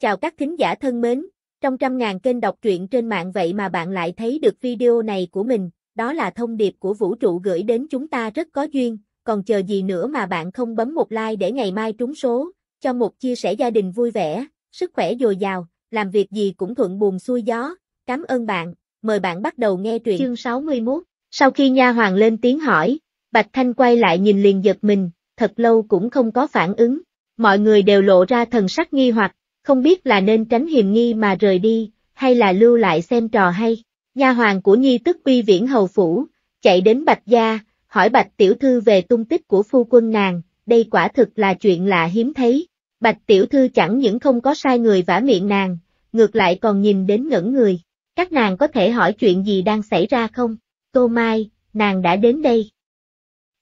Chào các thính giả thân mến, trong trăm ngàn kênh đọc truyện trên mạng vậy mà bạn lại thấy được video này của mình, đó là thông điệp của vũ trụ gửi đến chúng ta rất có duyên, còn chờ gì nữa mà bạn không bấm một like để ngày mai trúng số, cho một chia sẻ gia đình vui vẻ, sức khỏe dồi dào, làm việc gì cũng thuận buồm xuôi gió, cảm ơn bạn, mời bạn bắt đầu nghe truyện. Chương 61 Sau khi nha hoàng lên tiếng hỏi, Bạch Thanh quay lại nhìn liền giật mình, thật lâu cũng không có phản ứng, mọi người đều lộ ra thần sắc nghi hoặc không biết là nên tránh hiềm nghi mà rời đi, hay là lưu lại xem trò hay. Nha hoàng của Nhi tức uy viễn hầu phủ, chạy đến Bạch Gia, hỏi Bạch Tiểu Thư về tung tích của phu quân nàng, đây quả thực là chuyện lạ hiếm thấy. Bạch Tiểu Thư chẳng những không có sai người vả miệng nàng, ngược lại còn nhìn đến ngẩn người. Các nàng có thể hỏi chuyện gì đang xảy ra không? Tô Mai, nàng đã đến đây.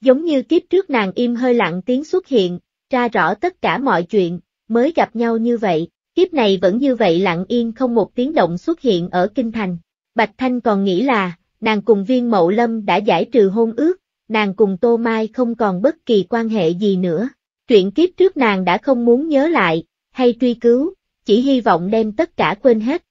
Giống như kiếp trước nàng im hơi lặng tiếng xuất hiện, ra rõ tất cả mọi chuyện, mới gặp nhau như vậy, Kiếp này vẫn như vậy lặng yên không một tiếng động xuất hiện ở Kinh Thành. Bạch Thanh còn nghĩ là, nàng cùng viên mậu lâm đã giải trừ hôn ước, nàng cùng Tô Mai không còn bất kỳ quan hệ gì nữa. Chuyện kiếp trước nàng đã không muốn nhớ lại, hay truy cứu, chỉ hy vọng đem tất cả quên hết.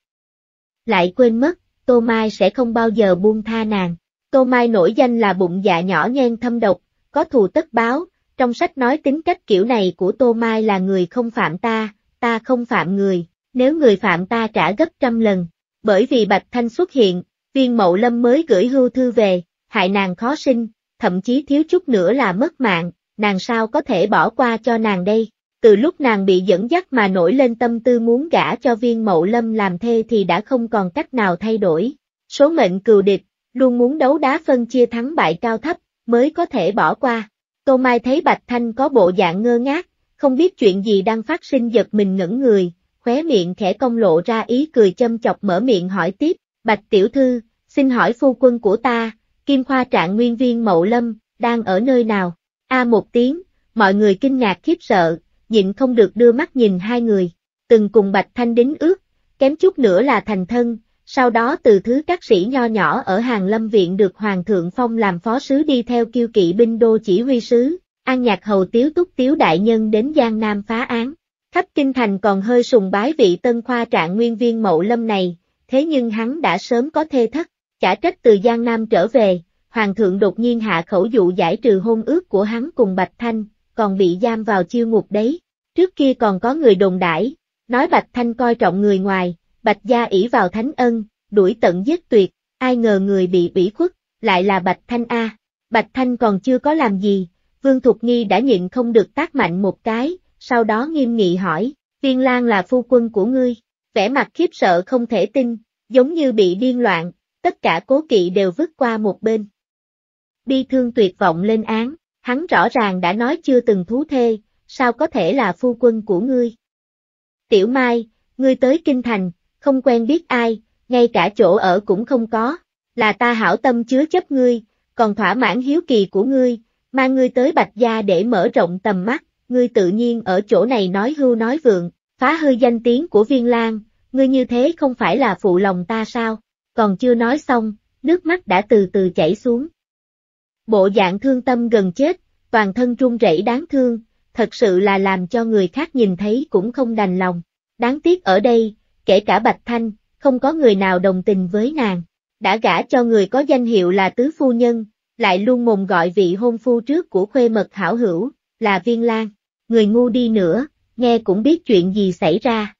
Lại quên mất, Tô Mai sẽ không bao giờ buông tha nàng. Tô Mai nổi danh là bụng dạ nhỏ nhen thâm độc, có thù tất báo, trong sách nói tính cách kiểu này của Tô Mai là người không phạm ta, ta không phạm người, nếu người phạm ta trả gấp trăm lần. Bởi vì Bạch Thanh xuất hiện, viên mậu lâm mới gửi hưu thư về, hại nàng khó sinh, thậm chí thiếu chút nữa là mất mạng, nàng sao có thể bỏ qua cho nàng đây. Từ lúc nàng bị dẫn dắt mà nổi lên tâm tư muốn gả cho viên mậu lâm làm thê thì đã không còn cách nào thay đổi. Số mệnh cừu địch, luôn muốn đấu đá phân chia thắng bại cao thấp, mới có thể bỏ qua. Tô Mai thấy Bạch Thanh có bộ dạng ngơ ngác, không biết chuyện gì đang phát sinh giật mình ngẩn người, khóe miệng khẽ công lộ ra ý cười châm chọc mở miệng hỏi tiếp, Bạch Tiểu Thư, xin hỏi phu quân của ta, Kim Khoa Trạng Nguyên Viên Mậu Lâm, đang ở nơi nào? A một tiếng, mọi người kinh ngạc khiếp sợ, nhịn không được đưa mắt nhìn hai người, từng cùng Bạch Thanh đính ước, kém chút nữa là thành thân, sau đó từ thứ các sĩ nho nhỏ ở Hàng Lâm Viện được Hoàng thượng Phong làm phó sứ đi theo kiêu kỵ binh đô chỉ huy sứ, An Nhạc Hầu Tiếu Túc Tiếu Đại Nhân đến Giang Nam phá án. Khắp kinh thành còn hơi sùng bái vị tân khoa trạng nguyên viên mậu lâm này, thế nhưng hắn đã sớm có thê thất, trả trách từ Giang Nam trở về, Hoàng thượng đột nhiên hạ khẩu dụ giải trừ hôn ước của hắn cùng Bạch Thanh, còn bị giam vào chiêu ngục đấy. Trước kia còn có người đồn đãi, nói Bạch Thanh coi trọng người ngoài, Bạch gia ỷ vào thánh ân, đuổi tận giết tuyệt, ai ngờ người bị bỉ khuất, lại là Bạch Thanh A. Bạch Thanh còn chưa có làm gì, Vương Thục Nghi đã nhịn không được tác mạnh một cái, sau đó nghiêm nghị hỏi, Viên Lan là phu quân của ngươi, vẻ mặt khiếp sợ không thể tin, giống như bị điên loạn, tất cả cố kỵ đều vứt qua một bên. Bi thương tuyệt vọng lên án, hắn rõ ràng đã nói chưa từng thú thê, sao có thể là phu quân của ngươi. Tiểu Mai, ngươi tới Kinh Thành, không quen biết ai, ngay cả chỗ ở cũng không có, là ta hảo tâm chứa chấp ngươi, còn thỏa mãn hiếu kỳ của ngươi, mang ngươi tới Bạch Gia để mở rộng tầm mắt, ngươi tự nhiên ở chỗ này nói hưu nói vượng, phá hư danh tiếng của viên lang, ngươi như thế không phải là phụ lòng ta sao? Còn chưa nói xong, nước mắt đã từ từ chảy xuống. Bộ dạng thương tâm gần chết, toàn thân run rẩy đáng thương, thật sự là làm cho người khác nhìn thấy cũng không đành lòng. Đáng tiếc ở đây, kể cả Bạch Thanh, không có người nào đồng tình với nàng. Đã gả cho người có danh hiệu là tứ phu nhân, lại luôn mồm gọi vị hôn phu trước của khuê mật hảo hữu, là viên lan, người ngu đi nữa, nghe cũng biết chuyện gì xảy ra.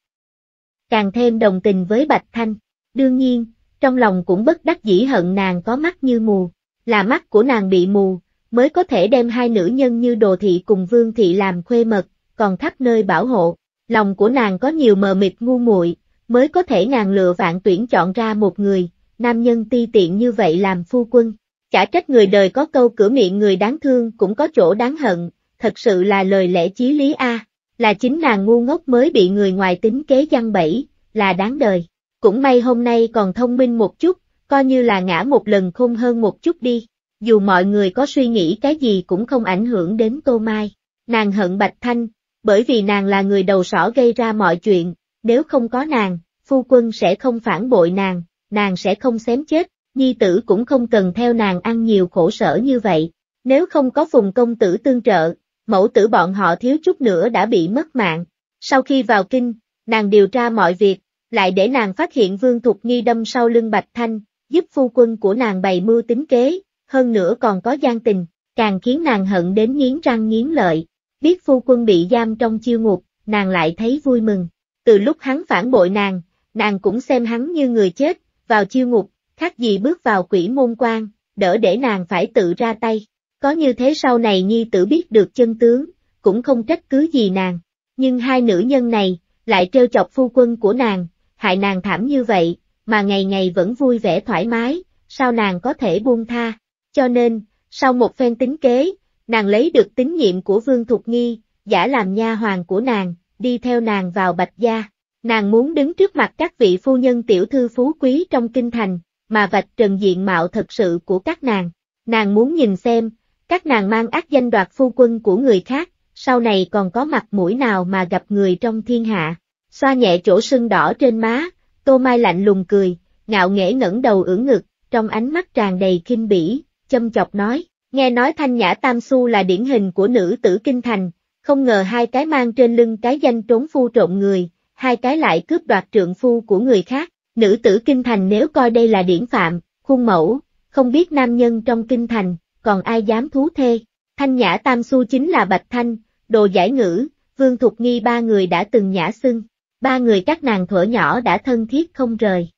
Càng thêm đồng tình với Bạch Thanh, đương nhiên, trong lòng cũng bất đắc dĩ hận nàng có mắt như mù, là mắt của nàng bị mù, mới có thể đem hai nữ nhân như đồ thị cùng vương thị làm khuê mật, còn khắp nơi bảo hộ, lòng của nàng có nhiều mờ mịt ngu muội, mới có thể nàng lựa vạn tuyển chọn ra một người, nam nhân ti tiện như vậy làm phu quân. Chả trách người đời có câu cửa miệng người đáng thương cũng có chỗ đáng hận, thật sự là lời lẽ chí lý a, là chính nàng ngu ngốc mới bị người ngoài tính kế giăng bẫy, là đáng đời. Cũng may hôm nay còn thông minh một chút, coi như là ngã một lần khôn hơn một chút đi, dù mọi người có suy nghĩ cái gì cũng không ảnh hưởng đến Tô Mai. Nàng hận Bạch Thanh, bởi vì nàng là người đầu sỏ gây ra mọi chuyện, nếu không có nàng, phu quân sẽ không phản bội nàng, nàng sẽ không xém chết, nhi tử cũng không cần theo nàng ăn nhiều khổ sở như vậy, nếu không có phùng công tử tương trợ, mẫu tử bọn họ thiếu chút nữa đã bị mất mạng. Sau khi vào kinh, nàng điều tra mọi việc, lại để nàng phát hiện Vương Thục Nghi đâm sau lưng Bạch Thanh, giúp phu quân của nàng bày mưu tính kế, hơn nữa còn có gian tình, càng khiến nàng hận đến nghiến răng nghiến lợi. Biết phu quân bị giam trong chiêu ngục, nàng lại thấy vui mừng. Từ lúc hắn phản bội nàng, nàng cũng xem hắn như người chết, vào chiêu ngục, khác gì bước vào quỷ môn quan, đỡ để nàng phải tự ra tay. Có như thế sau này nhi tử biết được chân tướng, cũng không trách cứ gì nàng. Nhưng hai nữ nhân này, lại trêu chọc phu quân của nàng, hại nàng thảm như vậy, mà ngày ngày vẫn vui vẻ thoải mái, sao nàng có thể buông tha. Cho nên, sau một phen tính kế, nàng lấy được tín nhiệm của Vương Thục Nghi, giả làm nha hoàng của nàng, đi theo nàng vào Bạch Gia. Nàng muốn đứng trước mặt các vị phu nhân tiểu thư phú quý trong kinh thành, mà vạch trần diện mạo thật sự của các nàng. Nàng muốn nhìn xem, các nàng mang ác danh đoạt phu quân của người khác, sau này còn có mặt mũi nào mà gặp người trong thiên hạ. Xoa nhẹ chỗ sưng đỏ trên má, Tô Mai lạnh lùng cười, ngạo nghễ ngẩng đầu ưỡn ngực, trong ánh mắt tràn đầy kinh bỉ, châm chọc nói, nghe nói Thanh Nhã Tam su là điển hình của nữ tử kinh thành, không ngờ hai cái mang trên lưng cái danh trốn phu trộm người, hai cái lại cướp đoạt trượng phu của người khác, Nữ tử kinh thành nếu coi đây là điển phạm, khuôn mẫu, không biết nam nhân trong kinh thành, còn ai dám thú thê. Thanh nhã tam su chính là Bạch Thanh, đồ giải ngữ, Vương Thục Nghi ba người đã từng nhã xưng, ba người các nàng thuở nhỏ đã thân thiết không rời.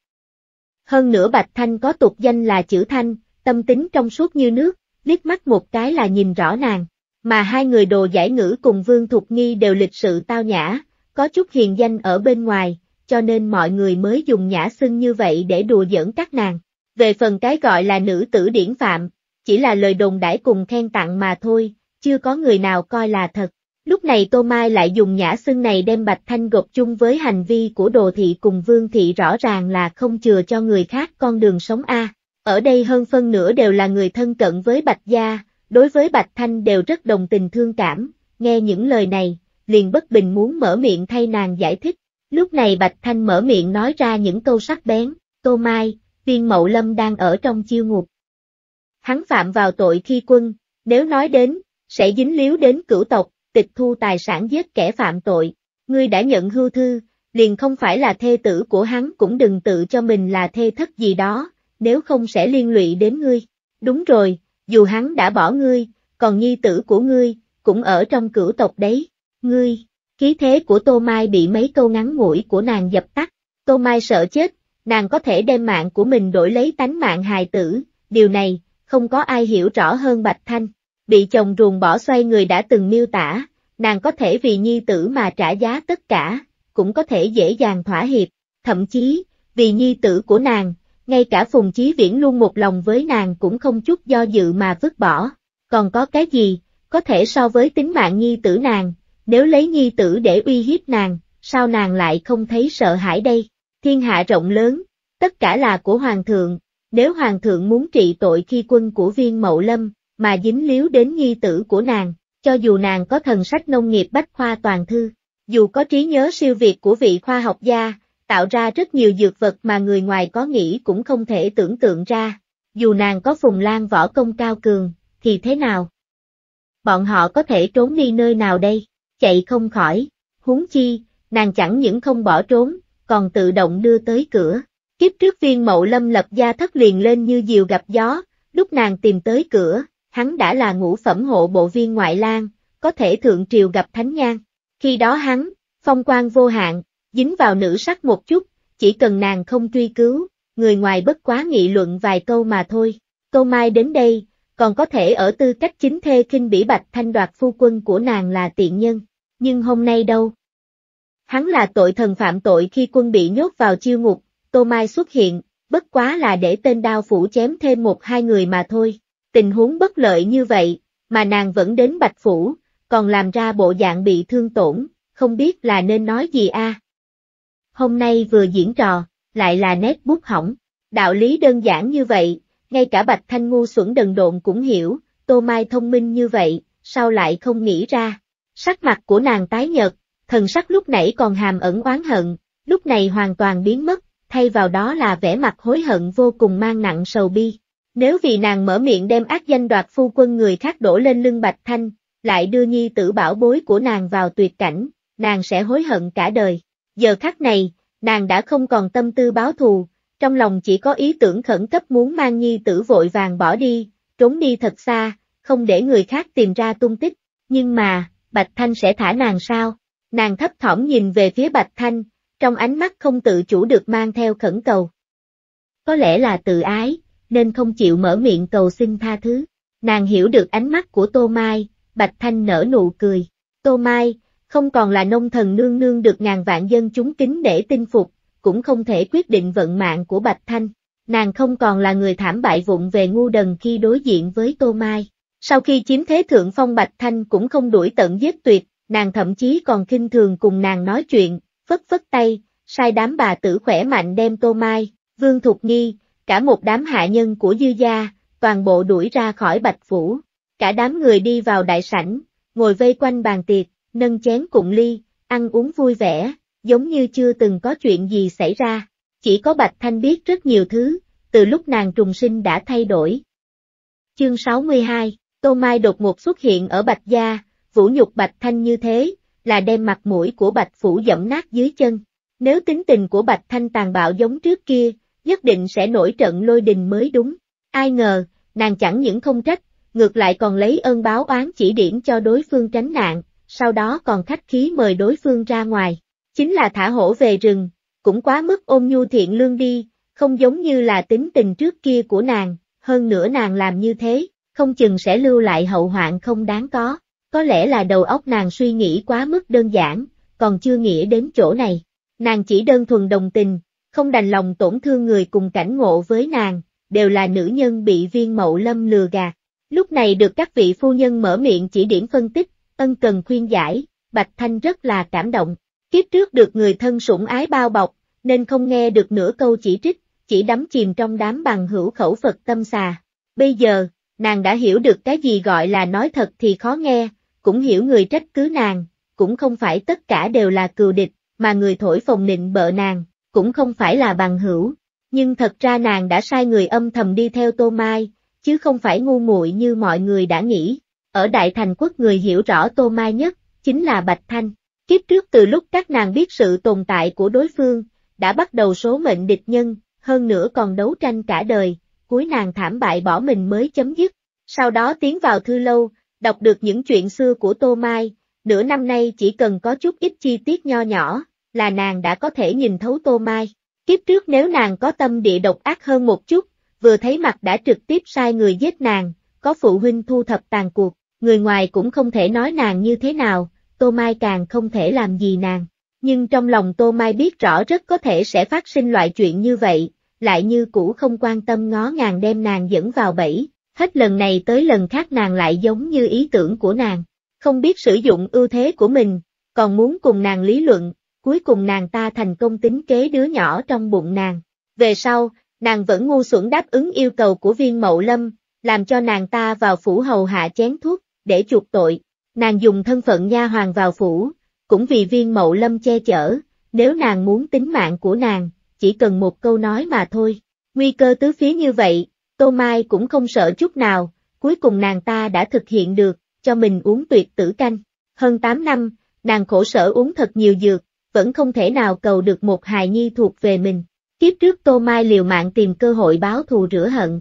Hơn nữa Bạch Thanh có tục danh là chữ Thanh, tâm tính trong suốt như nước, liếc mắt một cái là nhìn rõ nàng, mà hai người đồ giải ngữ cùng Vương Thục Nghi đều lịch sự tao nhã, có chút hiền danh ở bên ngoài, cho nên mọi người mới dùng nhã xưng như vậy để đùa giỡn các nàng. Về phần cái gọi là nữ tử điển phạm, chỉ là lời đồn đãi cùng khen tặng mà thôi, chưa có người nào coi là thật. Lúc này Tô Mai lại dùng nhã xưng này đem Bạch Thanh gộp chung với hành vi của đồ thị cùng vương thị rõ ràng là không chừa cho người khác con đường sống A. Ở đây hơn phân nửa đều là người thân cận với Bạch Gia, đối với Bạch Thanh đều rất đồng tình thương cảm, nghe những lời này, liền bất bình muốn mở miệng thay nàng giải thích, Lúc này Bạch Thanh mở miệng nói ra những câu sắc bén, Tô Mai, viên mậu lâm đang ở trong chiêu ngục. Hắn phạm vào tội khi quân, nếu nói đến, sẽ dính líu đến cửu tộc, tịch thu tài sản giết kẻ phạm tội. Ngươi đã nhận hưu thư, liền không phải là thê tử của hắn cũng đừng tự cho mình là thê thất gì đó, nếu không sẽ liên lụy đến ngươi. Đúng rồi, dù hắn đã bỏ ngươi, còn nhi tử của ngươi, cũng ở trong cửu tộc đấy. Ngươi, Khí thế của Tô Mai bị mấy câu ngắn ngủi của nàng dập tắt. Tô Mai sợ chết, nàng có thể đem mạng của mình đổi lấy tánh mạng hài tử, điều này, không có ai hiểu rõ hơn Bạch Thanh. Bị chồng ruồng bỏ xoay người đã từng miêu tả, nàng có thể vì nhi tử mà trả giá tất cả, cũng có thể dễ dàng thỏa hiệp, thậm chí, vì nhi tử của nàng, ngay cả Phùng Chí Viễn luôn một lòng với nàng cũng không chút do dự mà vứt bỏ. Còn có cái gì, có thể so với tính mạng nhi tử nàng, nếu lấy nhi tử để uy hiếp nàng, sao nàng lại không thấy sợ hãi đây? Thiên hạ rộng lớn, tất cả là của hoàng thượng, nếu hoàng thượng muốn trị tội khi quân của viên mậu lâm, mà dính líu đến nhi tử của nàng, cho dù nàng có thần sách nông nghiệp bách khoa toàn thư, dù có trí nhớ siêu việt của vị khoa học gia, tạo ra rất nhiều dược vật mà người ngoài có nghĩ cũng không thể tưởng tượng ra, dù nàng có phùng lan võ công cao cường, thì thế nào? Bọn họ có thể trốn đi nơi nào đây? chạy không khỏi, huống chi, nàng chẳng những không bỏ trốn, còn tự động đưa tới cửa. Kiếp trước viên mậu lâm lập gia thất liền lên như diều gặp gió, lúc nàng tìm tới cửa, hắn đã là ngũ phẩm hộ bộ viên ngoại lang, có thể thượng triều gặp thánh nhan. Khi đó hắn, phong quan vô hạn, dính vào nữ sắc một chút, chỉ cần nàng không truy cứu, người ngoài bất quá nghị luận vài câu mà thôi. Câu mai đến đây, còn có thể ở tư cách chính thê kinh bỉ bạch thanh đoạt phu quân của nàng là tiện nhân. Nhưng hôm nay đâu? Hắn là tội thần phạm tội khi quân bị nhốt vào chiêu ngục, Tô Mai xuất hiện, bất quá là để tên đao phủ chém thêm một hai người mà thôi. Tình huống bất lợi như vậy, mà nàng vẫn đến bạch phủ, còn làm ra bộ dạng bị thương tổn, không biết là nên nói gì a. Hôm nay vừa diễn trò, lại là nét bút hỏng. Đạo lý đơn giản như vậy, ngay cả Bạch Thanh ngu xuẩn đần độn cũng hiểu, Tô Mai thông minh như vậy, sao lại không nghĩ ra. Sắc mặt của nàng tái nhợt, thần sắc lúc nãy còn hàm ẩn oán hận, lúc này hoàn toàn biến mất, thay vào đó là vẻ mặt hối hận vô cùng mang nặng sầu bi. Nếu vì nàng mở miệng đem ác danh đoạt phu quân người khác đổ lên lưng Bạch Thanh, lại đưa nhi tử bảo bối của nàng vào tuyệt cảnh, nàng sẽ hối hận cả đời. Giờ khắc này, nàng đã không còn tâm tư báo thù, trong lòng chỉ có ý tưởng khẩn cấp muốn mang nhi tử vội vàng bỏ đi, trốn đi thật xa, không để người khác tìm ra tung tích, nhưng mà, Bạch Thanh sẽ thả nàng sao? Nàng thấp thỏm nhìn về phía Bạch Thanh, trong ánh mắt không tự chủ được mang theo khẩn cầu. Có lẽ là tự ái, nên không chịu mở miệng cầu xin tha thứ. Nàng hiểu được ánh mắt của Tô Mai, Bạch Thanh nở nụ cười. Tô Mai, không còn là nông thần nương nương được ngàn vạn dân chúng kính để tinh phục, cũng không thể quyết định vận mạng của Bạch Thanh. Nàng không còn là người thảm bại vụng về ngu đần khi đối diện với Tô Mai. Sau khi chiếm thế thượng phong Bạch Thanh cũng không đuổi tận giết tuyệt, nàng thậm chí còn kinh thường cùng nàng nói chuyện, phất phất tay, sai đám bà tử khỏe mạnh đem Tô Mai, Vương Thục Nghi, cả một đám hạ nhân của Dư Gia, toàn bộ đuổi ra khỏi Bạch Phủ. Cả đám người đi vào đại sảnh, ngồi vây quanh bàn tiệc, nâng chén cùng ly, ăn uống vui vẻ, giống như chưa từng có chuyện gì xảy ra. Chỉ có Bạch Thanh biết rất nhiều thứ, từ lúc nàng trùng sinh đã thay đổi. Chương 62, Tô Mai đột ngột xuất hiện ở Bạch Gia, vũ nhục Bạch Thanh như thế, là đem mặt mũi của Bạch Phủ dẫm nát dưới chân. Nếu tính tình của Bạch Thanh tàn bạo giống trước kia, nhất định sẽ nổi trận lôi đình mới đúng. Ai ngờ, nàng chẳng những không trách, ngược lại còn lấy ơn báo oán chỉ điểm cho đối phương tránh nạn, sau đó còn khách khí mời đối phương ra ngoài chính là thả hổ về rừng, cũng quá mức ôn nhu thiện lương đi, không giống như là tính tình trước kia của nàng, hơn nữa nàng làm như thế, không chừng sẽ lưu lại hậu hoạn không đáng có, có lẽ là đầu óc nàng suy nghĩ quá mức đơn giản, còn chưa nghĩa đến chỗ này, nàng chỉ đơn thuần đồng tình, không đành lòng tổn thương người cùng cảnh ngộ với nàng, đều là nữ nhân bị viên mậu lâm lừa gạt. Lúc này được các vị phu nhân mở miệng chỉ điểm phân tích, ân cần khuyên giải, Bạch Thanh rất là cảm động. Kiếp trước được người thân sủng ái bao bọc, nên không nghe được nửa câu chỉ trích, chỉ đắm chìm trong đám bằng hữu khẩu Phật tâm xà. Bây giờ, nàng đã hiểu được cái gì gọi là nói thật thì khó nghe, cũng hiểu người trách cứ nàng, cũng không phải tất cả đều là cừu địch, mà người thổi phồng nịnh bợ nàng, cũng không phải là bằng hữu. Nhưng thật ra nàng đã sai người âm thầm đi theo Tô Mai, chứ không phải ngu muội như mọi người đã nghĩ. Ở Đại Thành Quốc người hiểu rõ Tô Mai nhất, chính là Bạch Thanh. Kiếp trước từ lúc các nàng biết sự tồn tại của đối phương, đã bắt đầu số mệnh địch nhân, hơn nữa còn đấu tranh cả đời, cuối nàng thảm bại bỏ mình mới chấm dứt. Sau đó tiến vào thư lâu, đọc được những chuyện xưa của Tô Mai, nửa năm nay chỉ cần có chút ít chi tiết nho nhỏ, là nàng đã có thể nhìn thấu Tô Mai. Kiếp trước nếu nàng có tâm địa độc ác hơn một chút, vừa thấy mặt đã trực tiếp sai người giết nàng, có phụ huynh thu thập tàn cuộc, người ngoài cũng không thể nói nàng như thế nào, Tô Mai càng không thể làm gì nàng. Nhưng trong lòng Tô Mai biết rõ rất có thể sẽ phát sinh loại chuyện như vậy, lại như cũ không quan tâm ngó ngàng đem nàng dẫn vào bẫy, hết lần này tới lần khác nàng lại giống như ý tưởng của nàng, không biết sử dụng ưu thế của mình, còn muốn cùng nàng lý luận, cuối cùng nàng ta thành công tính kế đứa nhỏ trong bụng nàng. Về sau, nàng vẫn ngu xuẩn đáp ứng yêu cầu của viên mậu lâm, làm cho nàng ta vào phủ hầu hạ chén thuốc, để chuộc tội, Nàng dùng thân phận nha hoàng vào phủ, cũng vì viên mậu lâm che chở, nếu nàng muốn tính mạng của nàng, chỉ cần một câu nói mà thôi. Nguy cơ tứ phía như vậy, Tô Mai cũng không sợ chút nào, cuối cùng nàng ta đã thực hiện được, cho mình uống tuyệt tử canh. Hơn 8 năm, nàng khổ sở uống thật nhiều dược, vẫn không thể nào cầu được một hài nhi thuộc về mình. Kiếp trước Tô Mai liều mạng tìm cơ hội báo thù rửa hận.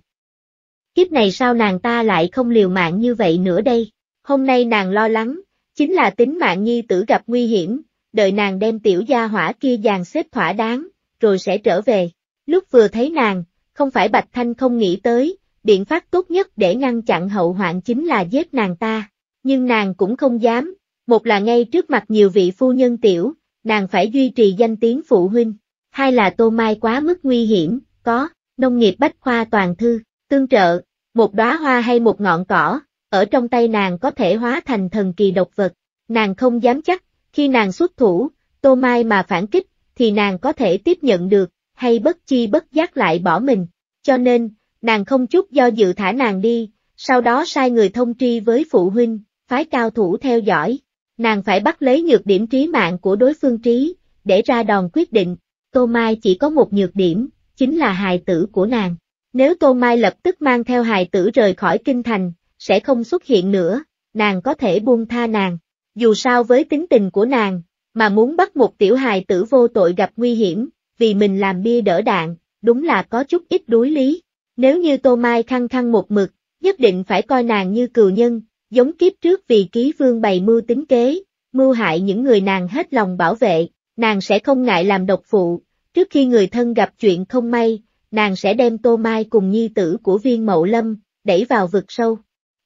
Kiếp này sao nàng ta lại không liều mạng như vậy nữa đây? Hôm nay nàng lo lắng, chính là tính mạng nhi tử gặp nguy hiểm, đợi nàng đem tiểu gia hỏa kia dàn xếp thỏa đáng, rồi sẽ trở về. Lúc vừa thấy nàng, không phải Bạch Thanh không nghĩ tới, biện pháp tốt nhất để ngăn chặn hậu hoạn chính là giết nàng ta, nhưng nàng cũng không dám, một là ngay trước mặt nhiều vị phu nhân tiểu, nàng phải duy trì danh tiếng phụ huynh, hai là tô mai quá mức nguy hiểm, có, nông nghiệp bách khoa toàn thư, tương trợ, một đóa hoa hay một ngọn cỏ, ở trong tay nàng có thể hóa thành thần kỳ độc vật. Nàng không dám chắc, khi nàng xuất thủ, Tô Mai mà phản kích, thì nàng có thể tiếp nhận được, hay bất chi bất giác lại bỏ mình. Cho nên, nàng không chút do dự thả nàng đi, sau đó sai người thông tri với phụ huynh, phái cao thủ theo dõi. Nàng phải bắt lấy nhược điểm trí mạng của đối phương trí, để ra đòn quyết định. Tô Mai chỉ có một nhược điểm, chính là hài tử của nàng. Nếu Tô Mai lập tức mang theo hài tử rời khỏi kinh thành, sẽ không xuất hiện nữa, nàng có thể buông tha nàng. Dù sao với tính tình của nàng, mà muốn bắt một tiểu hài tử vô tội gặp nguy hiểm, vì mình làm bia đỡ đạn, đúng là có chút ít đối lý. Nếu như Tô Mai khăng khăng một mực, nhất định phải coi nàng như cừu nhân, giống kiếp trước vì ký vương bày mưu tính kế, mưu hại những người nàng hết lòng bảo vệ, nàng sẽ không ngại làm độc phụ, trước khi người thân gặp chuyện không may, nàng sẽ đem Tô Mai cùng nhi tử của viên mậu lâm, đẩy vào vực sâu.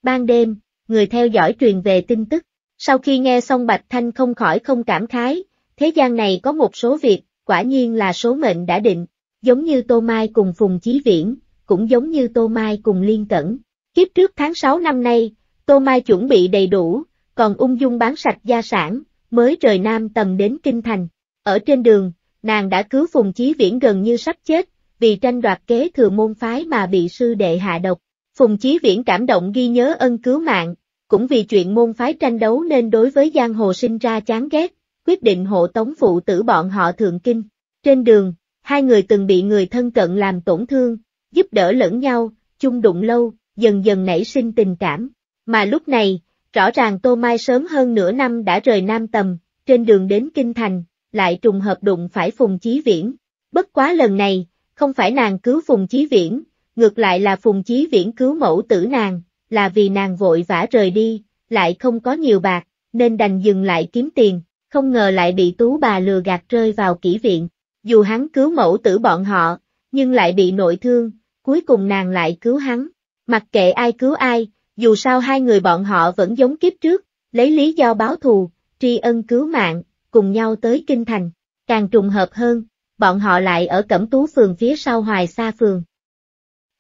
Ban đêm, người theo dõi truyền về tin tức. Sau khi nghe xong Bạch Thanh không khỏi không cảm khái, thế gian này có một số việc, quả nhiên là số mệnh đã định, giống như Tô Mai cùng Phùng Chí Viễn, cũng giống như Tô Mai cùng Liên Cẩn. Kiếp trước tháng 6 năm nay, Tô Mai chuẩn bị đầy đủ, còn ung dung bán sạch gia sản, mới trời Nam tầm đến Kinh Thành. Ở trên đường, nàng đã cứu Phùng Chí Viễn gần như sắp chết, vì tranh đoạt kế thừa môn phái mà bị sư đệ hạ độc. Phùng Chí Viễn cảm động ghi nhớ ân cứu mạng, cũng vì chuyện môn phái tranh đấu nên đối với giang hồ sinh ra chán ghét, quyết định hộ tống phụ tử bọn họ thượng kinh. Trên đường, hai người từng bị người thân cận làm tổn thương, giúp đỡ lẫn nhau, chung đụng lâu, dần dần nảy sinh tình cảm. Mà lúc này, rõ ràng Tô Mai sớm hơn nửa năm đã rời Nam Tầm, trên đường đến Kinh Thành, lại trùng hợp đụng phải Phùng Chí Viễn. Bất quá lần này, không phải nàng cứu Phùng Chí Viễn, Ngược lại là Phùng Chí Viễn cứu mẫu tử nàng, là vì nàng vội vã rời đi, lại không có nhiều bạc, nên đành dừng lại kiếm tiền, không ngờ lại bị tú bà lừa gạt rơi vào kỹ viện. Dù hắn cứu mẫu tử bọn họ, nhưng lại bị nội thương, cuối cùng nàng lại cứu hắn. Mặc kệ ai cứu ai, dù sao hai người bọn họ vẫn giống kiếp trước, lấy lý do báo thù, tri ân cứu mạng, cùng nhau tới Kinh Thành. Càng trùng hợp hơn, bọn họ lại ở Cẩm Tú Phường phía sau Hoài Sa Phường.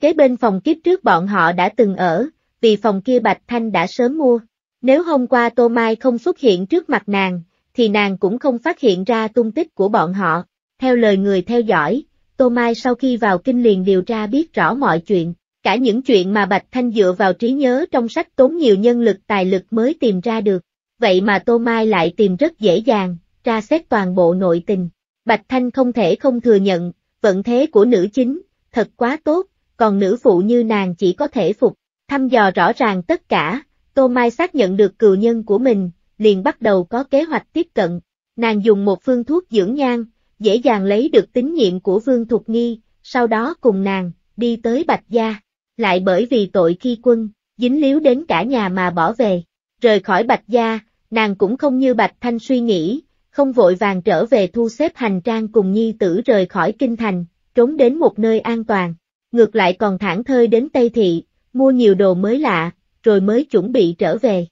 Kế bên phòng kiếp trước bọn họ đã từng ở, vì phòng kia Bạch Thanh đã sớm mua. Nếu hôm qua Tô Mai không xuất hiện trước mặt nàng, thì nàng cũng không phát hiện ra tung tích của bọn họ. Theo lời người theo dõi, Tô Mai sau khi vào kinh liền điều tra biết rõ mọi chuyện, cả những chuyện mà Bạch Thanh dựa vào trí nhớ trong sách tốn nhiều nhân lực tài lực mới tìm ra được. Vậy mà Tô Mai lại tìm rất dễ dàng, tra xét toàn bộ nội tình. Bạch Thanh không thể không thừa nhận, vận thế của nữ chính, thật quá tốt, còn nữ phụ như nàng chỉ có thể phục, thăm dò rõ ràng tất cả, Tô Mai xác nhận được cừu nhân của mình, liền bắt đầu có kế hoạch tiếp cận, nàng dùng một phương thuốc dưỡng nhan, dễ dàng lấy được tín nhiệm của Vương Thục Nghi, sau đó cùng nàng, đi tới Bạch Gia, lại bởi vì tội khi quân, dính líu đến cả nhà mà bỏ về, rời khỏi Bạch Gia, nàng cũng không như Bạch Thanh suy nghĩ, không vội vàng trở về thu xếp hành trang cùng nhi tử rời khỏi kinh thành, trốn đến một nơi an toàn, ngược lại còn thẳng thơi đến Tây Thị, mua nhiều đồ mới lạ, rồi mới chuẩn bị trở về.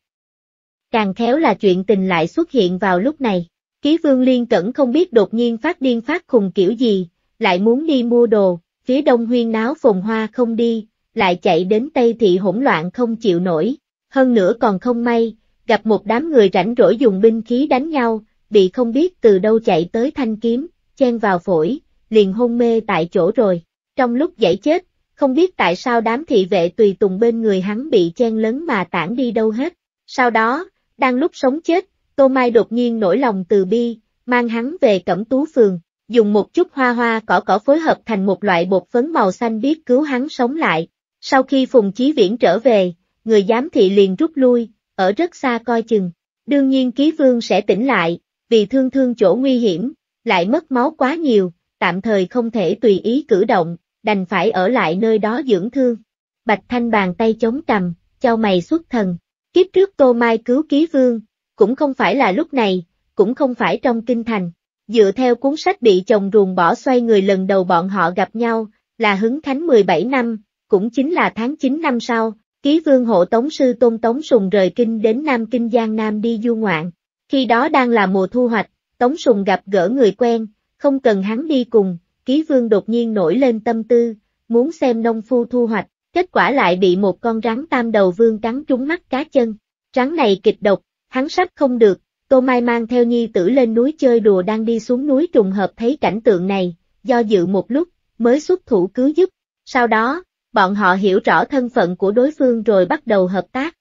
Càng khéo là chuyện tình lại xuất hiện vào lúc này, ký vương liên cẩn không biết đột nhiên phát điên phát khùng kiểu gì, lại muốn đi mua đồ, phía đông huyên náo phồng hoa không đi, lại chạy đến Tây Thị hỗn loạn không chịu nổi, hơn nữa còn không may, gặp một đám người rảnh rỗi dùng binh khí đánh nhau, bị không biết từ đâu chạy tới thanh kiếm, chen vào phổi, liền hôn mê tại chỗ rồi. Trong lúc giải chết, không biết tại sao đám thị vệ tùy tùng bên người hắn bị chen lấn mà tản đi đâu hết. Sau đó, đang lúc sống chết, Tô Mai đột nhiên nổi lòng từ bi, mang hắn về cẩm tú phường, dùng một chút hoa hoa cỏ cỏ phối hợp thành một loại bột phấn màu xanh biết cứu hắn sống lại. Sau khi Phùng Chí Viễn trở về, người giám thị liền rút lui, ở rất xa coi chừng. Đương nhiên Ký Vương sẽ tỉnh lại, vì thương thương chỗ nguy hiểm, lại mất máu quá nhiều, tạm thời không thể tùy ý cử động, đành phải ở lại nơi đó dưỡng thương. Bạch Thanh bàn tay chống cầm, cho mày xuất thần. Kiếp trước Tô Mai cứu ký vương, cũng không phải là lúc này, cũng không phải trong kinh thành. Dựa theo cuốn sách bị chồng ruồng bỏ xoay người lần đầu bọn họ gặp nhau, là hứng khánh 17 năm, cũng chính là tháng 9 năm sau, ký vương hộ tống sư Tôn Tống Sùng rời kinh đến Nam Kinh Giang Nam đi du ngoạn. Khi đó đang là mùa thu hoạch, Tống Sùng gặp gỡ người quen, không cần hắn đi cùng, ký vương đột nhiên nổi lên tâm tư, muốn xem nông phu thu hoạch, kết quả lại bị một con rắn tam đầu vương cắn trúng mắt cá chân. Rắn này kịch độc, hắn sắp không được, Tô Mai mang theo nhi tử lên núi chơi đùa đang đi xuống núi trùng hợp thấy cảnh tượng này, do dự một lúc, mới xuất thủ cứu giúp. Sau đó, bọn họ hiểu rõ thân phận của đối phương rồi bắt đầu hợp tác.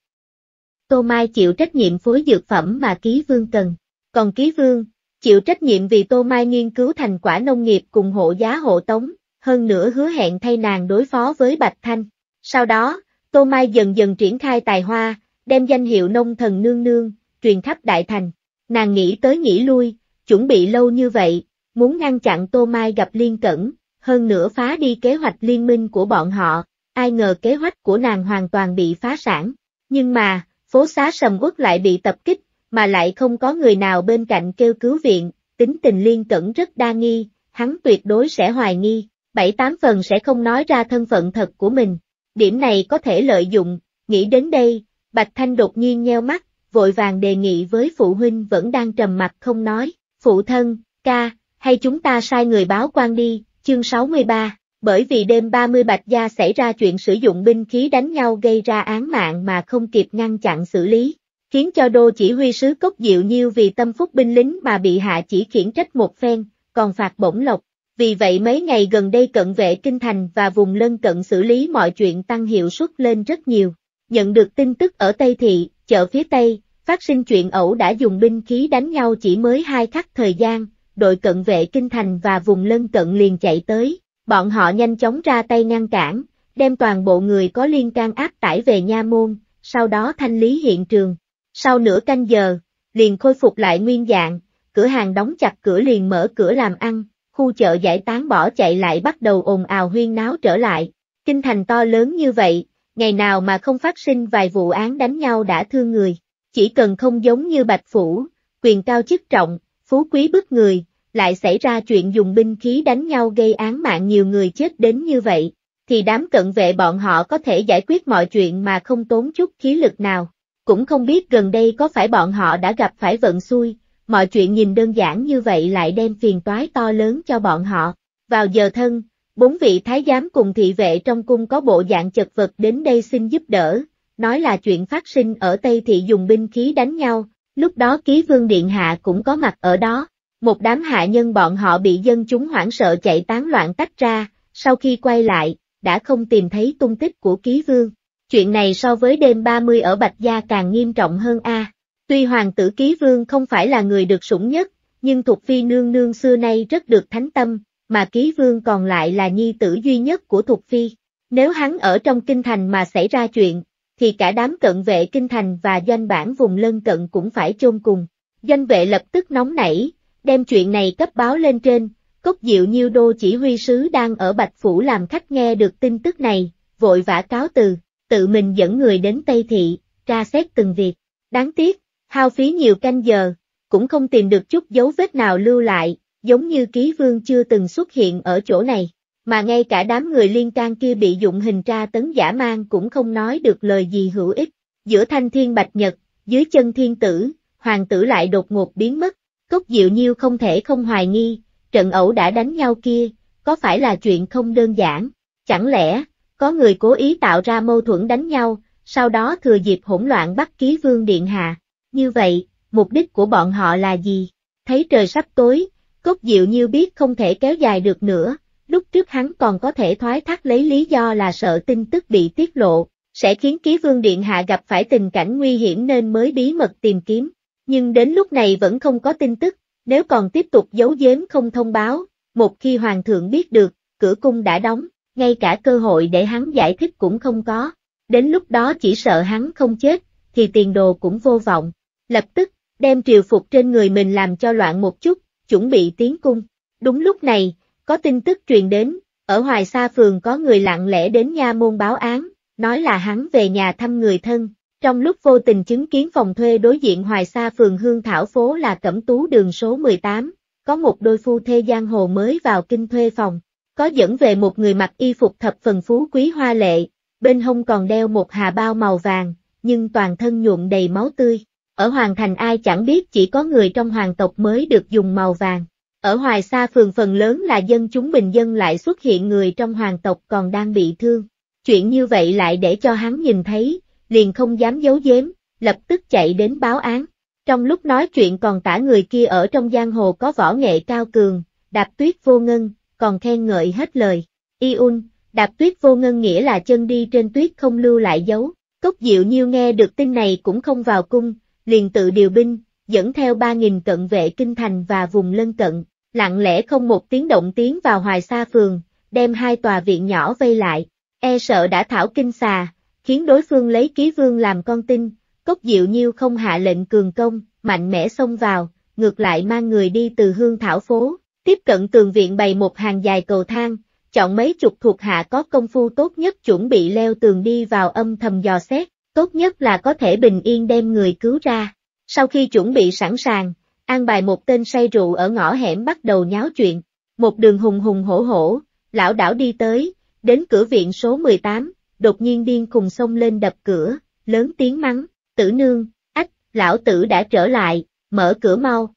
Tô Mai chịu trách nhiệm phối dược phẩm mà ký vương cần, còn ký vương, chịu trách nhiệm vì Tô Mai nghiên cứu thành quả nông nghiệp cùng hộ giá hộ tống, hơn nữa hứa hẹn thay nàng đối phó với Bạch Thanh. Sau đó, Tô Mai dần dần triển khai tài hoa, đem danh hiệu nông thần nương nương, truyền khắp đại thành. Nàng nghĩ tới nghĩ lui, chuẩn bị lâu như vậy, muốn ngăn chặn Tô Mai gặp liên cẩn, hơn nữa phá đi kế hoạch liên minh của bọn họ, ai ngờ kế hoạch của nàng hoàn toàn bị phá sản. Nhưng mà, phố xá sầm uất lại bị tập kích, mà lại không có người nào bên cạnh kêu cứu viện, tính tình liên cẩn rất đa nghi, hắn tuyệt đối sẽ hoài nghi, bảy tám phần sẽ không nói ra thân phận thật của mình. Điểm này có thể lợi dụng, nghĩ đến đây, Bạch Thanh đột nhiên nheo mắt, vội vàng đề nghị với phụ huynh vẫn đang trầm mặt không nói, phụ thân, ca, hay chúng ta sai người báo quan đi, chương 63, bởi vì đêm 30 Bạch Gia xảy ra chuyện sử dụng binh khí đánh nhau gây ra án mạng mà không kịp ngăn chặn xử lý, khiến cho đô chỉ huy sứ Cốc Diệu Nhiêu vì tâm phúc binh lính mà bị hạ chỉ khiển trách một phen, còn phạt bổng lộc. Vì vậy mấy ngày gần đây cận vệ kinh thành và vùng lân cận xử lý mọi chuyện tăng hiệu suất lên rất nhiều. Nhận được tin tức ở Tây Thị, chợ phía Tây, phát sinh chuyện ẩu đã dùng binh khí đánh nhau chỉ mới hai khắc thời gian, đội cận vệ kinh thành và vùng lân cận liền chạy tới, bọn họ nhanh chóng ra tay ngăn cản, đem toàn bộ người có liên can áp tải về nha môn, sau đó thanh lý hiện trường. Sau nửa canh giờ, liền khôi phục lại nguyên dạng, cửa hàng đóng chặt cửa liền mở cửa làm ăn, khu chợ giải tán bỏ chạy lại bắt đầu ồn ào huyên náo trở lại. Kinh thành to lớn như vậy, ngày nào mà không phát sinh vài vụ án đánh nhau đã thương người, chỉ cần không giống như Bạch Phủ, quyền cao chức trọng, phú quý bức người, lại xảy ra chuyện dùng binh khí đánh nhau gây án mạng nhiều người chết đến như vậy, thì đám cận vệ bọn họ có thể giải quyết mọi chuyện mà không tốn chút khí lực nào. Cũng không biết gần đây có phải bọn họ đã gặp phải vận xui, mọi chuyện nhìn đơn giản như vậy lại đem phiền toái to lớn cho bọn họ. Vào giờ thân, bốn vị thái giám cùng thị vệ trong cung có bộ dạng chật vật đến đây xin giúp đỡ, nói là chuyện phát sinh ở Tây Thị dùng binh khí đánh nhau, lúc đó ký vương điện hạ cũng có mặt ở đó. Một đám hạ nhân bọn họ bị dân chúng hoảng sợ chạy tán loạn tách ra, sau khi quay lại, đã không tìm thấy tung tích của ký vương. Chuyện này so với đêm 30 ở Bạch Gia càng nghiêm trọng hơn a. Tuy Hoàng tử Ký Vương không phải là người được sủng nhất, nhưng Thục Phi nương nương xưa nay rất được thánh tâm, mà Ký Vương còn lại là nhi tử duy nhất của Thục Phi. Nếu hắn ở trong kinh thành mà xảy ra chuyện, thì cả đám cận vệ kinh thành và doanh bản vùng lân cận cũng phải chôn cùng. Doanh vệ lập tức nóng nảy, đem chuyện này cấp báo lên trên, Cốc Diệu Nhiêu Đô chỉ huy sứ đang ở Bạch Phủ làm khách nghe được tin tức này, vội vã cáo từ tự mình dẫn người đến Tây Thị, tra xét từng việc. Đáng tiếc, hao phí nhiều canh giờ, cũng không tìm được chút dấu vết nào lưu lại, giống như ký vương chưa từng xuất hiện ở chỗ này, mà ngay cả đám người liên can kia bị dụng hình tra tấn giả mang cũng không nói được lời gì hữu ích. Giữa thanh thiên bạch nhật, dưới chân thiên tử, hoàng tử lại đột ngột biến mất, cốc diệu nhiêu không thể không hoài nghi, trận ẩu đã đánh nhau kia, có phải là chuyện không đơn giản, chẳng lẽ, có người cố ý tạo ra mâu thuẫn đánh nhau, sau đó thừa dịp hỗn loạn bắt ký vương điện hạ. Như vậy, mục đích của bọn họ là gì? Thấy trời sắp tối, cốt diệu như biết không thể kéo dài được nữa, lúc trước hắn còn có thể thoái thác lấy lý do là sợ tin tức bị tiết lộ, sẽ khiến ký vương điện hạ gặp phải tình cảnh nguy hiểm nên mới bí mật tìm kiếm. Nhưng đến lúc này vẫn không có tin tức, nếu còn tiếp tục giấu giếm không thông báo, một khi hoàng thượng biết được, cửa cung đã đóng, ngay cả cơ hội để hắn giải thích cũng không có. Đến lúc đó chỉ sợ hắn không chết, thì tiền đồ cũng vô vọng. Lập tức, đem triều phục trên người mình làm cho loạn một chút, chuẩn bị tiến cung. Đúng lúc này, có tin tức truyền đến, ở Hoài Sa Phường có người lặng lẽ đến nha môn báo án, nói là hắn về nhà thăm người thân. Trong lúc vô tình chứng kiến phòng thuê đối diện Hoài Sa Phường Hương Thảo Phố là Cẩm Tú đường số 18, có một đôi phu thê giang hồ mới vào kinh thuê phòng có dẫn về một người mặc y phục thập phần phú quý hoa lệ, bên hông còn đeo một hà bao màu vàng, nhưng toàn thân nhuộm đầy máu tươi. Ở hoàng thành ai chẳng biết chỉ có người trong hoàng tộc mới được dùng màu vàng. Ở hoài xa phường phần lớn là dân chúng bình dân lại xuất hiện người trong hoàng tộc còn đang bị thương. Chuyện như vậy lại để cho hắn nhìn thấy, liền không dám giấu giếm, lập tức chạy đến báo án. Trong lúc nói chuyện còn tả người kia ở trong giang hồ có võ nghệ cao cường, đạp tuyết vô ngân, còn khen ngợi hết lời. Iun, đạp tuyết vô ngân nghĩa là chân đi trên tuyết không lưu lại dấu. Cốc Diệu Nhiêu nghe được tin này cũng không vào cung, liền tự điều binh, dẫn theo 3.000 cận vệ kinh thành và vùng lân cận, lặng lẽ không một tiếng động tiến vào hoài xa phường, đem hai tòa viện nhỏ vây lại, e sợ đã thảo kinh xà, khiến đối phương lấy ký vương làm con tin, Cốc Diệu Nhiêu không hạ lệnh cường công, mạnh mẽ xông vào, ngược lại mang người đi từ hương thảo phố, Tiếp cận tường viện bày một hàng dài cầu thang, chọn mấy chục thuộc hạ có công phu tốt nhất chuẩn bị leo tường đi vào âm thầm dò xét, tốt nhất là có thể bình yên đem người cứu ra. Sau khi chuẩn bị sẵn sàng, an bài một tên say rượu ở ngõ hẻm bắt đầu nháo chuyện. Một đường hùng hùng hổ hổ, lão đảo đi tới, đến cửa viện số 18, đột nhiên điên cùng xông lên đập cửa, lớn tiếng mắng, tử nương, ách, lão tử đã trở lại, mở cửa mau,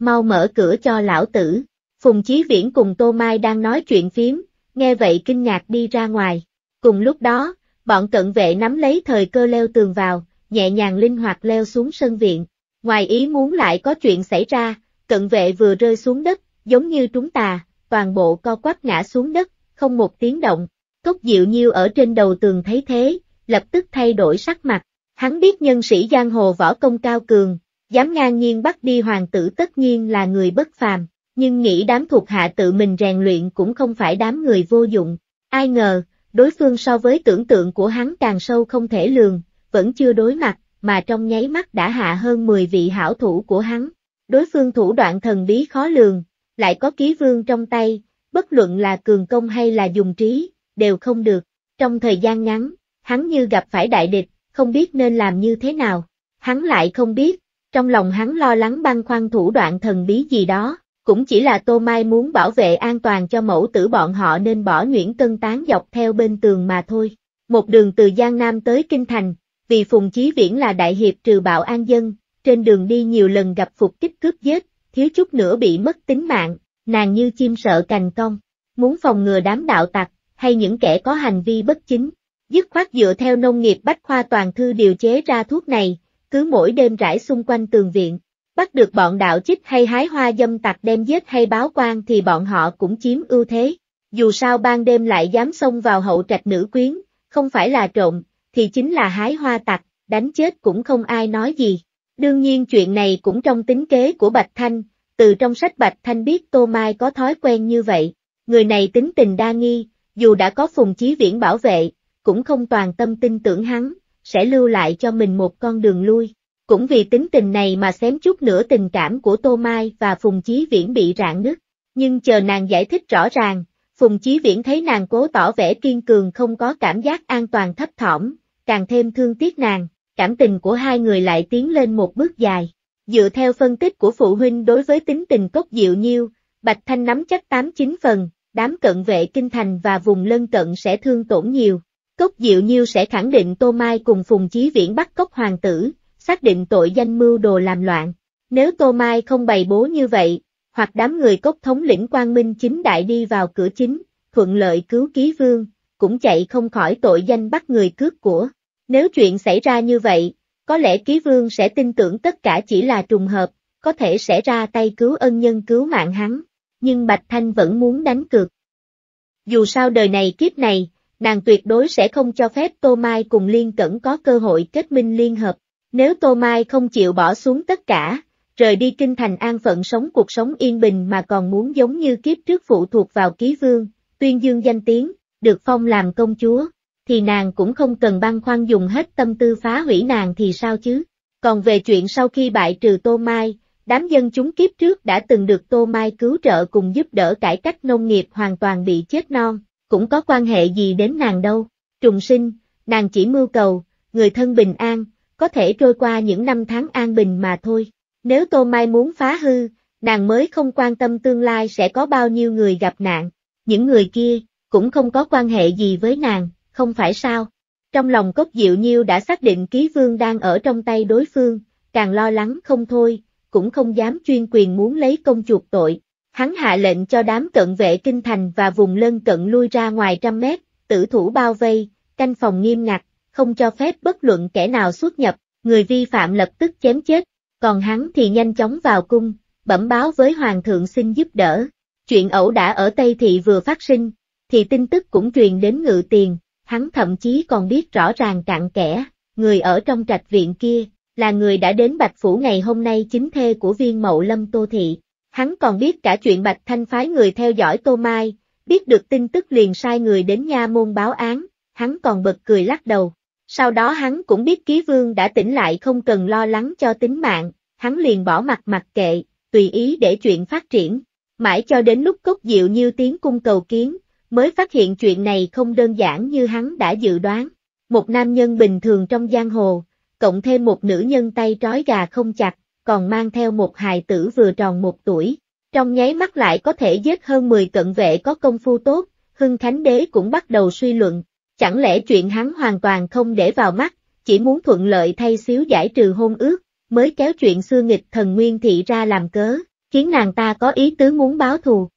mau mở cửa cho lão tử. Phùng Chí Viễn cùng Tô Mai đang nói chuyện phiếm, nghe vậy kinh ngạc đi ra ngoài. Cùng lúc đó, bọn cận vệ nắm lấy thời cơ leo tường vào, nhẹ nhàng linh hoạt leo xuống sân viện. Ngoài ý muốn lại có chuyện xảy ra, cận vệ vừa rơi xuống đất, giống như trúng tà, toàn bộ co quắp ngã xuống đất, không một tiếng động. Cốc Diệu Nhiêu ở trên đầu tường thấy thế, lập tức thay đổi sắc mặt. Hắn biết nhân sĩ giang hồ võ công cao cường, dám ngang nhiên bắt đi hoàng tử tất nhiên là người bất phàm, nhưng nghĩ đám thuộc hạ tự mình rèn luyện cũng không phải đám người vô dụng. Ai ngờ, đối phương so với tưởng tượng của hắn càng sâu không thể lường, vẫn chưa đối mặt, mà trong nháy mắt đã hạ hơn 10 vị hảo thủ của hắn. Đối phương thủ đoạn thần bí khó lường, lại có ký vương trong tay, bất luận là cường công hay là dùng trí, đều không được. Trong thời gian ngắn, hắn như gặp phải đại địch, không biết nên làm như thế nào. Hắn lại không biết, trong lòng hắn lo lắng băng khoăn thủ đoạn thần bí gì đó, cũng chỉ là Tô Mai muốn bảo vệ an toàn cho mẫu tử bọn họ nên bỏ Nguyễn tân Tán dọc theo bên tường mà thôi. Một đường từ Giang Nam tới Kinh Thành, vì Phùng Chí Viễn là đại hiệp trừ bạo an dân, trên đường đi nhiều lần gặp phục kích cướp giết, thiếu chút nữa bị mất tính mạng, nàng như chim sợ cành cong, muốn phòng ngừa đám đạo tặc, hay những kẻ có hành vi bất chính. Dứt khoát dựa theo nông nghiệp bách khoa toàn thư điều chế ra thuốc này, cứ mỗi đêm rải xung quanh tường viện, bắt được bọn đạo chích hay hái hoa dâm tặc đem giết hay báo quan thì bọn họ cũng chiếm ưu thế. Dù sao ban đêm lại dám xông vào hậu trạch nữ quyến, không phải là trộm, thì chính là hái hoa tặc, đánh chết cũng không ai nói gì. Đương nhiên chuyện này cũng trong tính kế của Bạch Thanh, từ trong sách Bạch Thanh biết Tô Mai có thói quen như vậy, người này tính tình đa nghi, dù đã có Phùng Chí Viễn bảo vệ, cũng không toàn tâm tin tưởng hắn, sẽ lưu lại cho mình một con đường lui. Cũng vì tính tình này mà xém chút nữa tình cảm của Tô Mai và Phùng Chí Viễn bị rạn nứt. Nhưng chờ nàng giải thích rõ ràng, Phùng Chí Viễn thấy nàng cố tỏ vẻ kiên cường không có cảm giác an toàn thấp thỏm, càng thêm thương tiếc nàng, cảm tình của hai người lại tiến lên một bước dài. Dựa theo phân tích của phụ huynh đối với tính tình cốc diệu nhiêu, Bạch Thanh nắm chắc 8-9 phần, đám cận vệ kinh thành và vùng lân cận sẽ thương tổn nhiều, Cốc Diệu Nhiêu sẽ khẳng định Tô Mai cùng Phùng Chí Viễn bắt cóc hoàng tử, xác định tội danh mưu đồ làm loạn. Nếu Tô Mai không bày bố như vậy, hoặc đám người cốc thống lĩnh Quang Minh chính đại đi vào cửa chính, thuận lợi cứu ký vương, cũng chạy không khỏi tội danh bắt người cướp của. Nếu chuyện xảy ra như vậy, có lẽ ký vương sẽ tin tưởng tất cả chỉ là trùng hợp, có thể sẽ ra tay cứu ân nhân cứu mạng hắn, nhưng Bạch Thanh vẫn muốn đánh cược. Dù sao đời này kiếp này, nàng tuyệt đối sẽ không cho phép Tô Mai cùng Liên Cẩn có cơ hội kết minh liên hợp. Nếu Tô Mai không chịu bỏ xuống tất cả, rời đi kinh thành an phận sống cuộc sống yên bình mà còn muốn giống như kiếp trước phụ thuộc vào ký vương, tuyên dương danh tiếng, được phong làm công chúa, thì nàng cũng không cần băn khoăn dùng hết tâm tư phá hủy nàng thì sao chứ. Còn về chuyện sau khi bại trừ Tô Mai, đám dân chúng kiếp trước đã từng được Tô Mai cứu trợ cùng giúp đỡ cải cách nông nghiệp hoàn toàn bị chết non, cũng có quan hệ gì đến nàng đâu. Trùng sinh, nàng chỉ mưu cầu, người thân bình an, có thể trôi qua những năm tháng an bình mà thôi. Nếu Tô Mai muốn phá hư, nàng mới không quan tâm tương lai sẽ có bao nhiêu người gặp nạn, những người kia, cũng không có quan hệ gì với nàng, không phải sao. Trong lòng cốc diệu nhiêu đã xác định ký vương đang ở trong tay đối phương, càng lo lắng không thôi, cũng không dám chuyên quyền muốn lấy công chuộc tội, Hắn hạ lệnh cho đám cận vệ kinh thành và vùng lân cận lui ra ngoài trăm mét, tử thủ bao vây, canh phòng nghiêm ngặt, không cho phép bất luận kẻ nào xuất nhập, người vi phạm lập tức chém chết, còn hắn thì nhanh chóng vào cung, bẩm báo với hoàng thượng xin giúp đỡ. Chuyện ẩu đã ở Tây Thị vừa phát sinh, thì tin tức cũng truyền đến ngự tiền, hắn thậm chí còn biết rõ ràng cạn kẽ, người ở trong trạch viện kia, là người đã đến Bạch Phủ ngày hôm nay chính thê của viên mậu lâm Tô Thị. Hắn còn biết cả chuyện Bạch Thanh phái người theo dõi Tô Mai, biết được tin tức liền sai người đến nha môn báo án, hắn còn bật cười lắc đầu. Sau đó hắn cũng biết ký vương đã tỉnh lại không cần lo lắng cho tính mạng, hắn liền bỏ mặt mặc kệ, tùy ý để chuyện phát triển. Mãi cho đến lúc cốt diệu như tiếng cung cầu kiến, mới phát hiện chuyện này không đơn giản như hắn đã dự đoán. Một nam nhân bình thường trong giang hồ, cộng thêm một nữ nhân tay trói gà không chặt, còn mang theo một hài tử vừa tròn một tuổi. Trong nháy mắt lại có thể giết hơn 10 cận vệ có công phu tốt, Hưng Khánh Đế cũng bắt đầu suy luận, chẳng lẽ chuyện hắn hoàn toàn không để vào mắt, chỉ muốn thuận lợi thay xíu giải trừ hôn ước, mới kéo chuyện xưa nghịch thần Nguyên Thị ra làm cớ, khiến nàng ta có ý tứ muốn báo thù.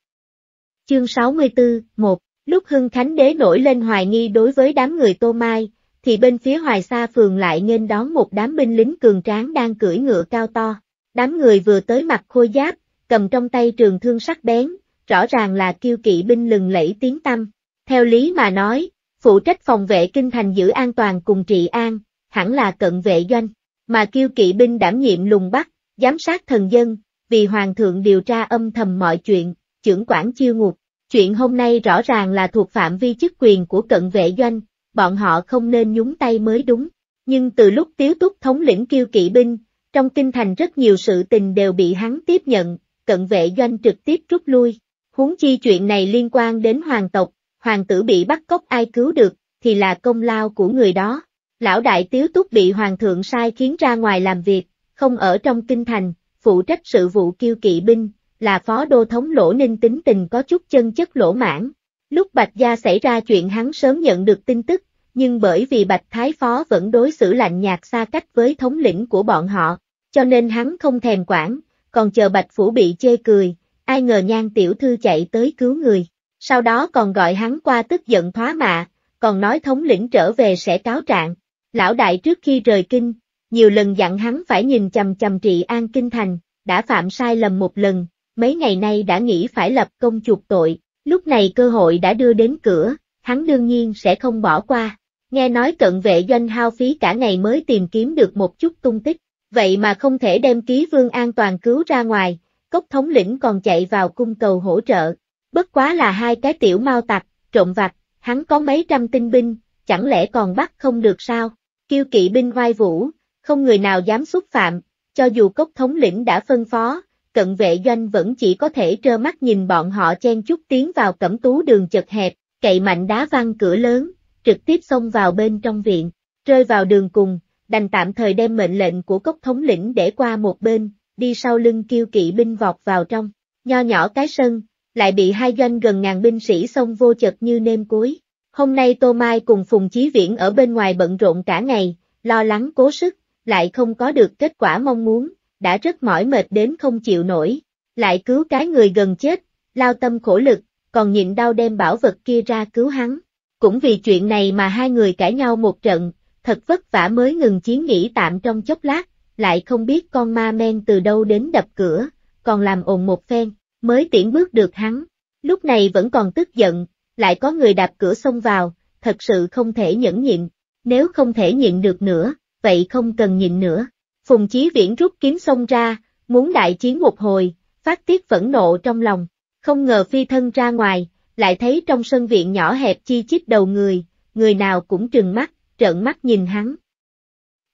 Chương 64, 1, lúc Hưng Khánh Đế nổi lên hoài nghi đối với đám người Tô Mai, thì bên phía hoài xa phường lại nên đón một đám binh lính cường tráng đang cưỡi ngựa cao to. Đám người vừa tới mặt khôi giáp, cầm trong tay trường thương sắc bén, rõ ràng là kiêu kỵ binh lừng lẫy tiếng tâm. Theo lý mà nói, phụ trách phòng vệ kinh thành giữ an toàn cùng trị an, hẳn là cận vệ doanh, mà kiêu kỵ binh đảm nhiệm lùng bắt, giám sát thần dân, vì hoàng thượng điều tra âm thầm mọi chuyện, trưởng quản chiêu ngục. Chuyện hôm nay rõ ràng là thuộc phạm vi chức quyền của cận vệ doanh, bọn họ không nên nhúng tay mới đúng. Nhưng từ lúc Tiếu Túc thống lĩnh kiêu kỵ binh, trong kinh thành rất nhiều sự tình đều bị hắn tiếp nhận, cận vệ doanh trực tiếp rút lui. Huống chi chuyện này liên quan đến hoàng tộc, hoàng tử bị bắt cóc ai cứu được, thì là công lao của người đó. Lão đại Tiếu Túc bị hoàng thượng sai khiến ra ngoài làm việc, không ở trong kinh thành, phụ trách sự vụ kiêu kỵ binh, là phó đô thống lỗ ninh tính tình có chút chân chất lỗ mãn, Lúc Bạch Gia xảy ra chuyện hắn sớm nhận được tin tức, nhưng bởi vì Bạch Thái Phó vẫn đối xử lạnh nhạt xa cách với thống lĩnh của bọn họ, cho nên hắn không thèm quản, còn chờ Bạch Phủ bị chê cười, ai ngờ nhan tiểu thư chạy tới cứu người, sau đó còn gọi hắn qua tức giận thoá mạ, còn nói thống lĩnh trở về sẽ cáo trạng. Lão đại trước khi rời kinh, nhiều lần dặn hắn phải nhìn chầm chầm trị an kinh thành, đã phạm sai lầm một lần, mấy ngày nay đã nghĩ phải lập công chuộc tội, Lúc này cơ hội đã đưa đến cửa, hắn đương nhiên sẽ không bỏ qua. Nghe nói cận vệ doanh hao phí cả ngày mới tìm kiếm được một chút tung tích, vậy mà không thể đem ký vương an toàn cứu ra ngoài, cốc thống lĩnh còn chạy vào cung cầu hỗ trợ. Bất quá là hai cái tiểu mau tặc, trộm vặt, hắn có mấy trăm tinh binh, chẳng lẽ còn bắt không được sao? Kiêu kỵ binh vai vũ, không người nào dám xúc phạm, cho dù cốc thống lĩnh đã phân phó, cận vệ doanh vẫn chỉ có thể trơ mắt nhìn bọn họ chen chút tiến vào cẩm tú đường chật hẹp, cậy mạnh đá văng cửa lớn, trực tiếp xông vào bên trong viện, rơi vào đường cùng, đành tạm thời đem mệnh lệnh của cốc thống lĩnh để qua một bên, đi sau lưng kiêu kỵ binh vọt vào trong, nho nhỏ cái sân, lại bị hai doanh gần ngàn binh sĩ xông vô chật như nêm cuối. Hôm nay Tô Mai cùng Phùng Chí Viễn ở bên ngoài bận rộn cả ngày, lo lắng cố sức, lại không có được kết quả mong muốn, đã rất mỏi mệt đến không chịu nổi, lại cứu cái người gần chết, lao tâm khổ lực, còn nhịn đau đem bảo vật kia ra cứu hắn. Cũng vì chuyện này mà hai người cãi nhau một trận, thật vất vả mới ngừng chiến nghỉ tạm trong chốc lát, lại không biết con ma men từ đâu đến đập cửa, còn làm ồn một phen, mới tiễn bước được hắn. Lúc này vẫn còn tức giận, lại có người đạp cửa xông vào, thật sự không thể nhẫn nhịn, nếu không thể nhịn được nữa, vậy không cần nhịn nữa. Phùng Chí Viễn rút kiếm xông ra, muốn đại chiến một hồi, phát tiết phẫn nộ trong lòng, không ngờ phi thân ra ngoài, lại thấy trong sân viện nhỏ hẹp chi chít đầu người, người nào cũng trừng mắt, trợn mắt nhìn hắn.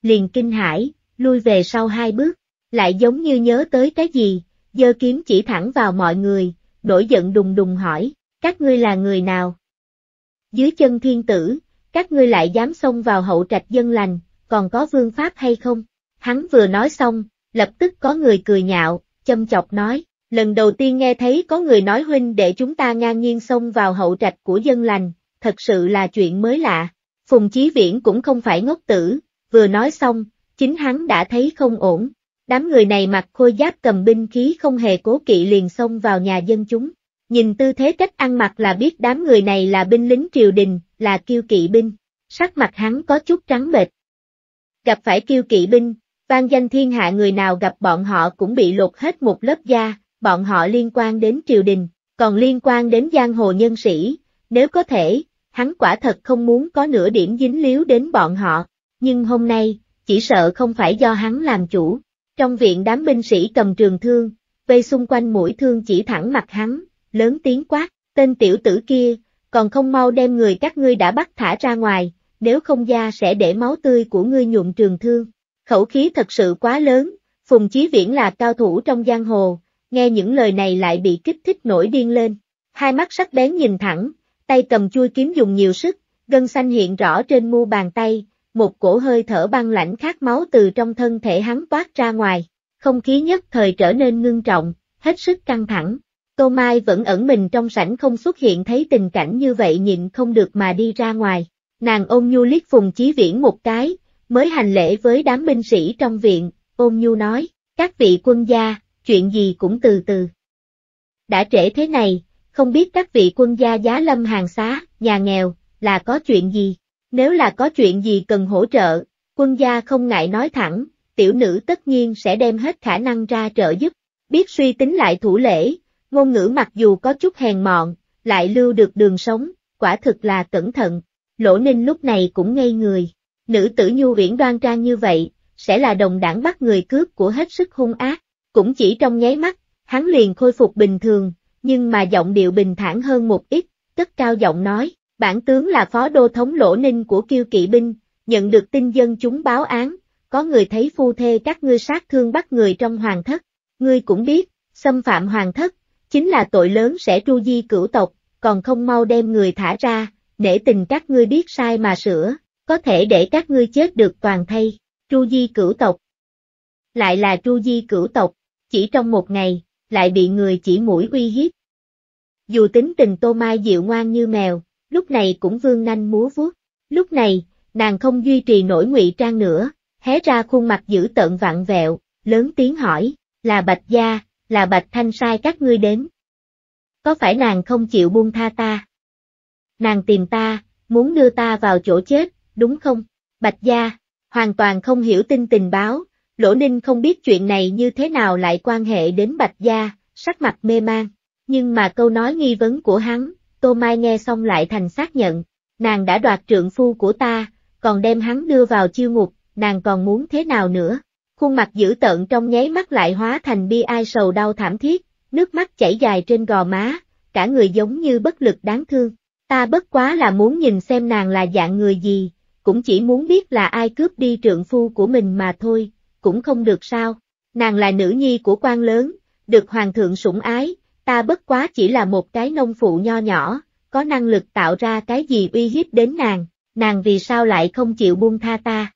Liền kinh hãi, lui về sau hai bước, lại giống như nhớ tới cái gì, giơ kiếm chỉ thẳng vào mọi người, nổi giận đùng đùng hỏi, các ngươi là người nào? Dưới chân thiên tử, các ngươi lại dám xông vào hậu trạch dân lành, còn có vương pháp hay không? Hắn vừa nói xong, lập tức có người cười nhạo, châm chọc nói, lần đầu tiên nghe thấy có người nói huynh để chúng ta ngang nhiên xông vào hậu trạch của dân lành, thật sự là chuyện mới lạ. Phùng Chí Viễn cũng không phải ngốc tử, vừa nói xong, chính hắn đã thấy không ổn. Đám người này mặc khôi giáp cầm binh khí không hề cố kỵ liền xông vào nhà dân chúng. Nhìn tư thế cách ăn mặc là biết đám người này là binh lính triều đình, là kiêu kỵ binh. Sắc mặt hắn có chút trắng bệch. Gặp phải kiêu kỵ binh, vang danh thiên hạ người nào gặp bọn họ cũng bị lột hết một lớp da, bọn họ liên quan đến triều đình, còn liên quan đến giang hồ nhân sĩ, nếu có thể, hắn quả thật không muốn có nửa điểm dính líu đến bọn họ, nhưng hôm nay, chỉ sợ không phải do hắn làm chủ. Trong viện đám binh sĩ cầm trường thương, vây xung quanh mũi thương chỉ thẳng mặt hắn, lớn tiếng quát, tên tiểu tử kia, còn không mau đem người các ngươi đã bắt thả ra ngoài, nếu không ra sẽ để máu tươi của ngươi nhuộm trường thương. Khẩu khí thật sự quá lớn, Phùng Chí Viễn là cao thủ trong giang hồ, nghe những lời này lại bị kích thích nổi điên lên. Hai mắt sắc bén nhìn thẳng, tay cầm chui kiếm dùng nhiều sức, gân xanh hiện rõ trên mu bàn tay, một cổ hơi thở băng lãnh khát máu từ trong thân thể hắn toát ra ngoài. Không khí nhất thời trở nên ngưng trọng, hết sức căng thẳng. Tô Mai vẫn ẩn mình trong sảnh không xuất hiện thấy tình cảnh như vậy nhịn không được mà đi ra ngoài. Nàng ôm nhu liếc Phùng Chí Viễn một cái, mới hành lễ với đám binh sĩ trong viện, ôn nhu nói, các vị quân gia, chuyện gì cũng từ từ. Đã trễ thế này, không biết các vị quân gia giá lâm hàng xá, nhà nghèo, là có chuyện gì? Nếu là có chuyện gì cần hỗ trợ, quân gia không ngại nói thẳng, tiểu nữ tất nhiên sẽ đem hết khả năng ra trợ giúp. Biết suy tính lại thủ lễ, ngôn ngữ mặc dù có chút hèn mọn, lại lưu được đường sống, quả thực là cẩn thận. Lỗ ninh lúc này cũng ngây người, Nữ tử nhu uyển đoan trang như vậy, sẽ là đồng đảng bắt người cướp của hết sức hung ác, cũng chỉ trong nháy mắt, hắn liền khôi phục bình thường, nhưng mà giọng điệu bình thản hơn một ít, cất cao giọng nói, bản tướng là phó đô thống lỗ ninh của kiêu kỵ binh, nhận được tin dân chúng báo án, có người thấy phu thê các ngươi sát thương bắt người trong hoàng thất, ngươi cũng biết, xâm phạm hoàng thất, chính là tội lớn sẽ tru di cửu tộc, còn không mau đem người thả ra, để tình các ngươi biết sai mà sửa, có thể để các ngươi chết được toàn thay, tru di cửu tộc. Lại là tru di cửu tộc, chỉ trong một ngày, lại bị người chỉ mũi uy hiếp. Dù tính tình Tô Mai dịu ngoan như mèo, lúc này cũng vương nanh múa vuốt. Lúc này, nàng không duy trì nổi ngụy trang nữa, hé ra khuôn mặt dữ tợn vặn vẹo, lớn tiếng hỏi, là Bạch Gia, là Bạch Thanh sai các ngươi đến. Có phải nàng không chịu buông tha ta? Nàng tìm ta, muốn đưa ta vào chỗ chết, đúng không? Bạch Gia, hoàn toàn không hiểu tin tình báo, Lỗ Ninh không biết chuyện này như thế nào lại quan hệ đến Bạch Gia, sắc mặt mê mang, nhưng mà câu nói nghi vấn của hắn, Tô Mai nghe xong lại thành xác nhận, nàng đã đoạt trượng phu của ta, còn đem hắn đưa vào chiêu ngục, nàng còn muốn thế nào nữa? Khuôn mặt dữ tợn trong nháy mắt lại hóa thành bi ai sầu đau thảm thiết, nước mắt chảy dài trên gò má, cả người giống như bất lực đáng thương. Ta bất quá là muốn nhìn xem nàng là dạng người gì, cũng chỉ muốn biết là ai cướp đi trượng phu của mình mà thôi, cũng không được sao. Nàng là nữ nhi của quan lớn, được hoàng thượng sủng ái, ta bất quá chỉ là một cái nông phụ nho nhỏ, có năng lực tạo ra cái gì uy hiếp đến nàng, nàng vì sao lại không chịu buông tha ta.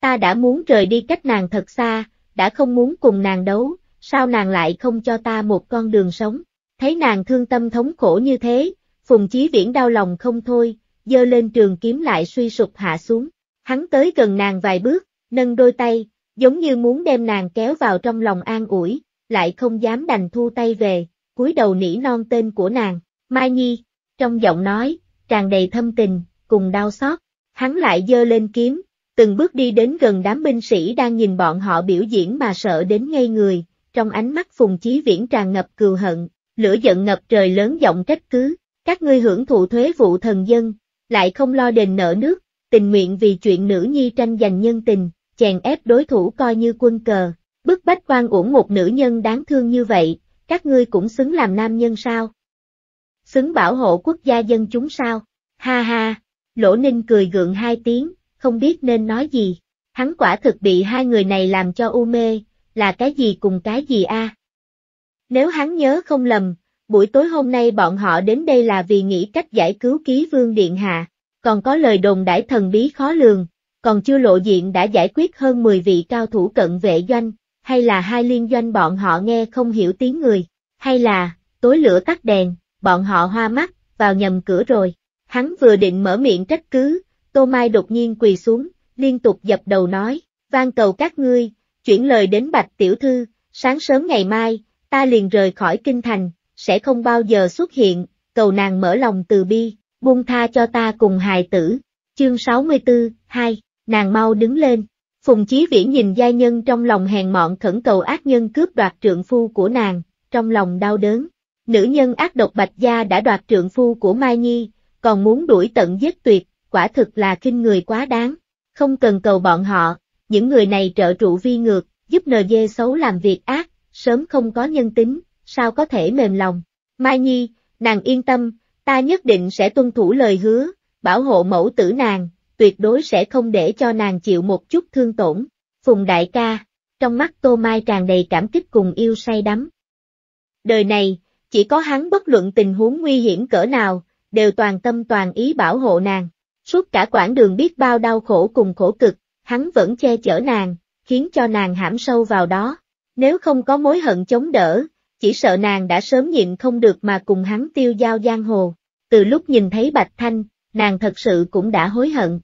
Ta đã muốn rời đi cách nàng thật xa, đã không muốn cùng nàng đấu, sao nàng lại không cho ta một con đường sống, thấy nàng thương tâm thống khổ như thế, Phùng Chí Viễn đau lòng không thôi, dơ lên trường kiếm lại suy sụp hạ xuống. Hắn tới gần nàng vài bước, nâng đôi tay, giống như muốn đem nàng kéo vào trong lòng an ủi, lại không dám đành thu tay về, cúi đầu nỉ non tên của nàng, Mai Nhi, trong giọng nói, tràn đầy thâm tình, cùng đau xót. Hắn lại dơ lên kiếm, từng bước đi đến gần đám binh sĩ đang nhìn bọn họ biểu diễn mà sợ đến ngây người, trong ánh mắt Phùng Chí Viễn tràn ngập cừu hận, lửa giận ngập trời lớn giọng trách cứ, các ngươi hưởng thụ thuế vụ thần dân, lại không lo đền nợ nước, tình nguyện vì chuyện nữ nhi tranh giành nhân tình, chèn ép đối thủ coi như quân cờ, bức bách quan uổng một nữ nhân đáng thương như vậy, các ngươi cũng xứng làm nam nhân sao? Xứng bảo hộ quốc gia dân chúng sao? Ha ha, Lỗ Ninh cười gượng hai tiếng, không biết nên nói gì, hắn quả thực bị hai người này làm cho u mê, là cái gì cùng cái gì a? Nếu hắn nhớ không lầm, buổi tối hôm nay bọn họ đến đây là vì nghĩ cách giải cứu ký vương điện hạ, còn có lời đồn đãi thần bí khó lường, còn chưa lộ diện đã giải quyết hơn 10 vị cao thủ cận vệ doanh, hay là hai liên doanh bọn họ nghe không hiểu tiếng người, hay là, tối lửa tắt đèn, bọn họ hoa mắt, vào nhầm cửa rồi, hắn vừa định mở miệng trách cứ, Tô Mai đột nhiên quỳ xuống, liên tục dập đầu nói, van cầu các ngươi, chuyển lời đến Bạch Tiểu Thư, sáng sớm ngày mai, ta liền rời khỏi kinh thành, sẽ không bao giờ xuất hiện, cầu nàng mở lòng từ bi, buông tha cho ta cùng hài tử. Chương 64, 2, nàng mau đứng lên. Phùng Chí Viễn nhìn giai nhân trong lòng hèn mọn khẩn cầu ác nhân cướp đoạt trượng phu của nàng, trong lòng đau đớn. Nữ nhân ác độc Bạch Gia đã đoạt trượng phu của Mai Nhi, còn muốn đuổi tận giết tuyệt, quả thực là kinh người quá đáng. Không cần cầu bọn họ, những người này trợ trụ vi ngược, giúp NG xấu làm việc ác, sớm không có nhân tính, sao có thể mềm lòng. Mai Nhi, nàng yên tâm, ta nhất định sẽ tuân thủ lời hứa, bảo hộ mẫu tử nàng, tuyệt đối sẽ không để cho nàng chịu một chút thương tổn. Phùng đại ca, trong mắt Tô Mai tràn đầy cảm kích cùng yêu say đắm. Đời này, chỉ có hắn bất luận tình huống nguy hiểm cỡ nào, đều toàn tâm toàn ý bảo hộ nàng. Suốt cả quãng đường biết bao đau khổ cùng khổ cực, hắn vẫn che chở nàng, khiến cho nàng hãm sâu vào đó. Nếu không có mối hận chống đỡ, chỉ sợ nàng đã sớm nhịn không được mà cùng hắn tiêu giao giang hồ. Từ lúc nhìn thấy Bạch Thanh, nàng thật sự cũng đã hối hận.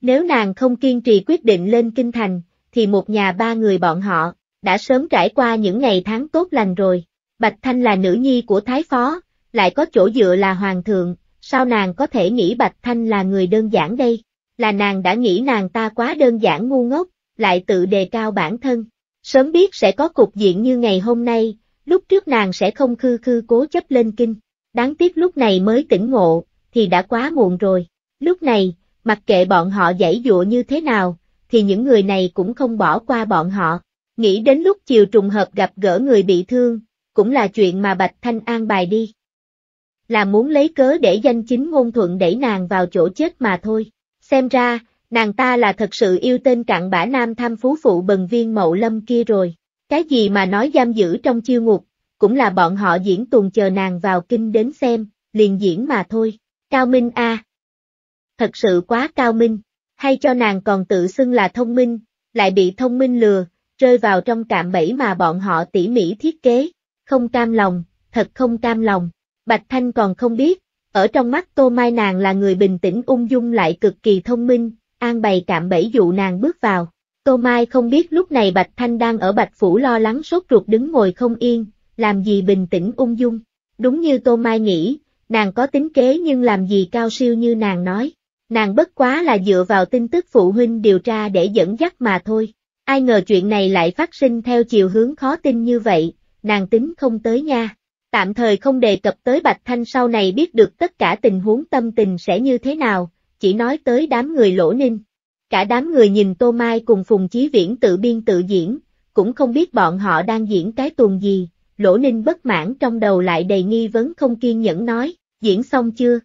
Nếu nàng không kiên trì quyết định lên kinh thành, thì một nhà ba người bọn họ, đã sớm trải qua những ngày tháng tốt lành rồi. Bạch Thanh là nữ nhi của Thái Phó, lại có chỗ dựa là Hoàng thượng, sao nàng có thể nghĩ Bạch Thanh là người đơn giản đây? Là nàng đã nghĩ nàng ta quá đơn giản ngu ngốc, lại tự đề cao bản thân. Sớm biết sẽ có cục diện như ngày hôm nay, lúc trước nàng sẽ không khư khư cố chấp lên kinh, đáng tiếc lúc này mới tỉnh ngộ, thì đã quá muộn rồi. Lúc này, mặc kệ bọn họ giải dụa như thế nào, thì những người này cũng không bỏ qua bọn họ. Nghĩ đến lúc chiều trùng hợp gặp gỡ người bị thương, cũng là chuyện mà Bạch Thanh an bài đi. Là muốn lấy cớ để danh chính ngôn thuận đẩy nàng vào chỗ chết mà thôi. Xem ra, nàng ta là thật sự yêu tên cặn bã nam tham phú phụ bần viên mậu lâm kia rồi. Cái gì mà nói giam giữ trong chiêu ngục, cũng là bọn họ diễn tuồng chờ nàng vào kinh đến xem, liền diễn mà thôi. Cao Minh a Thật sự quá cao minh, hay cho nàng còn tự xưng là thông minh, lại bị thông minh lừa, rơi vào trong cạm bẫy mà bọn họ tỉ mỉ thiết kế, không cam lòng, thật không cam lòng. Bạch Thanh còn không biết, ở trong mắt Tô Mai nàng là người bình tĩnh ung dung lại cực kỳ thông minh, an bày cạm bẫy dụ nàng bước vào. Tô Mai không biết lúc này Bạch Thanh đang ở Bạch Phủ lo lắng sốt ruột đứng ngồi không yên, làm gì bình tĩnh ung dung. Đúng như Tô Mai nghĩ, nàng có tính kế nhưng làm gì cao siêu như nàng nói. Nàng bất quá là dựa vào tin tức phụ huynh điều tra để dẫn dắt mà thôi. Ai ngờ chuyện này lại phát sinh theo chiều hướng khó tin như vậy, nàng tính không tới nha. Tạm thời không đề cập tới Bạch Thanh sau này biết được tất cả tình huống tâm tình sẽ như thế nào, chỉ nói tới đám người lỗ ninh. Cả đám người nhìn Tô Mai cùng Phùng Chí Viễn tự biên tự diễn, cũng không biết bọn họ đang diễn cái tuồng gì, Lỗ Ninh bất mãn trong đầu lại đầy nghi vấn không kiên nhẫn nói, diễn xong chưa?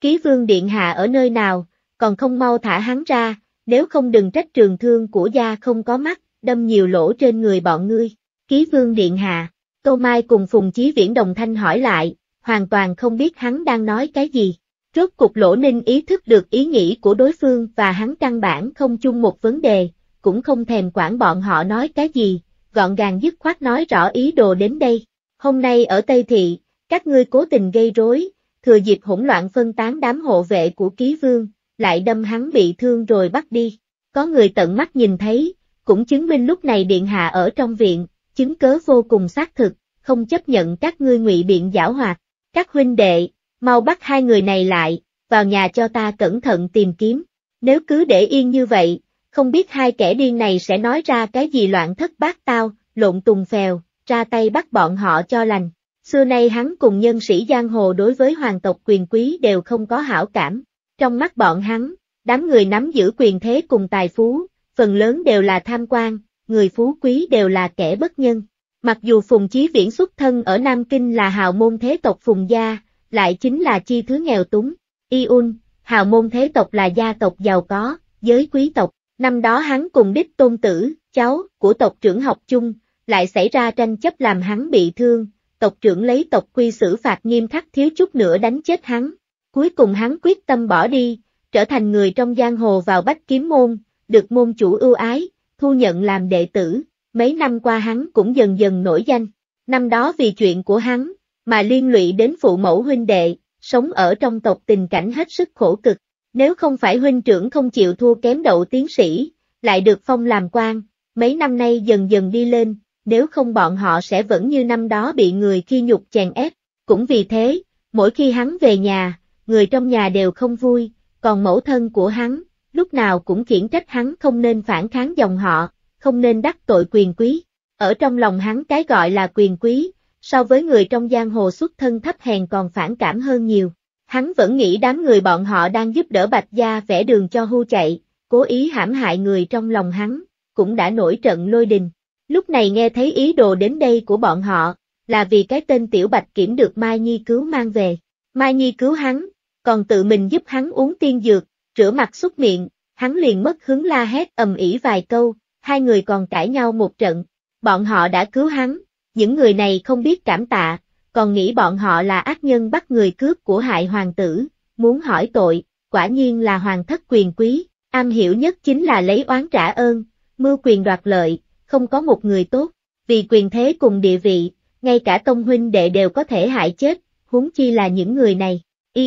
Ký vương điện hạ ở nơi nào, còn không mau thả hắn ra, nếu không đừng trách trường thương của gia không có mắt, đâm nhiều lỗ trên người bọn ngươi. Ký vương điện hạ, Tô Mai cùng Phùng Chí Viễn đồng thanh hỏi lại, hoàn toàn không biết hắn đang nói cái gì. Rốt cục Lỗ Ninh ý thức được ý nghĩ của đối phương và hắn căn bản không chung một vấn đề, cũng không thèm quản bọn họ nói cái gì, gọn gàng dứt khoát nói rõ ý đồ đến đây. Hôm nay ở Tây Thị, các ngươi cố tình gây rối, thừa dịp hỗn loạn phân tán đám hộ vệ của ký vương, lại đâm hắn bị thương rồi bắt đi. Có người tận mắt nhìn thấy, cũng chứng minh lúc này Điện Hạ ở trong viện, chứng cớ vô cùng xác thực, không chấp nhận các ngươi ngụy biện giả hoạt. Các huynh đệ, mau bắt hai người này lại, vào nhà cho ta cẩn thận tìm kiếm, nếu cứ để yên như vậy, không biết hai kẻ điên này sẽ nói ra cái gì loạn thất bát tao, lộn tùng phèo, ra tay bắt bọn họ cho lành. Xưa nay hắn cùng nhân sĩ giang hồ đối với hoàng tộc quyền quý đều không có hảo cảm, trong mắt bọn hắn, đám người nắm giữ quyền thế cùng tài phú, phần lớn đều là tham quan, người phú quý đều là kẻ bất nhân. Mặc dù Phùng Chí Viễn xuất thân ở Nam Kinh là hào môn thế tộc Phùng Gia, lại chính là chi thứ nghèo túng. Iun, hào môn thế tộc là gia tộc giàu có, giới quý tộc, năm đó hắn cùng đích tôn tử, cháu, của tộc trưởng học chung, lại xảy ra tranh chấp làm hắn bị thương, tộc trưởng lấy tộc quy xử phạt nghiêm khắc thiếu chút nữa đánh chết hắn. Cuối cùng hắn quyết tâm bỏ đi, trở thành người trong giang hồ vào bách kiếm môn, được môn chủ ưu ái, thu nhận làm đệ tử, mấy năm qua hắn cũng dần dần nổi danh. Năm đó vì chuyện của hắn, mà liên lụy đến phụ mẫu huynh đệ, sống ở trong tộc tình cảnh hết sức khổ cực. Nếu không phải huynh trưởng không chịu thua kém đậu tiến sĩ, lại được phong làm quan, mấy năm nay dần dần đi lên, nếu không bọn họ sẽ vẫn như năm đó bị người khi nhục chèn ép. Cũng vì thế, mỗi khi hắn về nhà, người trong nhà đều không vui, còn mẫu thân của hắn, lúc nào cũng khiển trách hắn không nên phản kháng dòng họ, không nên đắc tội quyền quý. Ở trong lòng hắn cái gọi là quyền quý, so với người trong giang hồ xuất thân thấp hèn còn phản cảm hơn nhiều. Hắn vẫn nghĩ đám người bọn họ đang giúp đỡ Bạch Gia vẽ đường cho hưu chạy, cố ý hãm hại người trong lòng hắn, cũng đã nổi trận lôi đình. Lúc này nghe thấy ý đồ đến đây của bọn họ, là vì cái tên Tiểu Bạch Kiểm được Mai Nhi cứu mang về. Mai Nhi cứu hắn, còn tự mình giúp hắn uống tiên dược, rửa mặt xúc miệng, hắn liền mất hứng la hét ầm ỉ vài câu, hai người còn cãi nhau một trận. Bọn họ đã cứu hắn, những người này không biết cảm tạ, còn nghĩ bọn họ là ác nhân bắt người cướp của hại hoàng tử, muốn hỏi tội, quả nhiên là hoàng thất quyền quý, am hiểu nhất chính là lấy oán trả ơn, mưu quyền đoạt lợi, không có một người tốt, vì quyền thế cùng địa vị, ngay cả tông huynh đệ đều có thể hại chết, huống chi là những người này.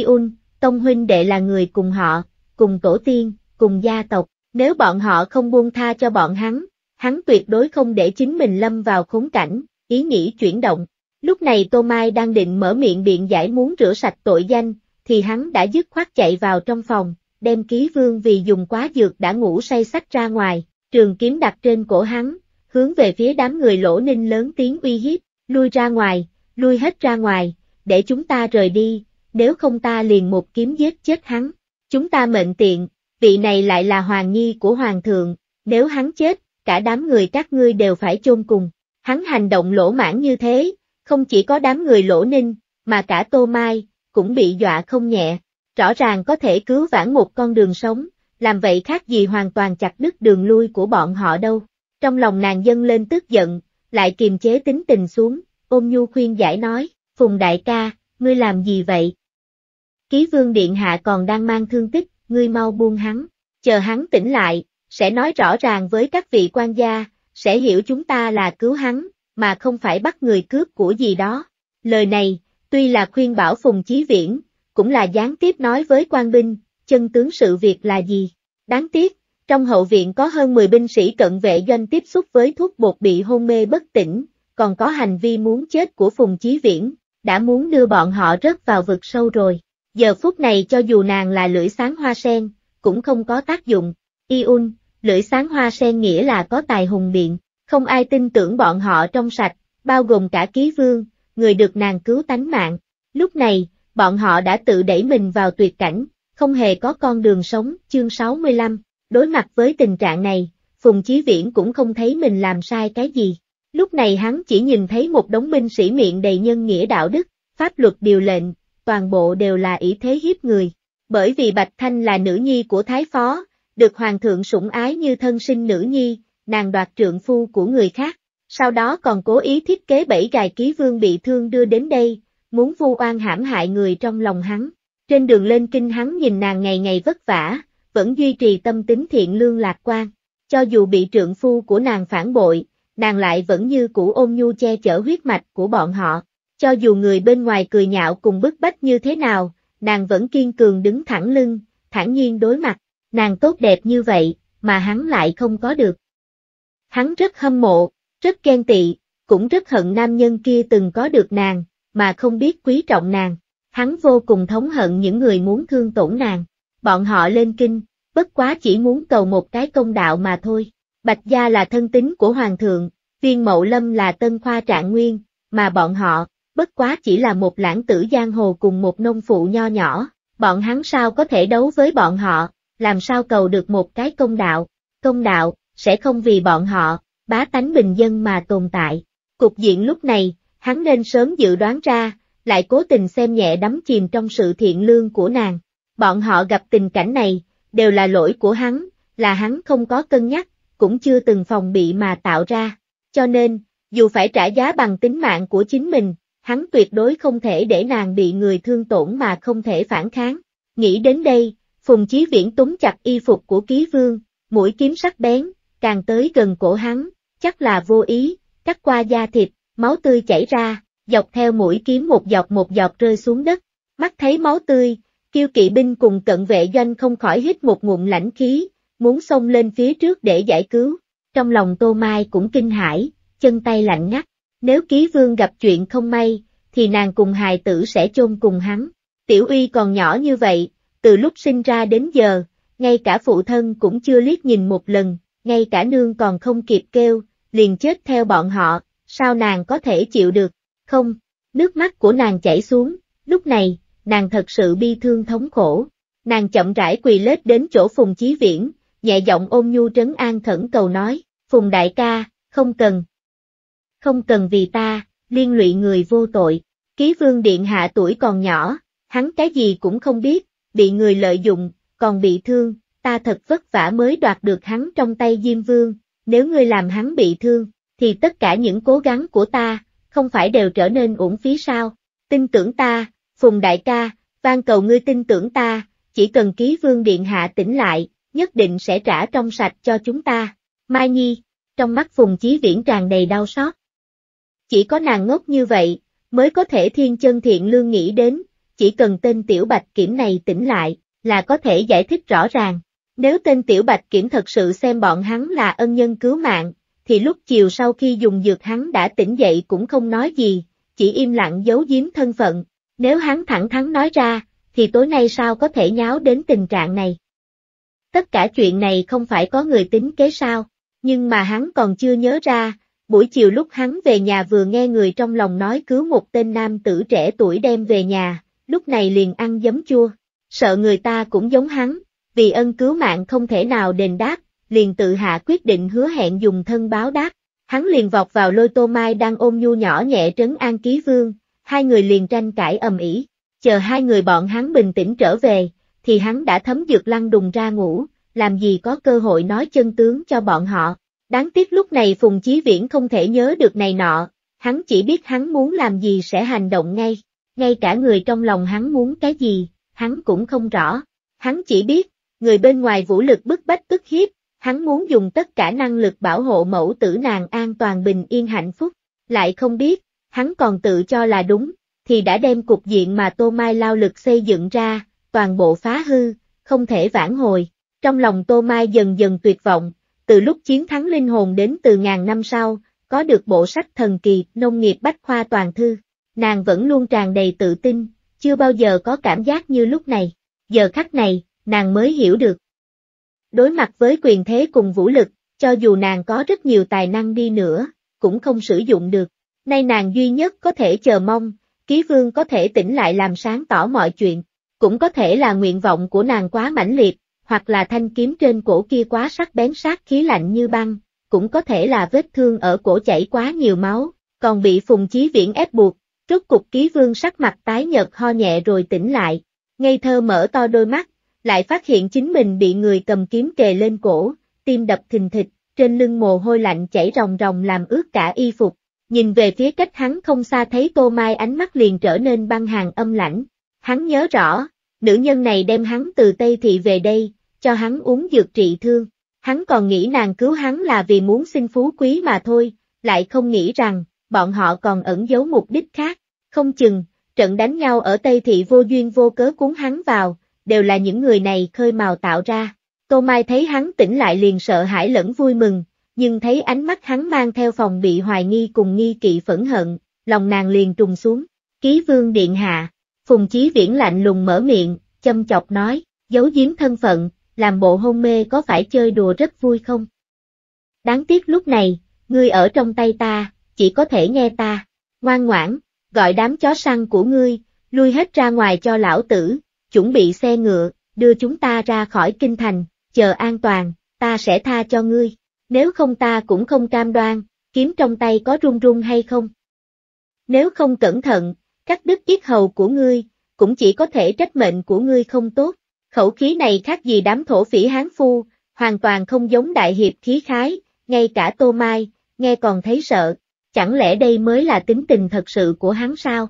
Yun, tông huynh đệ là người cùng họ, cùng tổ tiên, cùng gia tộc, nếu bọn họ không buông tha cho bọn hắn, hắn tuyệt đối không để chính mình lâm vào khốn cảnh, ý nghĩ chuyển động. Lúc này Tô Mai đang định mở miệng biện giải muốn rửa sạch tội danh, thì hắn đã dứt khoát chạy vào trong phòng, đem ký vương vì dùng quá dược đã ngủ say sách ra ngoài, trường kiếm đặt trên cổ hắn, hướng về phía đám người lỗ ninh lớn tiếng uy hiếp, lui ra ngoài, lui hết ra ngoài, để chúng ta rời đi, nếu không ta liền một kiếm giết chết hắn, chúng ta mệnh tiện, vị này lại là hoàng nhi của hoàng thượng, nếu hắn chết, cả đám người các ngươi đều phải chôn cùng, Hắn hành động lỗ mãn như thế, không chỉ có đám người lỗ ninh, mà cả Tô Mai, cũng bị dọa không nhẹ, rõ ràng có thể cứu vãn một con đường sống, làm vậy khác gì hoàn toàn chặt đứt đường lui của bọn họ đâu. Trong lòng nàng dâng lên tức giận, lại kiềm chế tính tình xuống, ôm nhu khuyên giải nói, Phùng đại ca, ngươi làm gì vậy? Ký vương điện hạ còn đang mang thương tích, ngươi mau buông hắn, chờ hắn tỉnh lại, sẽ nói rõ ràng với các vị quan gia, sẽ hiểu chúng ta là cứu hắn, mà không phải bắt người cướp của gì đó. Lời này, tuy là khuyên bảo Phùng Chí Viễn, cũng là gián tiếp nói với quan binh, chân tướng sự việc là gì. Đáng tiếc, trong hậu viện có hơn 10 binh sĩ cận vệ doanh tiếp xúc với thuốc bột bị hôn mê bất tỉnh, còn có hành vi muốn chết của Phùng Chí Viễn, đã muốn đưa bọn họ rớt vào vực sâu rồi. Giờ phút này cho dù nàng là lưỡi sáng hoa sen, cũng không có tác dụng. Yun, lưỡi sáng hoa sen nghĩa là có tài hùng biện, không ai tin tưởng bọn họ trong sạch, bao gồm cả ký vương, người được nàng cứu tánh mạng. Lúc này, bọn họ đã tự đẩy mình vào tuyệt cảnh, không hề có con đường sống, chương 65, đối mặt với tình trạng này, Phùng Chí Viễn cũng không thấy mình làm sai cái gì. Lúc này hắn chỉ nhìn thấy một đống binh sĩ miệng đầy nhân nghĩa đạo đức, pháp luật điều lệnh, toàn bộ đều là ý thế hiếp người. Bởi vì Bạch Thanh là nữ nhi của Thái Phó, được hoàng thượng sủng ái như thân sinh nữ nhi, nàng đoạt trượng phu của người khác, sau đó còn cố ý thiết kế bảy gài ký vương bị thương đưa đến đây, muốn vu oan hãm hại người trong lòng hắn. Trên đường lên kinh hắn nhìn nàng ngày ngày vất vả, vẫn duy trì tâm tính thiện lương lạc quan, cho dù bị trượng phu của nàng phản bội, nàng lại vẫn như cũ ôm nhu che chở huyết mạch của bọn họ, cho dù người bên ngoài cười nhạo cùng bức bách như thế nào, nàng vẫn kiên cường đứng thẳng lưng, thản nhiên đối mặt, nàng tốt đẹp như vậy, mà hắn lại không có được. Hắn rất hâm mộ, rất ghen tị, cũng rất hận nam nhân kia từng có được nàng, mà không biết quý trọng nàng. Hắn vô cùng thống hận những người muốn thương tổn nàng. Bọn họ lên kinh, bất quá chỉ muốn cầu một cái công đạo mà thôi. Bạch Gia là thân tín của Hoàng thượng, viên mậu lâm là tân khoa trạng nguyên, mà bọn họ, bất quá chỉ là một lãng tử giang hồ cùng một nông phụ nho nhỏ, bọn hắn sao có thể đấu với bọn họ, làm sao cầu được một cái công đạo, công đạo, sẽ không vì bọn họ, bá tánh bình dân mà tồn tại. Cục diện lúc này, hắn nên sớm dự đoán ra, lại cố tình xem nhẹ đắm chìm trong sự thiện lương của nàng. Bọn họ gặp tình cảnh này, đều là lỗi của hắn, là hắn không có cân nhắc, cũng chưa từng phòng bị mà tạo ra. Cho nên, dù phải trả giá bằng tính mạng của chính mình, hắn tuyệt đối không thể để nàng bị người thương tổn mà không thể phản kháng. Nghĩ đến đây, Phùng Chí Viễn túm chặt y phục của ký vương, mũi kiếm sắc bén, càng tới gần cổ hắn, chắc là vô ý, cắt qua da thịt, máu tươi chảy ra, dọc theo mũi kiếm một giọt một giọt rơi xuống đất, mắt thấy máu tươi, kiêu kỵ binh cùng cận vệ doanh không khỏi hít một ngụm lãnh khí, muốn xông lên phía trước để giải cứu, trong lòng Tô Mai cũng kinh hãi, chân tay lạnh ngắt, nếu ký vương gặp chuyện không may, thì nàng cùng hài tử sẽ chôn cùng hắn, tiểu uy còn nhỏ như vậy, từ lúc sinh ra đến giờ, ngay cả phụ thân cũng chưa liếc nhìn một lần, ngay cả nương còn không kịp kêu, liền chết theo bọn họ, sao nàng có thể chịu được, không, nước mắt của nàng chảy xuống, lúc này, nàng thật sự bi thương thống khổ, nàng chậm rãi quỳ lết đến chỗ Phùng Chí Viễn, nhẹ giọng ôm nhu trấn an khẩn cầu nói, Phùng Đại ca, không cần, không cần vì ta, liên lụy người vô tội, ký vương điện hạ tuổi còn nhỏ, hắn cái gì cũng không biết, bị người lợi dụng, còn bị thương, ta thật vất vả mới đoạt được hắn trong tay Diêm Vương, nếu ngươi làm hắn bị thương, thì tất cả những cố gắng của ta, không phải đều trở nên uổng phí sao, tin tưởng ta, Phùng Đại ca, van cầu ngươi tin tưởng ta, chỉ cần ký vương điện hạ tỉnh lại, nhất định sẽ trả trong sạch cho chúng ta, Mai Nhi, trong mắt Phùng Chí Viễn tràn đầy đau xót. Chỉ có nàng ngốc như vậy, mới có thể thiên chân thiện lương nghĩ đến, chỉ cần tên tiểu bạch kiểm này tỉnh lại, là có thể giải thích rõ ràng. Nếu tên tiểu bạch kiểm thật sự xem bọn hắn là ân nhân cứu mạng, thì lúc chiều sau khi dùng dược hắn đã tỉnh dậy cũng không nói gì, chỉ im lặng giấu giếm thân phận. Nếu hắn thẳng thắn nói ra, thì tối nay sao có thể nháo đến tình trạng này? Tất cả chuyện này không phải có người tính kế sao, nhưng mà hắn còn chưa nhớ ra, buổi chiều lúc hắn về nhà vừa nghe người trong lòng nói cứu một tên nam tử trẻ tuổi đem về nhà, lúc này liền ăn giấm chua, sợ người ta cũng giống hắn, vì ân cứu mạng không thể nào đền đáp, liền tự hạ quyết định hứa hẹn dùng thân báo đáp. Hắn liền vọt vào lôi tô mai đang ôm nhu nhỏ nhẹ trấn an ký vương, hai người liền tranh cãi ầm ĩ. chờ hai người bọn hắn bình tĩnh trở về, thì hắn đã thấm dược lăn đùng ra ngủ, làm gì có cơ hội nói chân tướng cho bọn họ. Đáng tiếc lúc này Phùng Chí Viễn không thể nhớ được này nọ, hắn chỉ biết hắn muốn làm gì sẽ hành động ngay ngay cả người trong lòng hắn muốn cái gì, hắn cũng không rõ. Hắn chỉ biết, người bên ngoài vũ lực bức bách tức hiếp, hắn muốn dùng tất cả năng lực bảo hộ mẫu tử nàng an toàn bình yên hạnh phúc, lại không biết, hắn còn tự cho là đúng, thì đã đem cục diện mà Tô Mai lao lực xây dựng ra, toàn bộ phá hư, không thể vãn hồi. Trong lòng Tô Mai dần dần tuyệt vọng, từ lúc chiến thắng linh hồn đến từ ngàn năm sau, có được bộ sách thần kỳ Nông nghiệp Bách Khoa Toàn Thư nàng vẫn luôn tràn đầy tự tin, chưa bao giờ có cảm giác như lúc này. Giờ khắc này, nàng mới hiểu được. Đối mặt với quyền thế cùng vũ lực, cho dù nàng có rất nhiều tài năng đi nữa, cũng không sử dụng được. Nay nàng duy nhất có thể chờ mong, ký vương có thể tỉnh lại làm sáng tỏ mọi chuyện, cũng có thể là nguyện vọng của nàng quá mãnh liệt, hoặc là thanh kiếm trên cổ kia quá sắc bén sát khí lạnh như băng, cũng có thể là vết thương ở cổ chảy quá nhiều máu, còn bị Phùng Chí Viễn ép buộc, Rốt cục ký vương sắc mặt tái nhợt ho nhẹ rồi tỉnh lại, ngây thơ mở to đôi mắt, lại phát hiện chính mình bị người cầm kiếm kề lên cổ, tim đập thình thịch, trên lưng mồ hôi lạnh chảy ròng ròng làm ướt cả y phục. Nhìn về phía cách hắn không xa thấy Tô Mai ánh mắt liền trở nên băng hàng âm lãnh. Hắn nhớ rõ, nữ nhân này đem hắn từ Tây Thị về đây, cho hắn uống dược trị thương. Hắn còn nghĩ nàng cứu hắn là vì muốn sinh phú quý mà thôi, lại không nghĩ rằng, bọn họ còn ẩn giấu mục đích khác, không chừng, trận đánh nhau ở Tây Thị vô duyên vô cớ cuốn hắn vào, đều là những người này khơi mào tạo ra. Tô Mai thấy hắn tỉnh lại liền sợ hãi lẫn vui mừng, nhưng thấy ánh mắt hắn mang theo phòng bị hoài nghi cùng nghi kỵ phẫn hận, lòng nàng liền trùng xuống. Ký vương điện hạ, phùng chí viễn lạnh lùng mở miệng, châm chọc nói, giấu giếm thân phận, làm bộ hôn mê có phải chơi đùa rất vui không? Đáng tiếc lúc này, ngươi ở trong tay ta, chỉ có thể nghe ta. Ngoan ngoãn, gọi đám chó săn của ngươi, lui hết ra ngoài cho lão tử, chuẩn bị xe ngựa, đưa chúng ta ra khỏi kinh thành, chờ an toàn, ta sẽ tha cho ngươi. Nếu không ta cũng không cam đoan, kiếm trong tay có run run hay không. Nếu không cẩn thận, cắt đứt yết hầu của ngươi, cũng chỉ có thể trách mệnh của ngươi không tốt. Khẩu khí này khác gì đám thổ phỉ hán phu, hoàn toàn không giống đại hiệp khí khái, ngay cả tô mai, nghe còn thấy sợ. Chẳng lẽ đây mới là tính tình thật sự của hắn sao?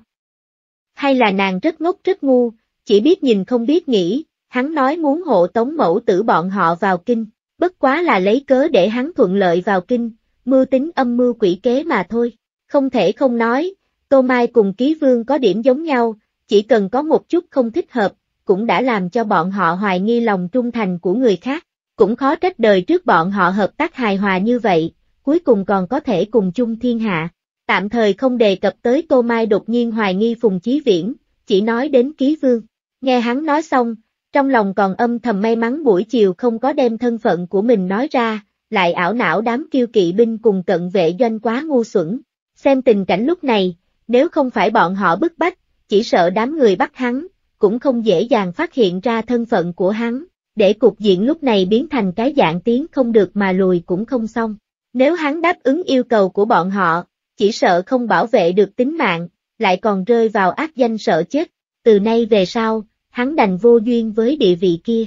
Hay là nàng rất ngốc rất ngu, chỉ biết nhìn không biết nghĩ, hắn nói muốn hộ tống mẫu tử bọn họ vào kinh, bất quá là lấy cớ để hắn thuận lợi vào kinh, mưu tính âm mưu quỷ kế mà thôi. Không thể không nói, Tô Mai cùng Ký Vương có điểm giống nhau, chỉ cần có một chút không thích hợp, cũng đã làm cho bọn họ hoài nghi lòng trung thành của người khác, cũng khó trách đời trước bọn họ hợp tác hài hòa như vậy, cuối cùng còn có thể cùng chung thiên hạ. Tạm thời không đề cập tới Tô Mai đột nhiên hoài nghi Phùng Chí Viễn, chỉ nói đến ký vương. Nghe hắn nói xong, trong lòng còn âm thầm may mắn buổi chiều không có đem thân phận của mình nói ra, lại ảo não đám kiêu kỵ binh cùng cận vệ doanh quá ngu xuẩn. Xem tình cảnh lúc này, nếu không phải bọn họ bức bách, chỉ sợ đám người bắt hắn, cũng không dễ dàng phát hiện ra thân phận của hắn, để cục diện lúc này biến thành cái dạng tiếng không được mà lùi cũng không xong. Nếu hắn đáp ứng yêu cầu của bọn họ, chỉ sợ không bảo vệ được tính mạng, lại còn rơi vào ác danh sợ chết, từ nay về sau, hắn đành vô duyên với địa vị kia.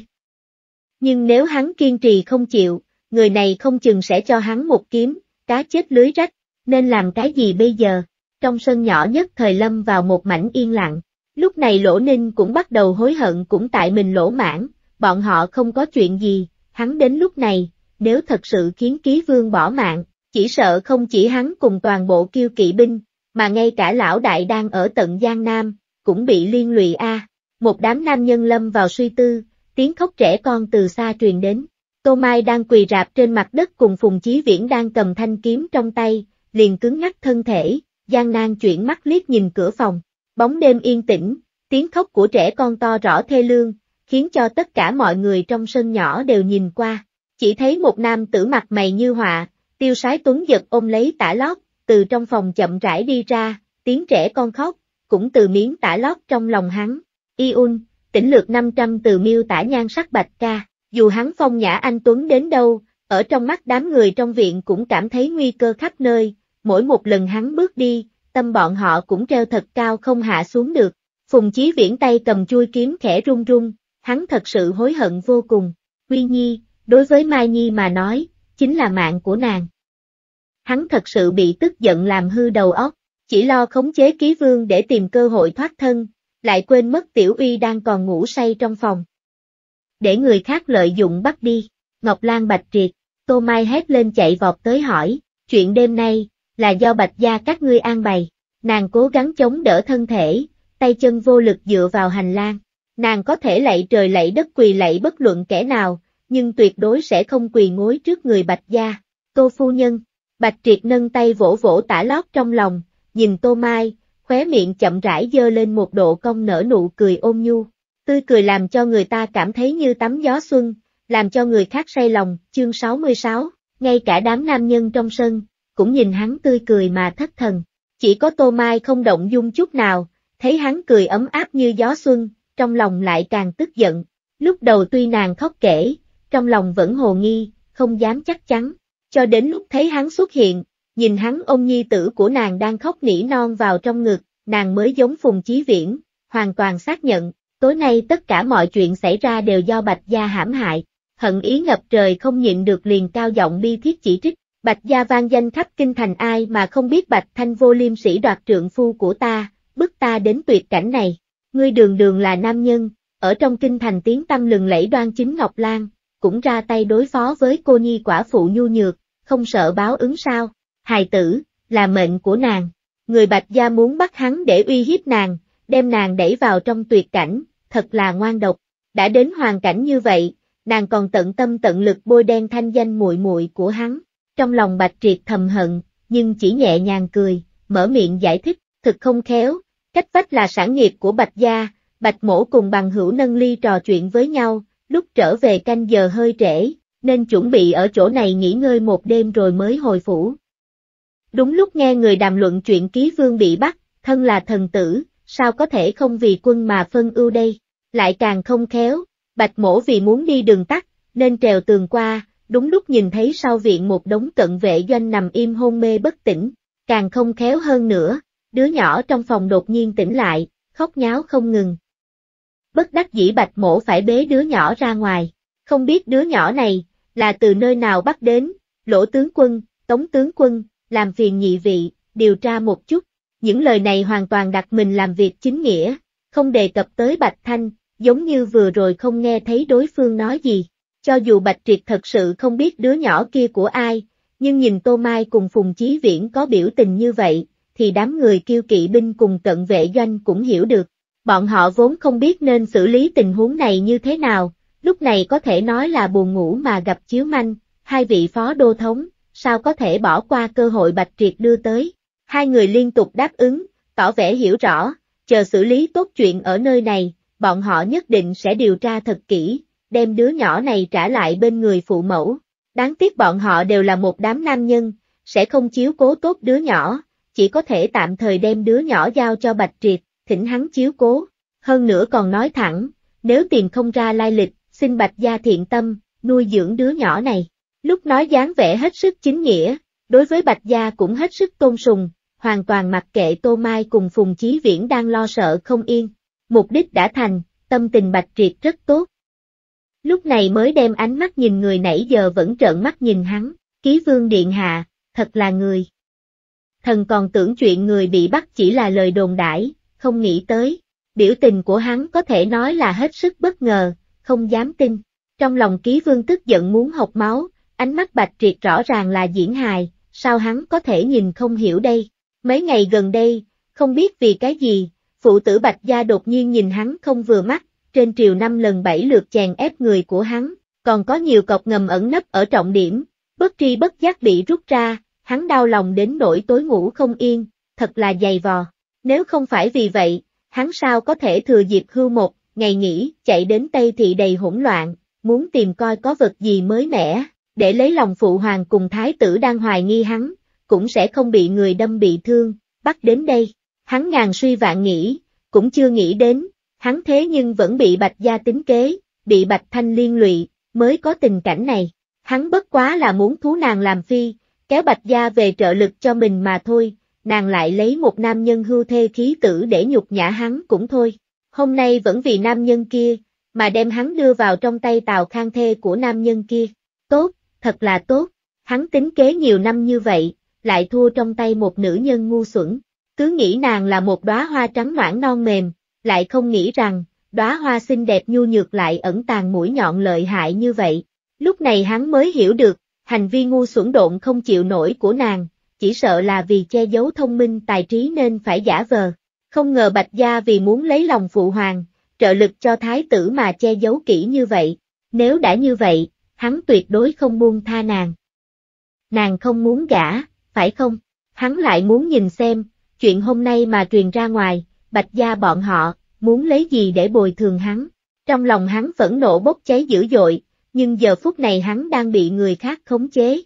Nhưng nếu hắn kiên trì không chịu, người này không chừng sẽ cho hắn một kiếm, cá chết lưới rách, nên làm cái gì bây giờ? Trong sân nhỏ nhất thời lâm vào một mảnh yên lặng, lúc này lỗ ninh cũng bắt đầu hối hận cũng tại mình lỗ mãn, bọn họ không có chuyện gì, hắn đến lúc này, nếu thật sự khiến ký vương bỏ mạng, chỉ sợ không chỉ hắn cùng toàn bộ kiêu kỵ binh, mà ngay cả lão đại đang ở tận Giang Nam, cũng bị liên lụy a. Một đám nam nhân lâm vào suy tư, tiếng khóc trẻ con từ xa truyền đến. Tô Mai đang quỳ rạp trên mặt đất cùng Phùng Chí Viễn đang cầm thanh kiếm trong tay, liền cứng ngắc thân thể, gian nan chuyển mắt liếc nhìn cửa phòng. Bóng đêm yên tĩnh, tiếng khóc của trẻ con to rõ thê lương, khiến cho tất cả mọi người trong sân nhỏ đều nhìn qua. Chỉ thấy một nam tử mặt mày như họa, tiêu sái tuấn giật ôm lấy tả lót, từ trong phòng chậm rãi đi ra, tiếng trẻ con khóc, cũng từ miếng tả lót trong lòng hắn. yun tỉnh lược 500 từ miêu tả nhan sắc bạch ca, dù hắn phong nhã anh Tuấn đến đâu, ở trong mắt đám người trong viện cũng cảm thấy nguy cơ khắp nơi, mỗi một lần hắn bước đi, tâm bọn họ cũng treo thật cao không hạ xuống được. Phùng Chí Viễn tay cầm chui kiếm khẽ run run, hắn thật sự hối hận vô cùng. quy Nhi, đối với Mai Nhi mà nói, chính là mạng của nàng. Hắn thật sự bị tức giận làm hư đầu óc, chỉ lo khống chế ký vương để tìm cơ hội thoát thân, lại quên mất tiểu uy đang còn ngủ say trong phòng. Để người khác lợi dụng bắt đi, Ngọc Lan bạch triệt, Tô Mai hét lên chạy vọt tới hỏi, chuyện đêm nay, là do bạch gia các ngươi an bày, nàng cố gắng chống đỡ thân thể, tay chân vô lực dựa vào hành lang, nàng có thể lạy trời lạy đất quỳ lạy bất luận kẻ nào, nhưng tuyệt đối sẽ không quỳ gối trước người Bạch Gia. Tô Phu Nhân, Bạch Triệt nâng tay vỗ vỗ tả lót trong lòng, nhìn Tô Mai, khóe miệng chậm rãi dơ lên một độ cong nở nụ cười ôm nhu. Tươi cười làm cho người ta cảm thấy như tắm gió xuân, làm cho người khác say lòng, chương 66, ngay cả đám nam nhân trong sân, cũng nhìn hắn tươi cười mà thất thần. Chỉ có Tô Mai không động dung chút nào, thấy hắn cười ấm áp như gió xuân, trong lòng lại càng tức giận. Lúc đầu tuy nàng khóc kể, trong lòng vẫn hồ nghi, không dám chắc chắn. Cho đến lúc thấy hắn xuất hiện, nhìn hắn ôm nhi tử của nàng đang khóc nỉ non vào trong ngực, nàng mới giống Phùng Chí Viễn, hoàn toàn xác nhận, tối nay tất cả mọi chuyện xảy ra đều do Bạch Gia hãm hại. Hận ý ngập trời không nhịn được liền cao giọng bi thiết chỉ trích, Bạch Gia vang danh khắp kinh thành ai mà không biết Bạch Thanh vô liêm sĩ đoạt trượng phu của ta, bức ta đến tuyệt cảnh này. Ngươi đường đường là nam nhân, ở trong kinh thành tiếng tâm lừng lẫy đoan chính Ngọc Lan, cũng ra tay đối phó với cô nhi quả phụ nhu nhược, không sợ báo ứng sao, hài tử, là mệnh của nàng. Người Bạch Gia muốn bắt hắn để uy hiếp nàng, đem nàng đẩy vào trong tuyệt cảnh, thật là ngoan độc. Đã đến hoàn cảnh như vậy, nàng còn tận tâm tận lực bôi đen thanh danh muội muội của hắn. Trong lòng Bạch Triệt thầm hận, nhưng chỉ nhẹ nhàng cười, mở miệng giải thích, thật không khéo, cách vách là sản nghiệp của Bạch Gia, Bạch Mổ cùng bằng hữu nâng ly trò chuyện với nhau, lúc trở về canh giờ hơi trễ, nên chuẩn bị ở chỗ này nghỉ ngơi một đêm rồi mới hồi phủ. Đúng lúc nghe người đàm luận chuyện ký vương bị bắt, thân là thần tử, sao có thể không vì quân mà phân ưu đây, lại càng không khéo, bạch mổ vì muốn đi đường tắt, nên trèo tường qua, đúng lúc nhìn thấy sau viện một đống cận vệ doanh nằm im hôn mê bất tỉnh, càng không khéo hơn nữa, đứa nhỏ trong phòng đột nhiên tỉnh lại, khóc nháo không ngừng, bất đắc dĩ bạch mổ phải bế đứa nhỏ ra ngoài. Không biết đứa nhỏ này, là từ nơi nào bắt đến, lỗ tướng quân, tống tướng quân, làm phiền nhị vị, điều tra một chút. Những lời này hoàn toàn đặt mình làm việc chính nghĩa, không đề cập tới Bạch Thanh, giống như vừa rồi không nghe thấy đối phương nói gì. Cho dù Bạch Triệt thật sự không biết đứa nhỏ kia của ai, nhưng nhìn Tô Mai cùng Phùng Chí Viễn có biểu tình như vậy, thì đám người kiêu kỵ binh cùng cận vệ doanh cũng hiểu được bọn họ vốn không biết nên xử lý tình huống này như thế nào, lúc này có thể nói là buồn ngủ mà gặp chiếu manh, hai vị phó đô thống, sao có thể bỏ qua cơ hội Bạch Triệt đưa tới. Hai người liên tục đáp ứng, tỏ vẻ hiểu rõ, chờ xử lý tốt chuyện ở nơi này, bọn họ nhất định sẽ điều tra thật kỹ, đem đứa nhỏ này trả lại bên người phụ mẫu. Đáng tiếc bọn họ đều là một đám nam nhân, sẽ không chiếu cố tốt đứa nhỏ, chỉ có thể tạm thời đem đứa nhỏ giao cho Bạch Triệt thỉnh hắn chiếu cố, hơn nữa còn nói thẳng, nếu tìm không ra lai lịch, xin bạch gia thiện tâm, nuôi dưỡng đứa nhỏ này. Lúc nói dáng vẻ hết sức chính nghĩa, đối với bạch gia cũng hết sức tôn sùng, hoàn toàn mặc kệ Tô Mai cùng Phùng Chí Viễn đang lo sợ không yên. Mục đích đã thành, tâm tình bạch triệt rất tốt. Lúc này mới đem ánh mắt nhìn người nãy giờ vẫn trợn mắt nhìn hắn, ký vương điện hạ, thật là người. Thần còn tưởng chuyện người bị bắt chỉ là lời đồn đãi, không nghĩ tới. Biểu tình của hắn có thể nói là hết sức bất ngờ, không dám tin. Trong lòng ký vương tức giận muốn hộc máu, ánh mắt bạch triệt rõ ràng là diễn hài, sao hắn có thể nhìn không hiểu đây. Mấy ngày gần đây, không biết vì cái gì, phụ tử bạch gia đột nhiên nhìn hắn không vừa mắt, trên triều năm lần bảy lượt chèn ép người của hắn, còn có nhiều cọc ngầm ẩn nấp ở trọng điểm, bất tri bất giác bị rút ra, hắn đau lòng đến nỗi tối ngủ không yên, thật là dày vò. Nếu không phải vì vậy, hắn sao có thể thừa dịp hư một, ngày nghỉ, chạy đến Tây Thị đầy hỗn loạn, muốn tìm coi có vật gì mới mẻ, để lấy lòng phụ hoàng cùng thái tử đang hoài nghi hắn, cũng sẽ không bị người đâm bị thương, bắt đến đây. Hắn ngàn suy vạn nghĩ, cũng chưa nghĩ đến, hắn thế nhưng vẫn bị bạch gia tính kế, bị bạch thanh liên lụy, mới có tình cảnh này. Hắn bất quá là muốn thú nàng làm phi, kéo bạch gia về trợ lực cho mình mà thôi, nàng lại lấy một nam nhân hưu thê khí tử để nhục nhã hắn cũng thôi. Hôm nay vẫn vì nam nhân kia, mà đem hắn đưa vào trong tay tàu khang thê của nam nhân kia. Tốt, thật là tốt, hắn tính kế nhiều năm như vậy, lại thua trong tay một nữ nhân ngu xuẩn. Cứ nghĩ nàng là một đóa hoa trắng noãn non mềm, lại không nghĩ rằng, đóa hoa xinh đẹp nhu nhược lại ẩn tàng mũi nhọn lợi hại như vậy. Lúc này hắn mới hiểu được, hành vi ngu xuẩn độn không chịu nổi của nàng, chỉ sợ là vì che giấu thông minh tài trí nên phải giả vờ. Không ngờ Bạch Gia vì muốn lấy lòng phụ hoàng, trợ lực cho thái tử mà che giấu kỹ như vậy. Nếu đã như vậy, hắn tuyệt đối không buông tha nàng. Nàng không muốn gả, phải không? Hắn lại muốn nhìn xem, chuyện hôm nay mà truyền ra ngoài, Bạch Gia bọn họ, muốn lấy gì để bồi thường hắn. Trong lòng hắn phẫn nộ bốc cháy dữ dội, nhưng giờ phút này hắn đang bị người khác khống chế,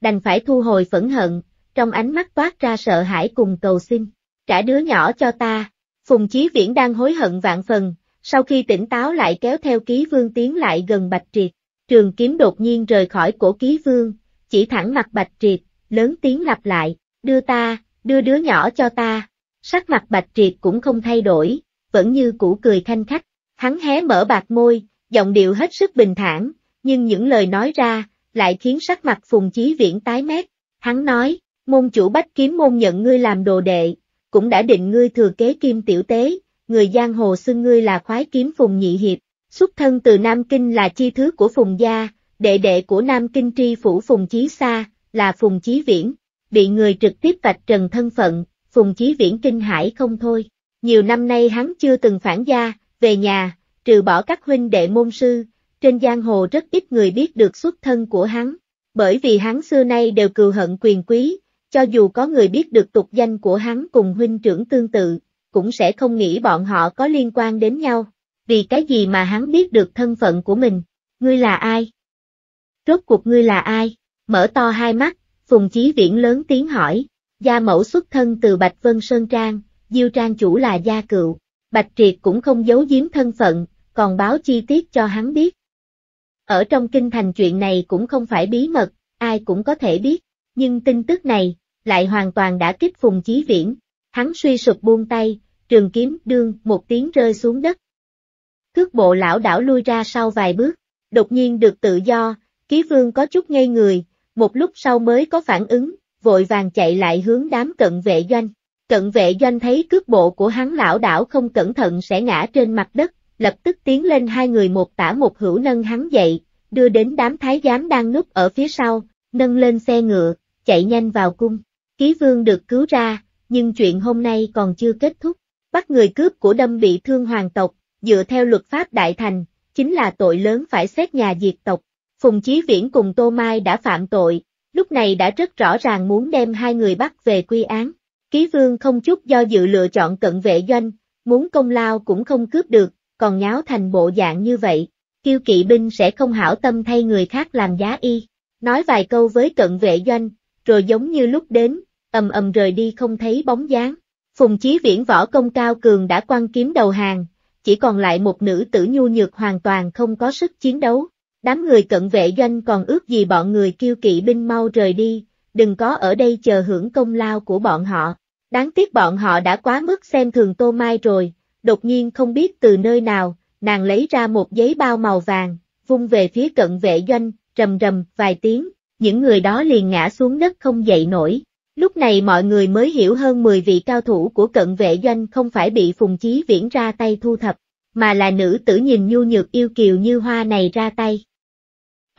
đành phải thu hồi phẫn hận, trong ánh mắt toát ra sợ hãi cùng cầu xin. Trả đứa nhỏ cho ta, Phùng Chí Viễn đang hối hận vạn phần, sau khi tỉnh táo lại kéo theo ký vương tiến lại gần Bạch Triệt, trường kiếm đột nhiên rời khỏi cổ ký vương, chỉ thẳng mặt Bạch Triệt, lớn tiếng lặp lại, đưa ta, đưa đứa nhỏ cho ta, sắc mặt Bạch Triệt cũng không thay đổi, vẫn như cũ cười thanh khách, hắn hé mở bạc môi, giọng điệu hết sức bình thản, nhưng những lời nói ra, lại khiến sắc mặt Phùng Chí Viễn tái mét. Hắn nói, môn chủ bách kiếm môn nhận ngươi làm đồ đệ, cũng đã định ngươi thừa kế kim tiểu tế, người giang hồ xưng ngươi là khoái kiếm Phùng Nhị Hiệp, xuất thân từ Nam Kinh là chi thứ của Phùng Gia, đệ đệ của Nam Kinh tri phủ Phùng Chí Sa, là Phùng Chí Viễn, bị người trực tiếp vạch trần thân phận, Phùng Chí Viễn kinh hãi không thôi. Nhiều năm nay hắn chưa từng phản gia, về nhà, trừ bỏ các huynh đệ môn sư, trên giang hồ rất ít người biết được xuất thân của hắn, bởi vì hắn xưa nay đều cừu hận quyền quý, cho dù có người biết được tục danh của hắn cùng huynh trưởng tương tự, cũng sẽ không nghĩ bọn họ có liên quan đến nhau, vì cái gì mà hắn biết được thân phận của mình, ngươi là ai? Rốt cuộc ngươi là ai? Mở to hai mắt, Phùng Chí Viễn lớn tiếng hỏi, gia mẫu xuất thân từ Bạch Vân Sơn Trang, Diêu Trang chủ là gia cựu, Bạch Triệt cũng không giấu giếm thân phận, còn báo chi tiết cho hắn biết. Ở trong kinh thành chuyện này cũng không phải bí mật, ai cũng có thể biết, nhưng tin tức này, lại hoàn toàn đã kích Phùng Chí Viễn. Hắn suy sụp buông tay, trường kiếm đương một tiếng rơi xuống đất. Cước bộ lão đảo lui ra sau vài bước, đột nhiên được tự do, ký vương có chút ngây người, một lúc sau mới có phản ứng, vội vàng chạy lại hướng đám cận vệ doanh. Cận vệ doanh thấy cước bộ của hắn lão đảo không cẩn thận sẽ ngã trên mặt đất, lập tức tiến lên hai người một tả một hữu nâng hắn dậy, đưa đến đám thái giám đang núp ở phía sau, nâng lên xe ngựa, chạy nhanh vào cung. Ký vương được cứu ra, nhưng chuyện hôm nay còn chưa kết thúc. Bắt người cướp của đâm bị thương hoàng tộc, dựa theo luật pháp đại thành, chính là tội lớn phải xét nhà diệt tộc. Phùng Chí Viễn cùng Tô Mai đã phạm tội, lúc này đã rất rõ ràng muốn đem hai người bắt về quy án. Ký vương không chút do dự lựa chọn cận vệ doanh, muốn công lao cũng không cướp được, còn nháo thành bộ dạng như vậy, kiêu kỵ binh sẽ không hảo tâm thay người khác làm giá y. Nói vài câu với cận vệ doanh, rồi giống như lúc đến, ầm ầm rời đi không thấy bóng dáng. Phùng Chí Viễn võ công cao cường đã quăng kiếm đầu hàng, chỉ còn lại một nữ tử nhu nhược hoàn toàn không có sức chiến đấu. Đám người cận vệ doanh còn ước gì bọn người kiêu kỵ binh mau rời đi, đừng có ở đây chờ hưởng công lao của bọn họ. Đáng tiếc bọn họ đã quá mức xem thường Tô Mai rồi, đột nhiên không biết từ nơi nào, nàng lấy ra một giấy bao màu vàng, vung về phía cận vệ doanh, rầm rầm vài tiếng, những người đó liền ngã xuống đất không dậy nổi. Lúc này mọi người mới hiểu hơn 10 vị cao thủ của cận vệ doanh không phải bị Phùng Chí Viễn ra tay thu thập, mà là nữ tử nhìn nhu nhược yêu kiều như hoa này ra tay.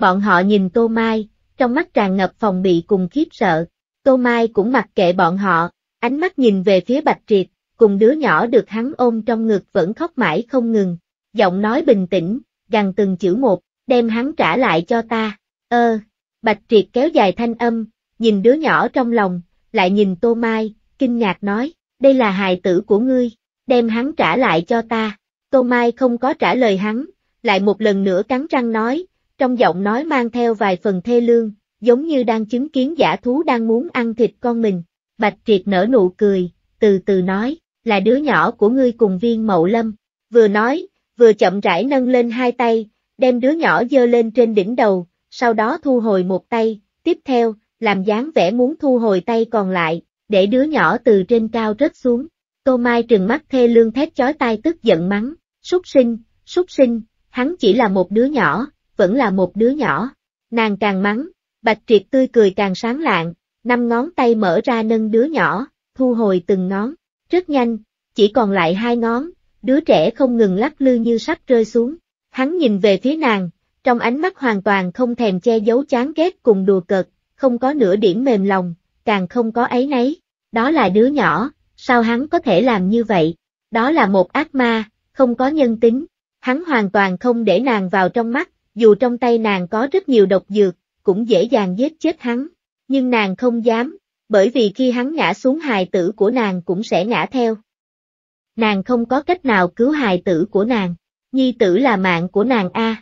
Bọn họ nhìn Tô Mai, trong mắt tràn ngập phòng bị cùng khiếp sợ. Tô Mai cũng mặc kệ bọn họ, ánh mắt nhìn về phía Bạch Triệt, cùng đứa nhỏ được hắn ôm trong ngực vẫn khóc mãi không ngừng, giọng nói bình tĩnh, gằn từng chữ một, đem hắn trả lại cho ta, ơ, bạch triệt kéo dài thanh âm, nhìn đứa nhỏ trong lòng, lại nhìn tô mai, kinh ngạc nói, đây là hài tử của ngươi, đem hắn trả lại cho ta, tô mai không có trả lời hắn, lại một lần nữa cắn răng nói, trong giọng nói mang theo vài phần thê lương, giống như đang chứng kiến giả thú đang muốn ăn thịt con mình. Bạch Triệt nở nụ cười, từ từ nói, là đứa nhỏ của ngươi cùng viên mậu lâm, vừa nói, vừa chậm rãi nâng lên hai tay, đem đứa nhỏ dơ lên trên đỉnh đầu, sau đó thu hồi một tay, tiếp theo, làm dáng vẻ muốn thu hồi tay còn lại, để đứa nhỏ từ trên cao rớt xuống. Tô Mai trừng mắt thê lương thét chói tai tức giận mắng, súc sinh, súc sinh, hắn chỉ là một đứa nhỏ, vẫn là một đứa nhỏ. Nàng càng mắng, bạch triệt tươi cười càng sáng lạng, năm ngón tay mở ra nâng đứa nhỏ, thu hồi từng ngón, rất nhanh, chỉ còn lại hai ngón, đứa trẻ không ngừng lắc lư như sắp rơi xuống. Hắn nhìn về phía nàng, trong ánh mắt hoàn toàn không thèm che giấu chán ghét cùng đùa cợt, không có nửa điểm mềm lòng, càng không có ấy nấy. Đó là đứa nhỏ, sao hắn có thể làm như vậy? Đó là một ác ma, không có nhân tính. Hắn hoàn toàn không để nàng vào trong mắt, dù trong tay nàng có rất nhiều độc dược, cũng dễ dàng giết chết hắn. Nhưng nàng không dám, bởi vì khi hắn ngã xuống hài tử của nàng cũng sẽ ngã theo. Nàng không có cách nào cứu hài tử của nàng, nhi tử là mạng của nàng a.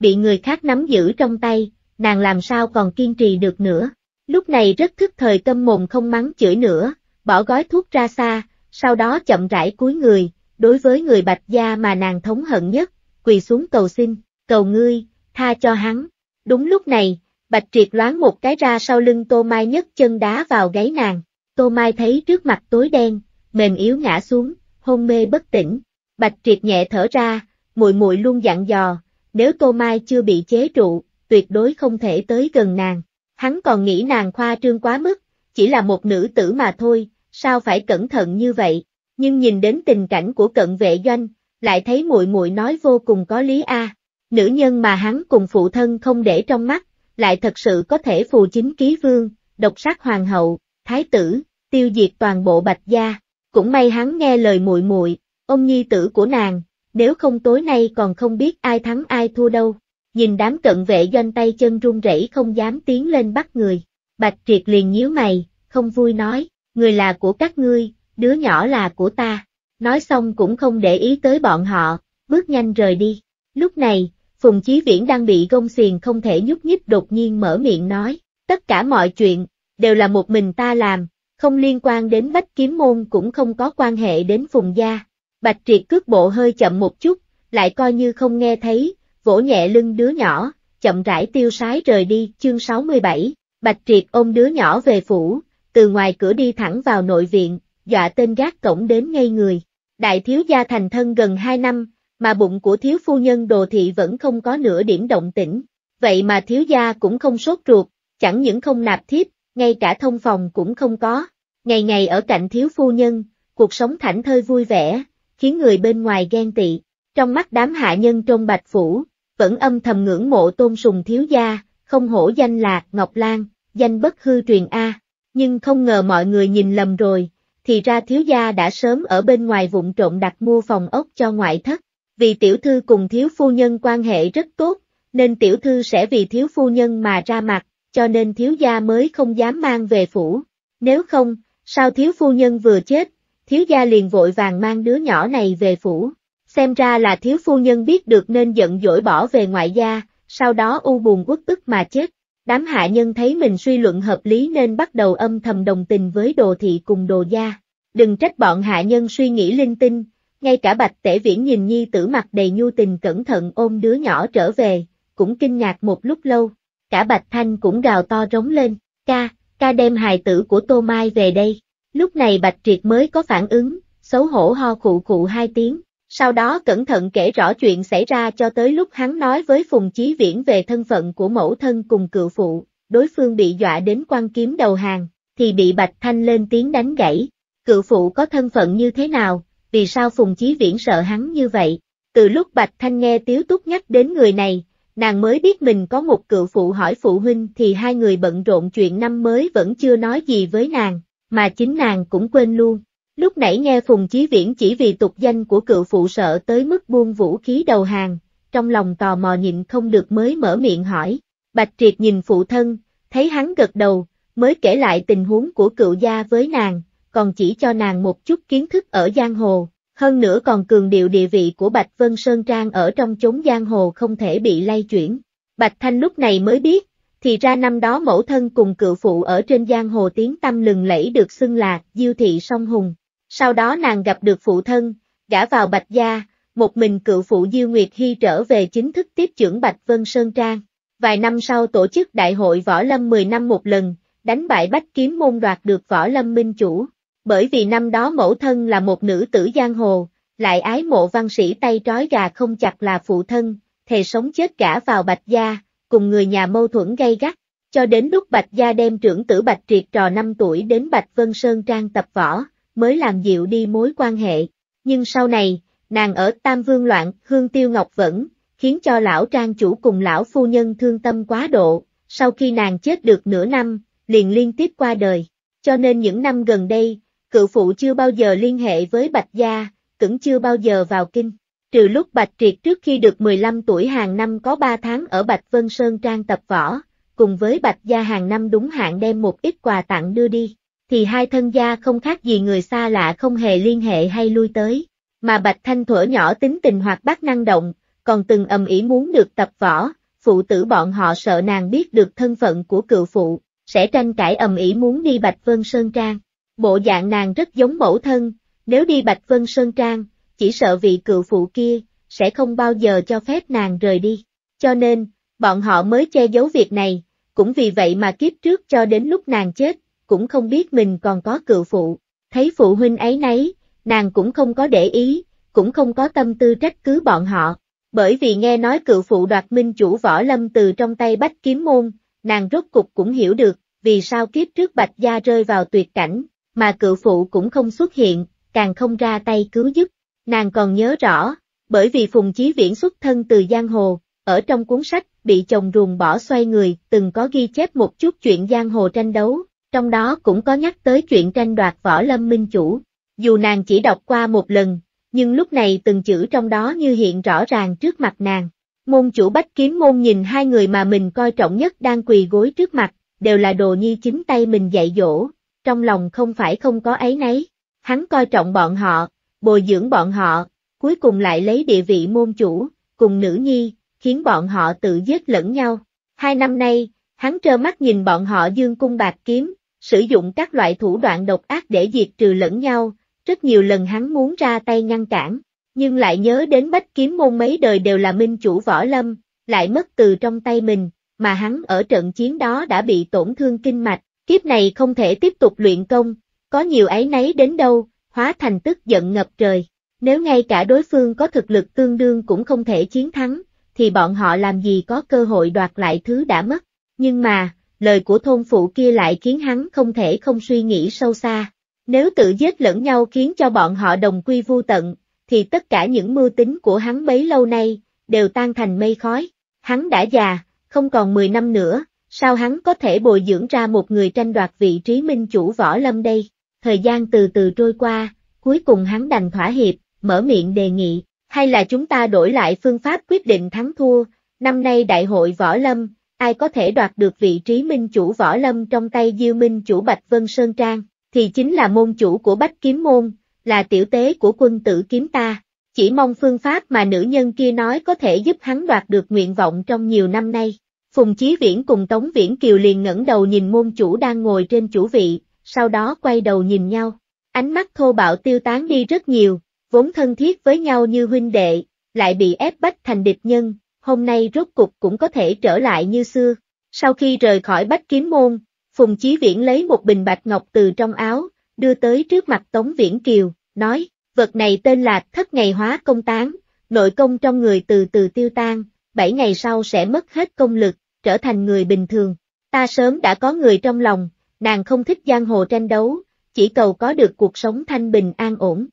Bị người khác nắm giữ trong tay, nàng làm sao còn kiên trì được nữa. Lúc này rất thức thời tâm mồm không mắng chửi nữa, bỏ gói thuốc ra xa, sau đó chậm rãi cúi người, đối với người bạch gia mà nàng thống hận nhất, quỳ xuống cầu xin, cầu ngươi, tha cho hắn. Đúng lúc này, Bạch Triệt loáng một cái ra sau lưng Tô Mai nhấc chân đá vào gáy nàng. Tô Mai thấy trước mặt tối đen, mềm yếu ngã xuống, hôn mê bất tỉnh. Bạch Triệt nhẹ thở ra, muội muội luôn dặn dò, nếu Tô Mai chưa bị chế trụ, tuyệt đối không thể tới gần nàng. Hắn còn nghĩ nàng khoa trương quá mức, chỉ là một nữ tử mà thôi, sao phải cẩn thận như vậy? Nhưng nhìn đến tình cảnh của cận vệ doanh, lại thấy muội muội nói vô cùng có lý a. Nữ nhân mà hắn cùng phụ thân không để trong mắt, lại thật sự có thể phù chính ký vương, độc sát hoàng hậu, thái tử, tiêu diệt toàn bộ bạch gia. Cũng may hắn nghe lời muội muội, ông nhi tử của nàng, nếu không tối nay còn không biết ai thắng ai thua đâu. Nhìn đám cận vệ doanh tay chân run rẩy không dám tiến lên bắt người. Bạch triệt liền nhíu mày, không vui nói, người là của các ngươi, đứa nhỏ là của ta. Nói xong cũng không để ý tới bọn họ, bước nhanh rời đi. Lúc này, Phùng Chí Viễn đang bị gông xiềng không thể nhúc nhích đột nhiên mở miệng nói, tất cả mọi chuyện, đều là một mình ta làm, không liên quan đến Bách Kiếm Môn cũng không có quan hệ đến Phùng Gia. Bạch Triệt cước bộ hơi chậm một chút, lại coi như không nghe thấy, vỗ nhẹ lưng đứa nhỏ, chậm rãi tiêu sái rời đi, chương 67, Bạch Triệt ôm đứa nhỏ về phủ, từ ngoài cửa đi thẳng vào nội viện, dọa tên gác cổng đến ngay người. Đại thiếu gia thành thân gần 2 năm, mà bụng của thiếu phu nhân đồ thị vẫn không có nửa điểm động tĩnh. Vậy mà thiếu gia cũng không sốt ruột, chẳng những không nạp thiếp, ngay cả thông phòng cũng không có. Ngày ngày ở cạnh thiếu phu nhân, cuộc sống thảnh thơi vui vẻ, khiến người bên ngoài ghen tị. Trong mắt đám hạ nhân trong bạch phủ, vẫn âm thầm ngưỡng mộ tôn sùng thiếu gia, không hổ danh là Ngọc Lan, danh bất hư truyền A. Nhưng không ngờ mọi người nhìn lầm rồi, thì ra thiếu gia đã sớm ở bên ngoài vụn trộn đặt mua phòng ốc cho ngoại thất vì tiểu thư cùng thiếu phu nhân quan hệ rất tốt, nên tiểu thư sẽ vì thiếu phu nhân mà ra mặt, cho nên thiếu gia mới không dám mang về phủ. Nếu không, sao thiếu phu nhân vừa chết, thiếu gia liền vội vàng mang đứa nhỏ này về phủ. Xem ra là thiếu phu nhân biết được nên giận dỗi bỏ về ngoại gia, sau đó u buồn quốc ức mà chết. Đám hạ nhân thấy mình suy luận hợp lý nên bắt đầu âm thầm đồng tình với đồ thị cùng đồ gia. Đừng trách bọn hạ nhân suy nghĩ linh tinh, ngay cả bạch tể viễn nhìn nhi tử mặt đầy nhu tình cẩn thận ôm đứa nhỏ trở về, cũng kinh ngạc một lúc lâu, cả bạch thanh cũng gào to rống lên, ca, ca đem hài tử của Tô Mai về đây, lúc này bạch triệt mới có phản ứng, xấu hổ ho khụ khụ hai tiếng, sau đó cẩn thận kể rõ chuyện xảy ra cho tới lúc hắn nói với Phùng Chí Viễn về thân phận của mẫu thân cùng cựu phụ, đối phương bị dọa đến quan kiếm đầu hàng, thì bị Bạch Thanh lên tiếng đánh gãy. Cựu phụ có thân phận như thế nào, vì sao Phùng Chí Viễn sợ hắn như vậy. Từ lúc Bạch Thanh nghe Tiếu Túc nhắc đến người này, nàng mới biết mình có một cựu phụ hỏi phụ huynh thì hai người bận rộn chuyện năm mới vẫn chưa nói gì với nàng, mà chính nàng cũng quên luôn. Lúc nãy nghe Phùng Chí Viễn chỉ vì tục danh của cựu phụ sợ tới mức buông vũ khí đầu hàng, trong lòng tò mò nhịn không được mới mở miệng hỏi. Bạch Triệt nhìn phụ thân, thấy hắn gật đầu, mới kể lại tình huống của cựu gia với nàng, còn chỉ cho nàng một chút kiến thức ở giang hồ, hơn nữa còn cường điệu địa vị của Bạch Vân Sơn Trang ở trong chốn giang hồ không thể bị lay chuyển. Bạch Thanh lúc này mới biết, thì ra năm đó mẫu thân cùng cựu phụ ở trên giang hồ tiếng tâm lừng lẫy được xưng là Diêu Thị Song Hùng. Sau đó nàng gặp được phụ thân, gả vào Bạch Gia, một mình cựu phụ Diêu Nguyệt Hy trở về chính thức tiếp trưởng Bạch Vân Sơn Trang. Vài năm sau tổ chức đại hội võ lâm 10 năm một lần, đánh bại bách kiếm môn đoạt được võ lâm minh chủ bởi vì năm đó mẫu thân là một nữ tử giang hồ, lại ái mộ văn sĩ tay trói gà không chặt là phụ thân, thề sống chết cả vào Bạch Gia, cùng người nhà mâu thuẫn gây gắt, cho đến lúc Bạch Gia đem trưởng tử Bạch Triệt trò 5 tuổi đến Bạch Vân Sơn Trang tập võ, mới làm dịu đi mối quan hệ. Nhưng sau này, nàng ở Tam Vương Loạn, Hương Tiêu Ngọc vẫn, khiến cho lão trang chủ cùng lão phu nhân thương tâm quá độ, sau khi nàng chết được nửa năm, liền liên tiếp qua đời. Cho nên những năm gần đây, cựu phụ chưa bao giờ liên hệ với Bạch Gia, cũng chưa bao giờ vào kinh. Trừ lúc Bạch Triệt trước khi được 15 tuổi hàng năm có 3 tháng ở Bạch Vân Sơn Trang tập võ, cùng với Bạch Gia hàng năm đúng hạn đem một ít quà tặng đưa đi, thì hai thân gia không khác gì người xa lạ không hề liên hệ hay lui tới. Mà Bạch Thanh thuở nhỏ tính tình hoạt bát năng động, còn từng ầm ĩ muốn được tập võ, phụ tử bọn họ sợ nàng biết được thân phận của cựu phụ, sẽ tranh cãi ầm ĩ muốn đi Bạch Vân Sơn Trang. Bộ dạng nàng rất giống mẫu thân, nếu đi Bạch Vân Sơn Trang, chỉ sợ vị cựu phụ kia, sẽ không bao giờ cho phép nàng rời đi. Cho nên, bọn họ mới che giấu việc này, cũng vì vậy mà kiếp trước cho đến lúc nàng chết, cũng không biết mình còn có cựu phụ. Thấy phụ huynh ấy nấy, nàng cũng không có để ý, cũng không có tâm tư trách cứ bọn họ. Bởi vì nghe nói cựu phụ đoạt minh chủ võ lâm từ trong tay bách kiếm môn, nàng rốt cục cũng hiểu được, vì sao kiếp trước bạch gia rơi vào tuyệt cảnh, mà cự phụ cũng không xuất hiện, càng không ra tay cứu giúp. Nàng còn nhớ rõ, bởi vì Phùng Chí Viễn xuất thân từ giang hồ, ở trong cuốn sách bị chồng ruồng bỏ xoay người, từng có ghi chép một chút chuyện giang hồ tranh đấu, trong đó cũng có nhắc tới chuyện tranh đoạt võ lâm minh chủ. Dù nàng chỉ đọc qua một lần, nhưng lúc này từng chữ trong đó như hiện rõ ràng trước mặt nàng. Môn chủ bách kiếm môn nhìn hai người mà mình coi trọng nhất đang quỳ gối trước mặt, đều là đồ nhi chính tay mình dạy dỗ, trong lòng không phải không có ấy nấy. Hắn coi trọng bọn họ, bồi dưỡng bọn họ, cuối cùng lại lấy địa vị môn chủ, cùng nữ nhi, khiến bọn họ tự giết lẫn nhau. Hai năm nay, hắn trơ mắt nhìn bọn họ dương cung bạc kiếm, sử dụng các loại thủ đoạn độc ác để diệt trừ lẫn nhau, rất nhiều lần hắn muốn ra tay ngăn cản, nhưng lại nhớ đến bách kiếm môn mấy đời đều là minh chủ võ lâm, lại mất từ trong tay mình, mà hắn ở trận chiến đó đã bị tổn thương kinh mạch, kiếp này không thể tiếp tục luyện công, có nhiều ấy nấy đến đâu, hóa thành tức giận ngập trời. Nếu ngay cả đối phương có thực lực tương đương cũng không thể chiến thắng, thì bọn họ làm gì có cơ hội đoạt lại thứ đã mất. Nhưng mà, lời của thôn phụ kia lại khiến hắn không thể không suy nghĩ sâu xa. Nếu tự giết lẫn nhau khiến cho bọn họ đồng quy vu tận, thì tất cả những mưu tính của hắn bấy lâu nay, đều tan thành mây khói. Hắn đã già, không còn 10 năm nữa, sao hắn có thể bồi dưỡng ra một người tranh đoạt vị trí minh chủ võ lâm đây? Thời gian từ từ trôi qua, cuối cùng hắn đành thỏa hiệp, mở miệng đề nghị, hay là chúng ta đổi lại phương pháp quyết định thắng thua, năm nay đại hội võ lâm, ai có thể đoạt được vị trí minh chủ võ lâm trong tay diêu minh chủ Bạch Vân Sơn Trang, thì chính là môn chủ của Bách Kiếm Môn, là tiểu tế của quân tử kiếm ta. Chỉ mong phương pháp mà nữ nhân kia nói có thể giúp hắn đoạt được nguyện vọng trong nhiều năm nay. Phùng Chí Viễn cùng Tống Viễn Kiều liền ngẩng đầu nhìn môn chủ đang ngồi trên chủ vị, sau đó quay đầu nhìn nhau. Ánh mắt thô bạo tiêu tán đi rất nhiều, vốn thân thiết với nhau như huynh đệ, lại bị ép bách thành địch nhân, hôm nay rốt cục cũng có thể trở lại như xưa. Sau khi rời khỏi bách kiếm môn, Phùng Chí Viễn lấy một bình bạch ngọc từ trong áo, đưa tới trước mặt Tống Viễn Kiều, nói, vật này tên là thất ngày hóa công tán, nội công trong người từ từ tiêu tan, 7 ngày sau sẽ mất hết công lực, trở thành người bình thường. Ta sớm đã có người trong lòng, nàng không thích giang hồ tranh đấu, chỉ cầu có được cuộc sống thanh bình an ổn.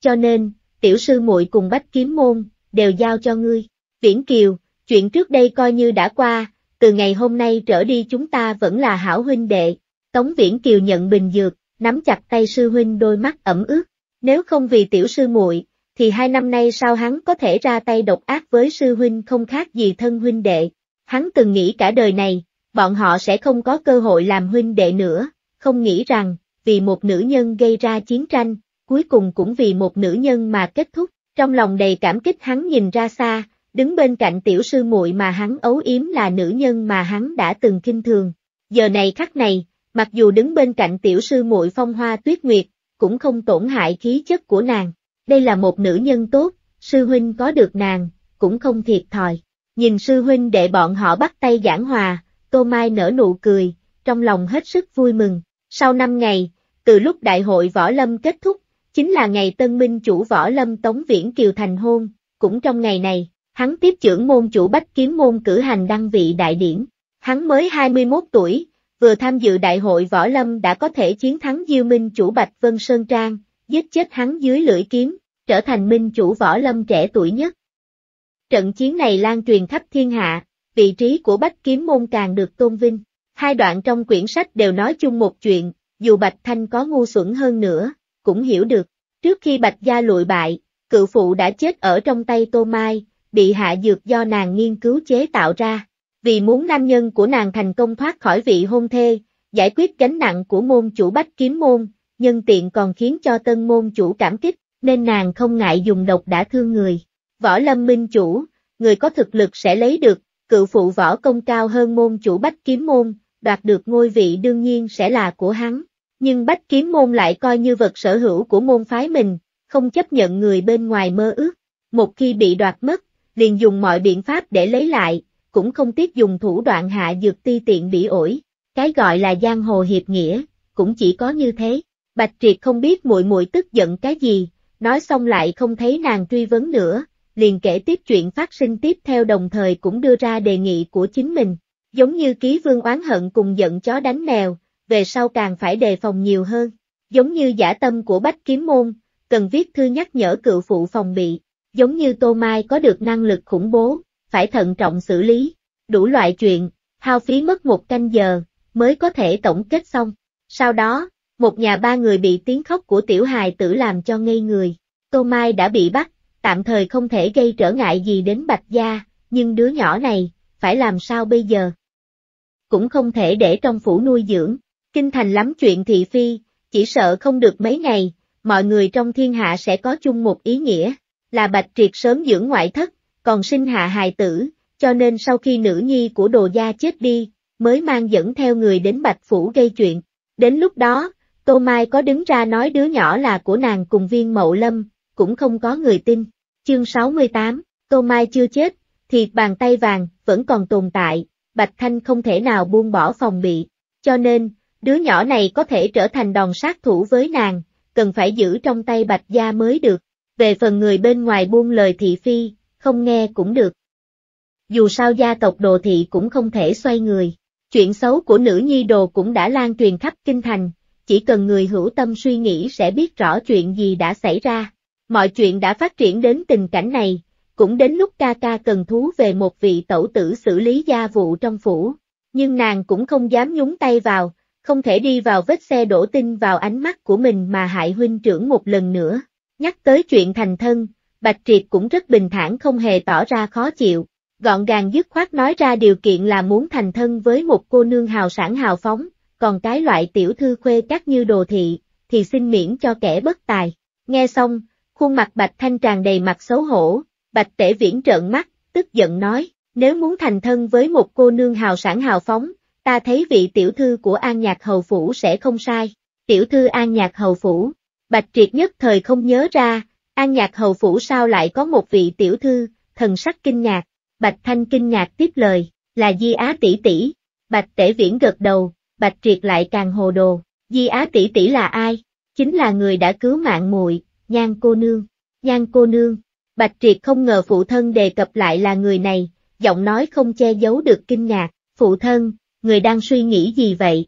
Cho nên, tiểu sư muội cùng bách kiếm môn, đều giao cho ngươi. Viễn Kiều, chuyện trước đây coi như đã qua, từ ngày hôm nay trở đi chúng ta vẫn là hảo huynh đệ. Tống Viễn Kiều nhận bình dược, nắm chặt tay sư huynh đôi mắt ẩm ướt. Nếu không vì tiểu sư muội, thì hai năm nay sao hắn có thể ra tay độc ác với sư huynh không khác gì thân huynh đệ. Hắn từng nghĩ cả đời này, bọn họ sẽ không có cơ hội làm huynh đệ nữa, không nghĩ rằng, vì một nữ nhân gây ra chiến tranh, cuối cùng cũng vì một nữ nhân mà kết thúc, trong lòng đầy cảm kích hắn nhìn ra xa, đứng bên cạnh tiểu sư muội mà hắn ấu yếm là nữ nhân mà hắn đã từng kinh thường. Giờ này khắc này, mặc dù đứng bên cạnh tiểu sư muội phong hoa tuyết nguyệt, cũng không tổn hại khí chất của nàng. Đây là một nữ nhân tốt, sư huynh có được nàng, cũng không thiệt thòi. Nhìn sư huynh đệ bọn họ bắt tay giảng hòa, Tô Mai nở nụ cười, trong lòng hết sức vui mừng. Sau 5 ngày, từ lúc đại hội võ lâm kết thúc, chính là ngày tân minh chủ võ lâm Tống Viễn Kiều thành hôn, cũng trong ngày này, hắn tiếp trưởng môn chủ Bách Kiếm môn cử hành đăng vị đại điển. Hắn mới 21 tuổi, vừa tham dự đại hội võ lâm đã có thể chiến thắng Diêu Minh chủ Bạch Vân Sơn Trang, giết chết hắn dưới lưỡi kiếm, trở thành minh chủ võ lâm trẻ tuổi nhất. Trận chiến này lan truyền khắp thiên hạ, vị trí của Bách Kiếm Môn càng được tôn vinh. Hai đoạn trong quyển sách đều nói chung một chuyện, dù Bạch Thanh có ngu xuẩn hơn nữa, cũng hiểu được. Trước khi Bạch Gia lụi bại, cựu phụ đã chết ở trong tay Tô Mai, bị hạ dược do nàng nghiên cứu chế tạo ra. Vì muốn nam nhân của nàng thành công thoát khỏi vị hôn thê, giải quyết gánh nặng của môn chủ Bách Kiếm Môn, nhân tiện còn khiến cho tân môn chủ cảm kích, nên nàng không ngại dùng độc đã thương người. Võ lâm minh chủ, người có thực lực sẽ lấy được, cựu phụ võ công cao hơn môn chủ bách kiếm môn, đoạt được ngôi vị đương nhiên sẽ là của hắn. Nhưng bách kiếm môn lại coi như vật sở hữu của môn phái mình, không chấp nhận người bên ngoài mơ ước. Một khi bị đoạt mất, liền dùng mọi biện pháp để lấy lại, cũng không tiếc dùng thủ đoạn hạ dược ti tiện bị ổi. Cái gọi là giang hồ hiệp nghĩa, cũng chỉ có như thế. Bạch Triệt không biết muội muội tức giận cái gì, nói xong lại không thấy nàng truy vấn nữa, liền kể tiếp chuyện phát sinh tiếp theo đồng thời cũng đưa ra đề nghị của chính mình. Giống như ký vương oán hận cùng giận chó đánh mèo, về sau càng phải đề phòng nhiều hơn. Giống như giả tâm của Bách Kiếm Môn, cần viết thư nhắc nhở cựu phụ phòng bị. Giống như Tô Mai có được năng lực khủng bố, phải thận trọng xử lý. Đủ loại chuyện, hao phí mất một canh giờ, mới có thể tổng kết xong. Sau đó, một nhà ba người bị tiếng khóc của tiểu hài tử làm cho ngây người. Tô Mai đã bị bắt, tạm thời không thể gây trở ngại gì đến Bạch Gia, nhưng đứa nhỏ này, phải làm sao bây giờ? Cũng không thể để trong phủ nuôi dưỡng, kinh thành lắm chuyện thị phi, chỉ sợ không được mấy ngày, mọi người trong thiên hạ sẽ có chung một ý nghĩa, là Bạch Triệt sớm dưỡng ngoại thất, còn sinh hạ hài tử, cho nên sau khi nữ nhi của đồ gia chết đi, mới mang dẫn theo người đến Bạch Phủ gây chuyện. Đến lúc đó, Tô Mai có đứng ra nói đứa nhỏ là của nàng cùng viên mậu lâm, cũng không có người tin. Chương 68, Tô Mai chưa chết, thì bàn tay vàng vẫn còn tồn tại, Bạch Thanh không thể nào buông bỏ phòng bị, cho nên, đứa nhỏ này có thể trở thành đòn sát thủ với nàng, cần phải giữ trong tay Bạch Gia mới được, về phần người bên ngoài buông lời thị phi, không nghe cũng được. Dù sao gia tộc đồ thị cũng không thể xoay người, chuyện xấu của nữ nhi đồ cũng đã lan truyền khắp kinh thành, chỉ cần người hữu tâm suy nghĩ sẽ biết rõ chuyện gì đã xảy ra. Mọi chuyện đã phát triển đến tình cảnh này, cũng đến lúc ca ca cần thú về một vị tẩu tử xử lý gia vụ trong phủ. Nhưng nàng cũng không dám nhúng tay vào, không thể đi vào vết xe đổ tinh vào ánh mắt của mình mà hại huynh trưởng một lần nữa. Nhắc tới chuyện thành thân, Bạch Triệt cũng rất bình thản không hề tỏ ra khó chịu, gọn gàng dứt khoát nói ra điều kiện là muốn thành thân với một cô nương hào sản hào phóng, còn cái loại tiểu thư khuê các như đồ thị, thì xin miễn cho kẻ bất tài. Nghe xong, khuôn mặt Bạch Thanh tràn đầy mặt xấu hổ, Bạch Tể Viễn trợn mắt, tức giận nói, nếu muốn thành thân với một cô nương hào sản hào phóng, ta thấy vị tiểu thư của An Nhạc Hầu Phủ sẽ không sai, tiểu thư An Nhạc Hầu Phủ, Bạch Triệt nhất thời không nhớ ra, An Nhạc Hầu Phủ sao lại có một vị tiểu thư, thần sắc kinh ngạc, Bạch Thanh kinh ngạc tiếp lời, là Di Á tỷ tỷ. Bạch Tể Viễn gật đầu, Bạch Triệt lại càng hồ đồ, Di Á tỷ tỷ là ai? Chính là người đã cứu mạng muội, Nhan cô nương, nhan cô nương, Bạch Triệt không ngờ phụ thân đề cập lại là người này, giọng nói không che giấu được kinh ngạc, phụ thân, người đang suy nghĩ gì vậy?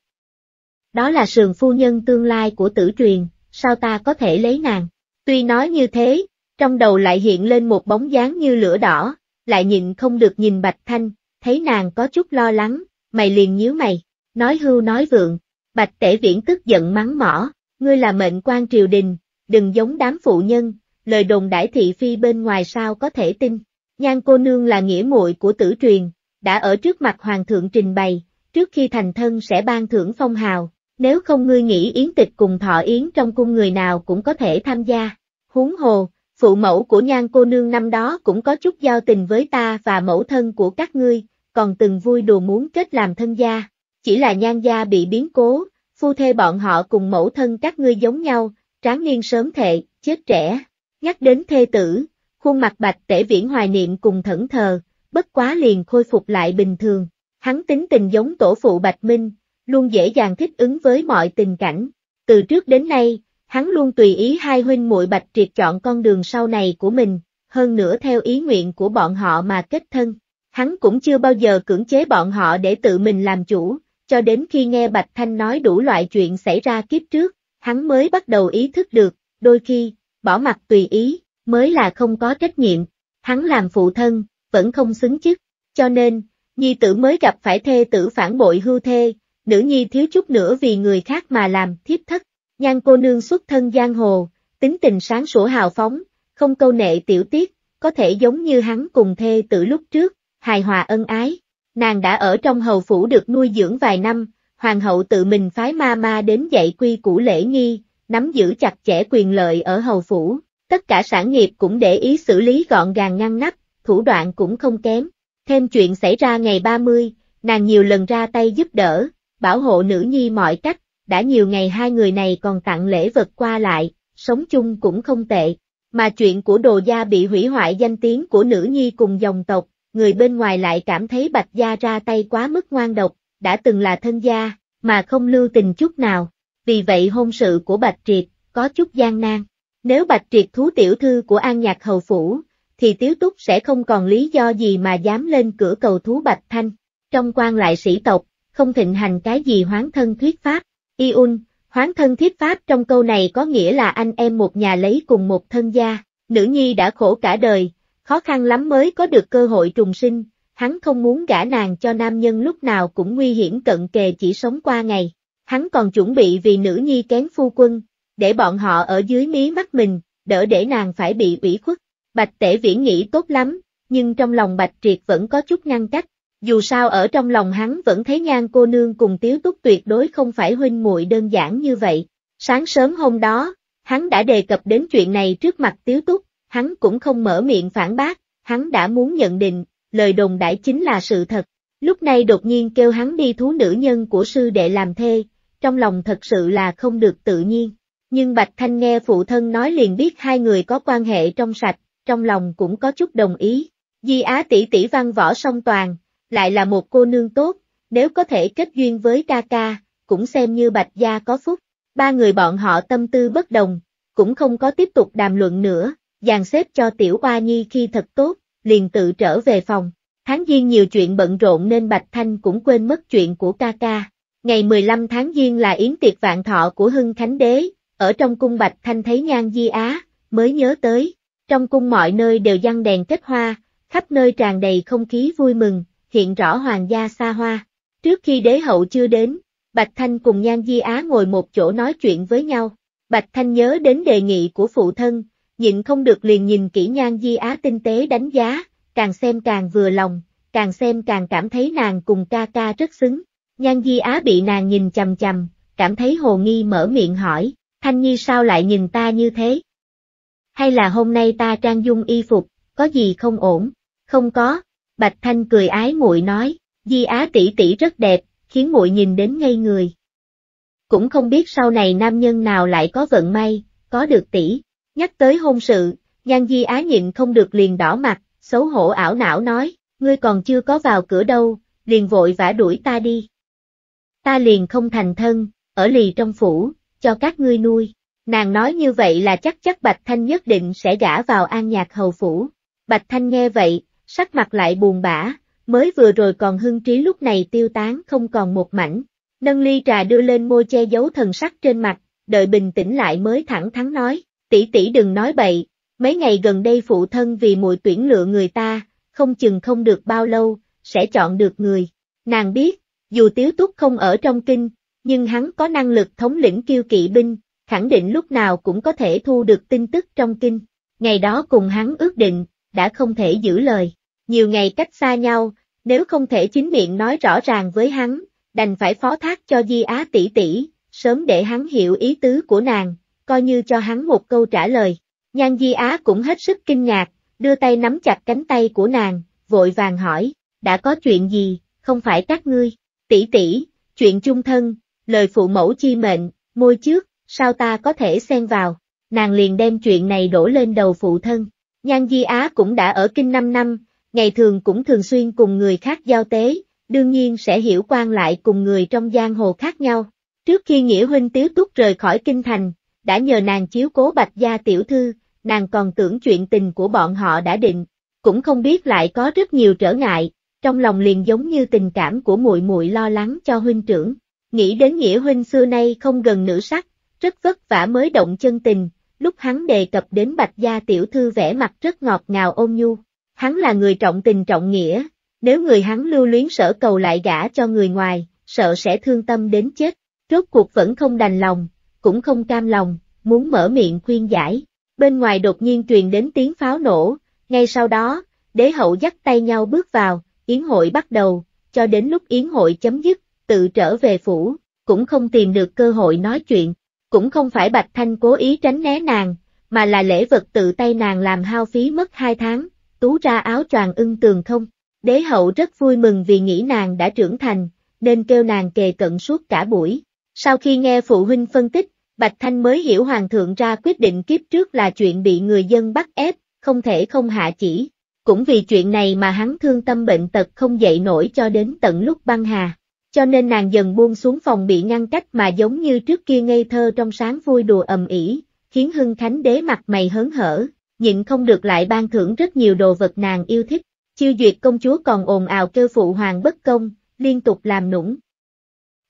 Đó là sườn phu nhân tương lai của tử truyền, sao ta có thể lấy nàng? Tuy nói như thế, trong đầu lại hiện lên một bóng dáng như lửa đỏ, lại nhìn không được nhìn Bạch Thanh, thấy nàng có chút lo lắng, mày liền nhíu mày, nói hưu nói vượng, Bạch Tể Viễn tức giận mắng mỏ, ngươi là mệnh quan triều đình, đừng giống đám phụ nhân, lời đồn đãi thị phi bên ngoài sao có thể tin. Nhan cô nương là nghĩa muội của tử truyền, đã ở trước mặt hoàng thượng trình bày, trước khi thành thân sẽ ban thưởng phong hào, nếu không ngươi nghĩ yến tịch cùng thọ yến trong cung người nào cũng có thể tham gia. Huống hồ, phụ mẫu của nhan cô nương năm đó cũng có chút giao tình với ta và mẫu thân của các ngươi, còn từng vui đùa muốn kết làm thân gia. Chỉ là nhan gia bị biến cố, phu thê bọn họ cùng mẫu thân các ngươi giống nhau, tráng niên sớm thệ, chết trẻ. Nhắc đến thê tử, khuôn mặt bạch tể viễn hoài niệm cùng thẫn thờ, bất quá liền khôi phục lại bình thường. Hắn tính tình giống tổ phụ Bạch Minh, luôn dễ dàng thích ứng với mọi tình cảnh. Từ trước đến nay, hắn luôn tùy ý hai huynh muội Bạch Triệt chọn con đường sau này của mình, hơn nữa theo ý nguyện của bọn họ mà kết thân. Hắn cũng chưa bao giờ cưỡng chế bọn họ để tự mình làm chủ, cho đến khi nghe Bạch Thanh nói đủ loại chuyện xảy ra kiếp trước, hắn mới bắt đầu ý thức được, đôi khi, bỏ mặt tùy ý, mới là không có trách nhiệm, hắn làm phụ thân, vẫn không xứng chức, cho nên, nhi tử mới gặp phải thê tử phản bội hưu thê, nữ nhi thiếu chút nữa vì người khác mà làm thiếp thất, nhan cô nương xuất thân giang hồ, tính tình sáng sủa hào phóng, không câu nệ tiểu tiết, có thể giống như hắn cùng thê tử lúc trước, hài hòa ân ái, nàng đã ở trong hầu phủ được nuôi dưỡng vài năm, hoàng hậu tự mình phái ma ma đến dạy quy củ lễ nghi, nắm giữ chặt chẽ quyền lợi ở hầu phủ, tất cả sản nghiệp cũng để ý xử lý gọn gàng ngăn nắp, thủ đoạn cũng không kém. Thêm chuyện xảy ra ngày 30, nàng nhiều lần ra tay giúp đỡ, bảo hộ nữ nhi mọi cách, đã nhiều ngày hai người này còn tặng lễ vật qua lại, sống chung cũng không tệ. Mà chuyện của đồ gia bị hủy hoại danh tiếng của nữ nhi cùng dòng tộc, người bên ngoài lại cảm thấy bạch gia ra tay quá mức ngoan độc, đã từng là thân gia, mà không lưu tình chút nào, vì vậy hôn sự của Bạch Triệt, có chút gian nan. Nếu Bạch Triệt thú tiểu thư của An Nhạc Hầu Phủ, thì Tiếu Túc sẽ không còn lý do gì mà dám lên cửa cầu thú Bạch Thanh. Trong quan lại sĩ tộc, không thịnh hành cái gì hoán thân thuyết pháp. Yun, hoán thân thuyết pháp trong câu này có nghĩa là anh em một nhà lấy cùng một thân gia, nữ nhi đã khổ cả đời, khó khăn lắm mới có được cơ hội trùng sinh, hắn không muốn gả nàng cho nam nhân lúc nào cũng nguy hiểm cận kề chỉ sống qua ngày. Hắn còn chuẩn bị vì nữ nhi kém phu quân, để bọn họ ở dưới mí mắt mình, đỡ để nàng phải bị ủy khuất. Bạch Tể Viễn nghĩ tốt lắm, nhưng trong lòng Bạch Triệt vẫn có chút ngăn cách. Dù sao ở trong lòng hắn vẫn thấy nhan cô nương cùng tiếu túc tuyệt đối không phải huynh muội đơn giản như vậy. Sáng sớm hôm đó, hắn đã đề cập đến chuyện này trước mặt tiếu túc, hắn cũng không mở miệng phản bác, hắn đã muốn nhận định lời đồng đãi chính là sự thật. Lúc này đột nhiên kêu hắn đi thú nữ nhân của sư đệ làm thê, trong lòng thật sự là không được tự nhiên. Nhưng Bạch Thanh nghe phụ thân nói liền biết hai người có quan hệ trong sạch, trong lòng cũng có chút đồng ý. Di Á tỷ tỷ văn võ song toàn, lại là một cô nương tốt, nếu có thể kết duyên với ca ca, cũng xem như Bạch gia có phúc. Ba người bọn họ tâm tư bất đồng, cũng không có tiếp tục đàm luận nữa, dàn xếp cho tiểu oa nhi khi thật tốt, liền tự trở về phòng. Tháng Giêng nhiều chuyện bận rộn nên Bạch Thanh cũng quên mất chuyện của ca ca. Ngày 15 tháng Giêng là yến tiệc vạn thọ của Hưng Khánh Đế, ở trong cung Bạch Thanh thấy nhan di á, mới nhớ tới. Trong cung mọi nơi đều giăng đèn kết hoa, khắp nơi tràn đầy không khí vui mừng, hiện rõ hoàng gia xa hoa. Trước khi đế hậu chưa đến, Bạch Thanh cùng Nhan Di Á ngồi một chỗ nói chuyện với nhau. Bạch Thanh nhớ đến đề nghị của phụ thân, nhịn không được liền nhìn kỹ nhan di á tinh tế đánh giá, càng xem càng vừa lòng, càng xem càng cảm thấy nàng cùng ca ca rất xứng. Nhan di á bị nàng nhìn chầm chầm, cảm thấy hồ nghi mở miệng hỏi, Thanh Nhi sao lại nhìn ta như thế? Hay là hôm nay ta trang dung y phục, có gì không ổn? Không có, Bạch Thanh cười ái muội nói, Di Á tỷ tỷ rất đẹp, khiến muội nhìn đến ngây người. Cũng không biết sau này nam nhân nào lại có vận may, có được tỷ. Nhắc tới hôn sự, Nhan Di Á nhịn không được liền đỏ mặt, xấu hổ ảo não nói, ngươi còn chưa có vào cửa đâu, liền vội vã đuổi ta đi. Ta liền không thành thân, ở lì trong phủ, cho các ngươi nuôi. Nàng nói như vậy là chắc chắc Bạch Thanh nhất định sẽ gả vào an nhạc hầu phủ. Bạch Thanh nghe vậy, sắc mặt lại buồn bã, mới vừa rồi còn hưng trí lúc này tiêu tán không còn một mảnh. Nâng ly trà đưa lên môi che giấu thần sắc trên mặt, đợi bình tĩnh lại mới thẳng thắn nói, tỷ tỷ đừng nói bậy, mấy ngày gần đây phụ thân vì muội tuyển lựa người ta, không chừng không được bao lâu, sẽ chọn được người. Nàng biết, dù Tiếu Túc không ở trong kinh, nhưng hắn có năng lực thống lĩnh kiêu kỵ binh, khẳng định lúc nào cũng có thể thu được tin tức trong kinh. Ngày đó cùng hắn ước định, đã không thể giữ lời. Nhiều ngày cách xa nhau, nếu không thể chính miệng nói rõ ràng với hắn, đành phải phó thác cho Di Á tỷ tỷ, sớm để hắn hiểu ý tứ của nàng, coi như cho hắn một câu trả lời. Nhan Di Á cũng hết sức kinh ngạc, đưa tay nắm chặt cánh tay của nàng, vội vàng hỏi, đã có chuyện gì, không phải các ngươi, tỷ tỷ, chuyện chung thân, lời phụ mẫu chi mệnh, môi trước, sao ta có thể xen vào, nàng liền đem chuyện này đổ lên đầu phụ thân. Nhan Di Á cũng đã ở kinh 5 năm, ngày thường cũng thường xuyên cùng người khác giao tế, đương nhiên sẽ hiểu quan lại cùng người trong giang hồ khác nhau. Trước khi Nghĩa Huynh Tiếu Túc rời khỏi kinh thành, đã nhờ nàng chiếu cố bạch gia tiểu thư, nàng còn tưởng chuyện tình của bọn họ đã định, cũng không biết lại có rất nhiều trở ngại, trong lòng liền giống như tình cảm của muội muội lo lắng cho huynh trưởng, nghĩ đến nghĩa huynh xưa nay không gần nữ sắc, rất vất vả mới động chân tình, lúc hắn đề cập đến bạch gia tiểu thư vẻ mặt rất ngọt ngào ôn nhu, hắn là người trọng tình trọng nghĩa, nếu người hắn lưu luyến sở cầu lại gả cho người ngoài, sợ sẽ thương tâm đến chết, rốt cuộc vẫn không đành lòng, cũng không cam lòng, muốn mở miệng khuyên giải. Bên ngoài đột nhiên truyền đến tiếng pháo nổ, ngay sau đó, đế hậu dắt tay nhau bước vào, yến hội bắt đầu, cho đến lúc yến hội chấm dứt, tự trở về phủ, cũng không tìm được cơ hội nói chuyện, cũng không phải Bạch Thanh cố ý tránh né nàng, mà là lễ vật tự tay nàng làm hao phí mất hai tháng, tú ra áo choàng ưng tường không. Đế hậu rất vui mừng vì nghĩ nàng đã trưởng thành, nên kêu nàng kề cận suốt cả buổi. Sau khi nghe phụ huynh phân tích, Bạch Thanh mới hiểu Hoàng thượng ra quyết định kiếp trước là chuyện bị người dân bắt ép, không thể không hạ chỉ. Cũng vì chuyện này mà hắn thương tâm bệnh tật không dậy nổi cho đến tận lúc băng hà. Cho nên nàng dần buông xuống phòng bị ngăn cách mà giống như trước kia ngây thơ trong sáng vui đùa ầm ĩ, khiến Hưng Khánh đế mặt mày hớn hở, nhịn không được lại ban thưởng rất nhiều đồ vật nàng yêu thích. Chiêu duyệt công chúa còn ồn ào kêu phụ hoàng bất công, liên tục làm nũng,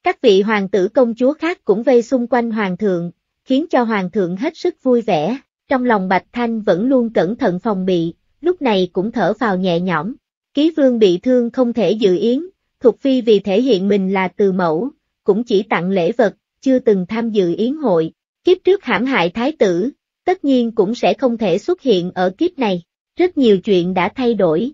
các vị hoàng tử công chúa khác cũng vây xung quanh hoàng thượng, khiến cho hoàng thượng hết sức vui vẻ, trong lòng Bạch Thanh vẫn luôn cẩn thận phòng bị, lúc này cũng thở vào nhẹ nhõm. Ký vương bị thương không thể dự yến, Thục Phi vì thể hiện mình là từ mẫu, cũng chỉ tặng lễ vật, chưa từng tham dự yến hội, kiếp trước hãm hại thái tử, tất nhiên cũng sẽ không thể xuất hiện ở kiếp này, rất nhiều chuyện đã thay đổi.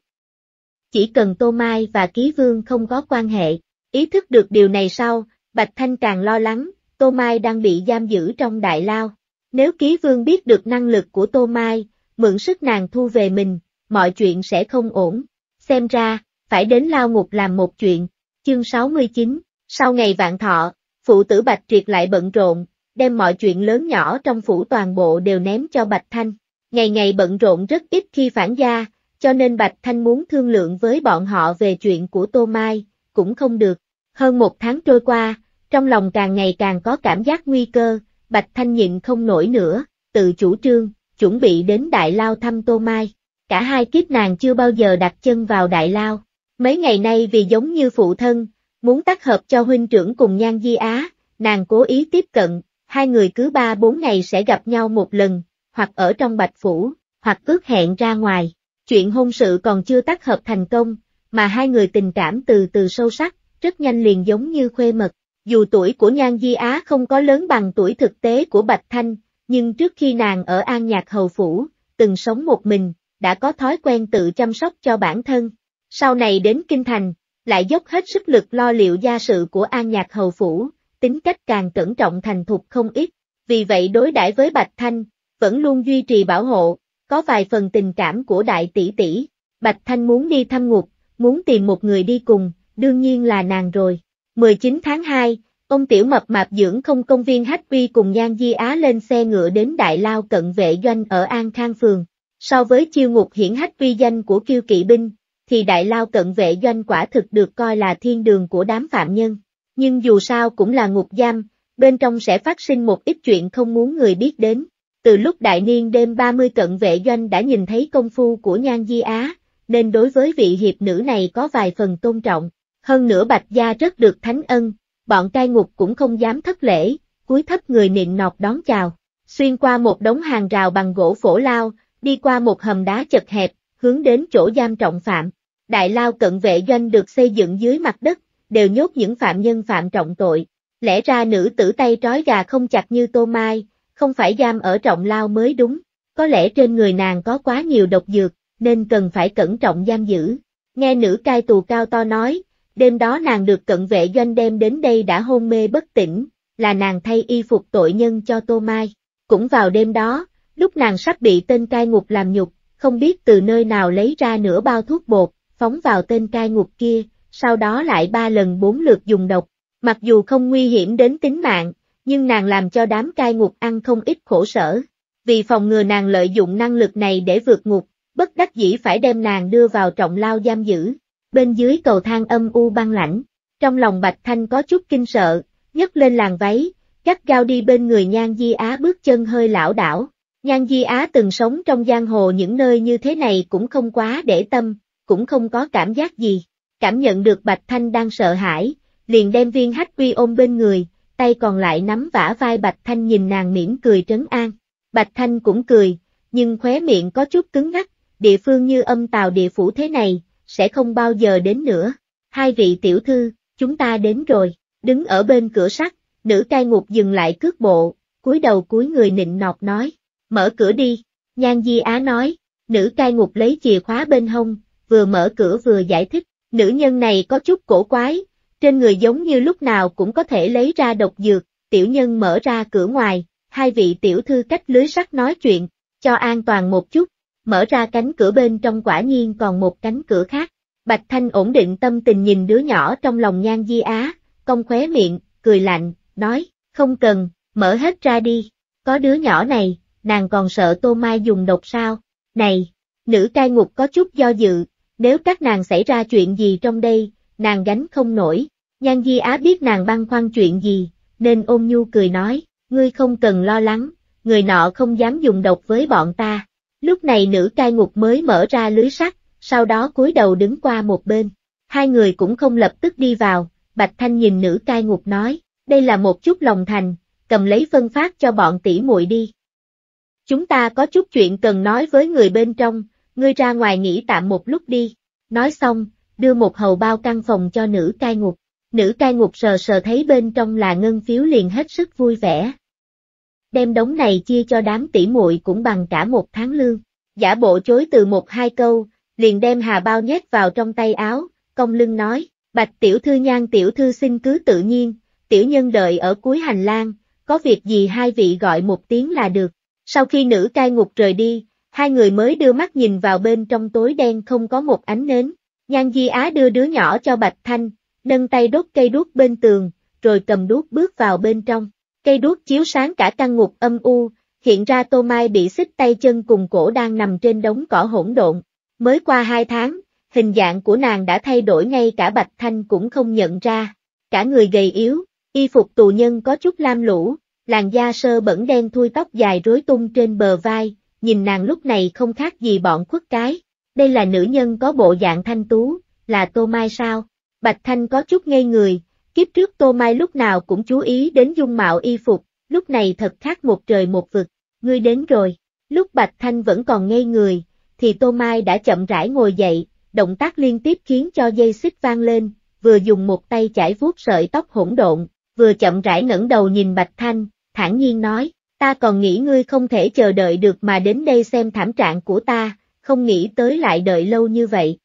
Chỉ cần Tô Mai và Ký Vương không có quan hệ, Ý thức được điều này sau, Bạch Thanh càng lo lắng, Tô Mai đang bị giam giữ trong đại lao. Nếu ký vương biết được năng lực của Tô Mai, mượn sức nàng thu về mình, mọi chuyện sẽ không ổn. Xem ra, phải đến lao ngục làm một chuyện. Chương 69, sau ngày vạn thọ, phụ tử Bạch Triệt lại bận rộn, đem mọi chuyện lớn nhỏ trong phủ toàn bộ đều ném cho Bạch Thanh. Ngày ngày bận rộn rất ít khi phản gia, cho nên Bạch Thanh muốn thương lượng với bọn họ về chuyện của Tô Mai, cũng không được. Hơn một tháng trôi qua, trong lòng càng ngày càng có cảm giác nguy cơ, Bạch Thanh nhịn không nổi nữa, tự chủ trương, chuẩn bị đến Đại Lao thăm Tô Mai. Cả hai kiếp nàng chưa bao giờ đặt chân vào Đại Lao. Mấy ngày nay vì giống như phụ thân, muốn tác hợp cho huynh trưởng cùng Nhan Di Á, nàng cố ý tiếp cận, hai người cứ ba bốn ngày sẽ gặp nhau một lần, hoặc ở trong Bạch Phủ, hoặc ước hẹn ra ngoài. Chuyện hôn sự còn chưa tác hợp thành công, mà hai người tình cảm từ từ sâu sắc, rất nhanh liền giống như khuê mật. Dù tuổi của Nhan Di Á không có lớn bằng tuổi thực tế của Bạch Thanh, nhưng trước khi nàng ở An Nhạc Hầu Phủ, từng sống một mình, đã có thói quen tự chăm sóc cho bản thân. Sau này đến Kinh Thành, lại dốc hết sức lực lo liệu gia sự của An Nhạc Hầu Phủ, tính cách càng cẩn trọng thành thục không ít, vì vậy đối đãi với Bạch Thanh, vẫn luôn duy trì bảo hộ, có vài phần tình cảm của đại tỷ tỷ. Bạch Thanh muốn đi thăm ngục, muốn tìm một người đi cùng, đương nhiên là nàng rồi. 19 tháng 2, ông Tiểu Mập Mạp dưỡng không công viên Hách Quy cùng Nhan Di Á lên xe ngựa đến Đại Lao cận vệ doanh ở An Khang Phường. So với chiêu ngục hiển Hách Quy danh của kiêu kỵ binh, thì Đại Lao cận vệ doanh quả thực được coi là thiên đường của đám phạm nhân. Nhưng dù sao cũng là ngục giam, bên trong sẽ phát sinh một ít chuyện không muốn người biết đến. Từ lúc đại niên đêm 30 cận vệ doanh đã nhìn thấy công phu của Nhan Di Á, nên đối với vị hiệp nữ này có vài phần tôn trọng. Hơn nữa Bạch Gia rất được thánh ân, bọn cai ngục cũng không dám thất lễ, cúi thấp người niệm nọt đón chào. Xuyên qua một đống hàng rào bằng gỗ phổ lao, đi qua một hầm đá chật hẹp, hướng đến chỗ giam trọng phạm. Đại lao cận vệ doanh được xây dựng dưới mặt đất, đều nhốt những phạm nhân phạm trọng tội. Lẽ ra nữ tử tay trói gà không chặt như tô mai, không phải giam ở trọng lao mới đúng. Có lẽ trên người nàng có quá nhiều độc dược, nên cần phải cẩn trọng giam giữ. Nghe nữ cai tù cao to nói, đêm đó nàng được cận vệ doanh đem đến đây đã hôn mê bất tỉnh, là nàng thay y phục tội nhân cho Tô Mai. Cũng vào đêm đó, lúc nàng sắp bị tên cai ngục làm nhục, không biết từ nơi nào lấy ra nửa bao thuốc bột, phóng vào tên cai ngục kia, sau đó lại ba lần bốn lượt dùng độc. Mặc dù không nguy hiểm đến tính mạng, nhưng nàng làm cho đám cai ngục ăn không ít khổ sở. Vì phòng ngừa nàng lợi dụng năng lực này để vượt ngục, bất đắc dĩ phải đem nàng đưa vào trọng lao giam giữ. Bên dưới cầu thang âm u băng lãnh, trong lòng Bạch Thanh có chút kinh sợ, nhấc lên làng váy, cắt gao đi bên người Nhan Di Á bước chân hơi lão đảo. Nhan Di Á từng sống trong giang hồ những nơi như thế này cũng không quá để tâm, cũng không có cảm giác gì. Cảm nhận được Bạch Thanh đang sợ hãi, liền đem viên hách quy ôm bên người, tay còn lại nắm vả vai Bạch Thanh nhìn nàng mỉm cười trấn an. Bạch Thanh cũng cười, nhưng khóe miệng có chút cứng ngắc, địa phương như âm tào địa phủ thế này, sẽ không bao giờ đến nữa. Hai vị tiểu thư, chúng ta đến rồi, đứng ở bên cửa sắt, nữ cai ngục dừng lại cước bộ, cúi đầu cúi người nịnh nọt nói, mở cửa đi, nhan di á nói, nữ cai ngục lấy chìa khóa bên hông, vừa mở cửa vừa giải thích, nữ nhân này có chút cổ quái, trên người giống như lúc nào cũng có thể lấy ra độc dược, tiểu nhân mở ra cửa ngoài, hai vị tiểu thư cách lưới sắt nói chuyện, cho an toàn một chút, mở ra cánh cửa bên trong quả nhiên còn một cánh cửa khác. Bạch Thanh ổn định tâm tình nhìn đứa nhỏ trong lòng nhan di á, cong khóe miệng, cười lạnh, nói, không cần, mở hết ra đi, có đứa nhỏ này, nàng còn sợ tô mai dùng độc sao, này, nữ cai ngục có chút do dự, nếu các nàng xảy ra chuyện gì trong đây, nàng gánh không nổi, nhan di á biết nàng băn khoăn chuyện gì, nên ôm nhu cười nói, ngươi không cần lo lắng, người nọ không dám dùng độc với bọn ta, Lúc này nữ cai ngục mới mở ra lưới sắt, sau đó cúi đầu đứng qua một bên. Hai người cũng không lập tức đi vào, Bạch Thanh nhìn nữ cai ngục nói, đây là một chút lòng thành, cầm lấy phân phát cho bọn tỷ muội đi. Chúng ta có chút chuyện cần nói với người bên trong, ngươi ra ngoài nghỉ tạm một lúc đi. Nói xong, đưa một hầu bao căn phòng cho nữ cai ngục. Nữ cai ngục sờ sờ thấy bên trong là ngân phiếu liền hết sức vui vẻ, đem đống này chia cho đám tỷ muội cũng bằng cả một tháng lương. Giả bộ chối từ một hai câu, liền đem hà bao nhét vào trong tay áo, công lưng nói, bạch tiểu thư nhan tiểu thư xin cứ tự nhiên, tiểu nhân đợi ở cuối hành lang, có việc gì hai vị gọi một tiếng là được. Sau khi nữ cai ngục rời đi, hai người mới đưa mắt nhìn vào bên trong tối đen không có một ánh nến. Nhan Di Á đưa đứa nhỏ cho Bạch Thanh, nâng tay đốt cây đuốc bên tường, rồi cầm đuốc bước vào bên trong. Cây đuốc chiếu sáng cả căn ngục âm u, hiện ra Tô Mai bị xích tay chân cùng cổ đang nằm trên đống cỏ hỗn độn. Mới qua hai tháng, hình dạng của nàng đã thay đổi ngay cả Bạch Thanh cũng không nhận ra. Cả người gầy yếu, y phục tù nhân có chút lam lũ, làn da sơ bẩn đen thui tóc dài rối tung trên bờ vai, nhìn nàng lúc này không khác gì bọn khuất cái. Đây là nữ nhân có bộ dạng thanh tú, là Tô Mai sao? Bạch Thanh có chút ngây người, Kiếp trước Tô Mai lúc nào cũng chú ý đến dung mạo y phục, lúc này thật khác một trời một vực, ngươi đến rồi. Lúc Bạch Thanh vẫn còn ngây người, thì Tô Mai đã chậm rãi ngồi dậy, động tác liên tiếp khiến cho dây xích vang lên, vừa dùng một tay chải vuốt sợi tóc hỗn độn, vừa chậm rãi ngẩng đầu nhìn Bạch Thanh, thản nhiên nói, ta còn nghĩ ngươi không thể chờ đợi được mà đến đây xem thảm trạng của ta, không nghĩ tới lại đợi lâu như vậy.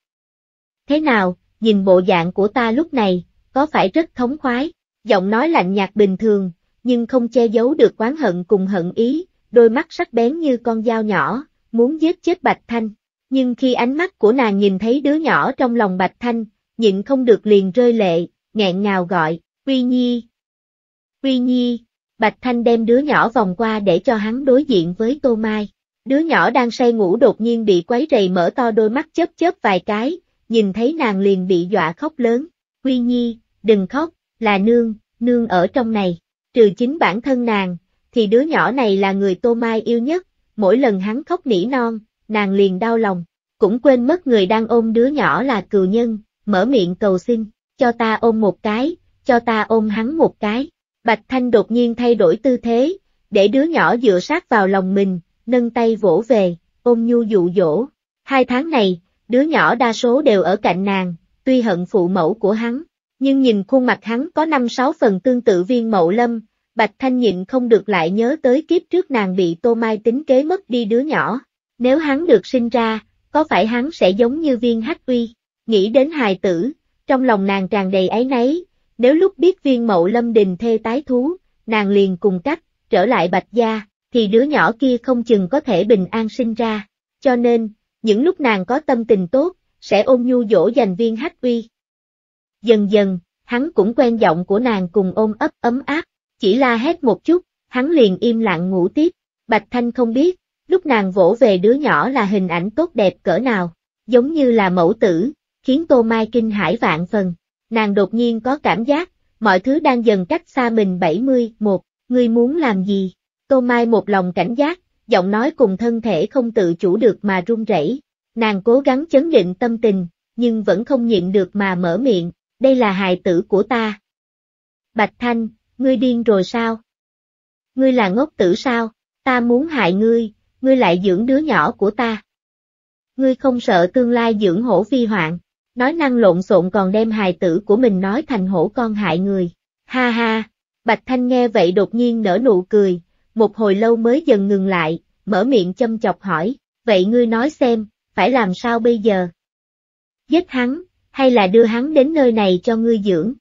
Thế nào, nhìn bộ dạng của ta lúc này, có phải rất thống khoái? Giọng nói lạnh nhạt bình thường, nhưng không che giấu được quán hận cùng hận ý, đôi mắt sắc bén như con dao nhỏ, muốn giết chết Bạch Thanh. Nhưng khi ánh mắt của nàng nhìn thấy đứa nhỏ trong lòng Bạch Thanh, nhịn không được liền rơi lệ, nghẹn ngào gọi, Quy Nhi. Quy Nhi, Bạch Thanh đem đứa nhỏ vòng qua để cho hắn đối diện với Tô Mai. Đứa nhỏ đang say ngủ đột nhiên bị quấy rầy mở to đôi mắt chớp chớp vài cái, nhìn thấy nàng liền bị dọa khóc lớn. Quy Nhi, đừng khóc, là nương, nương ở trong này, trừ chính bản thân nàng, thì đứa nhỏ này là người Tô Mai yêu nhất, mỗi lần hắn khóc nỉ non, nàng liền đau lòng, cũng quên mất người đang ôm đứa nhỏ là cừu nhân, mở miệng cầu xin, cho ta ôm một cái, cho ta ôm hắn một cái. Bạch Thanh đột nhiên thay đổi tư thế, để đứa nhỏ dựa sát vào lòng mình, nâng tay vỗ về, ôm nhu dụ dỗ. Hai tháng này, đứa nhỏ đa số đều ở cạnh nàng, tuy hận phụ mẫu của hắn, nhưng nhìn khuôn mặt hắn có năm sáu phần tương tự viên mậu lâm, Bạch Thanh nhịn không được lại nhớ tới kiếp trước nàng bị Tô Mai tính kế mất đi đứa nhỏ. Nếu hắn được sinh ra, có phải hắn sẽ giống như viên hắc uy? Nghĩ đến hài tử, trong lòng nàng tràn đầy ấy nấy, nếu lúc biết viên mậu lâm đình thê tái thú, nàng liền cùng cách, trở lại Bạch Gia, thì đứa nhỏ kia không chừng có thể bình an sinh ra. Cho nên, những lúc nàng có tâm tình tốt, sẽ ôn nhu dỗ dành viên hắc uy. Dần dần, hắn cũng quen giọng của nàng cùng ôm ấp ấm áp, chỉ la hét một chút, hắn liền im lặng ngủ tiếp. Bạch Thanh không biết, lúc nàng vỗ về đứa nhỏ là hình ảnh tốt đẹp cỡ nào, giống như là mẫu tử, khiến Tô Mai kinh hãi vạn phần. Nàng đột nhiên có cảm giác, mọi thứ đang dần cách xa mình 71, ngươi muốn làm gì? Tô Mai một lòng cảnh giác, giọng nói cùng thân thể không tự chủ được mà run rẩy. Nàng cố gắng chấn định tâm tình, nhưng vẫn không nhịn được mà mở miệng, đây là hài tử của ta. Bạch Thanh, ngươi điên rồi sao? Ngươi là ngốc tử sao? Ta muốn hại ngươi, ngươi lại dưỡng đứa nhỏ của ta. Ngươi không sợ tương lai dưỡng hổ phi hoạn, nói năng lộn xộn còn đem hài tử của mình nói thành hổ con hại người. Ha ha, Bạch Thanh nghe vậy đột nhiên nở nụ cười, một hồi lâu mới dần ngừng lại, mở miệng châm chọc hỏi, vậy ngươi nói xem, phải làm sao bây giờ? Giết hắn, hay là đưa hắn đến nơi này cho ngươi dưỡng.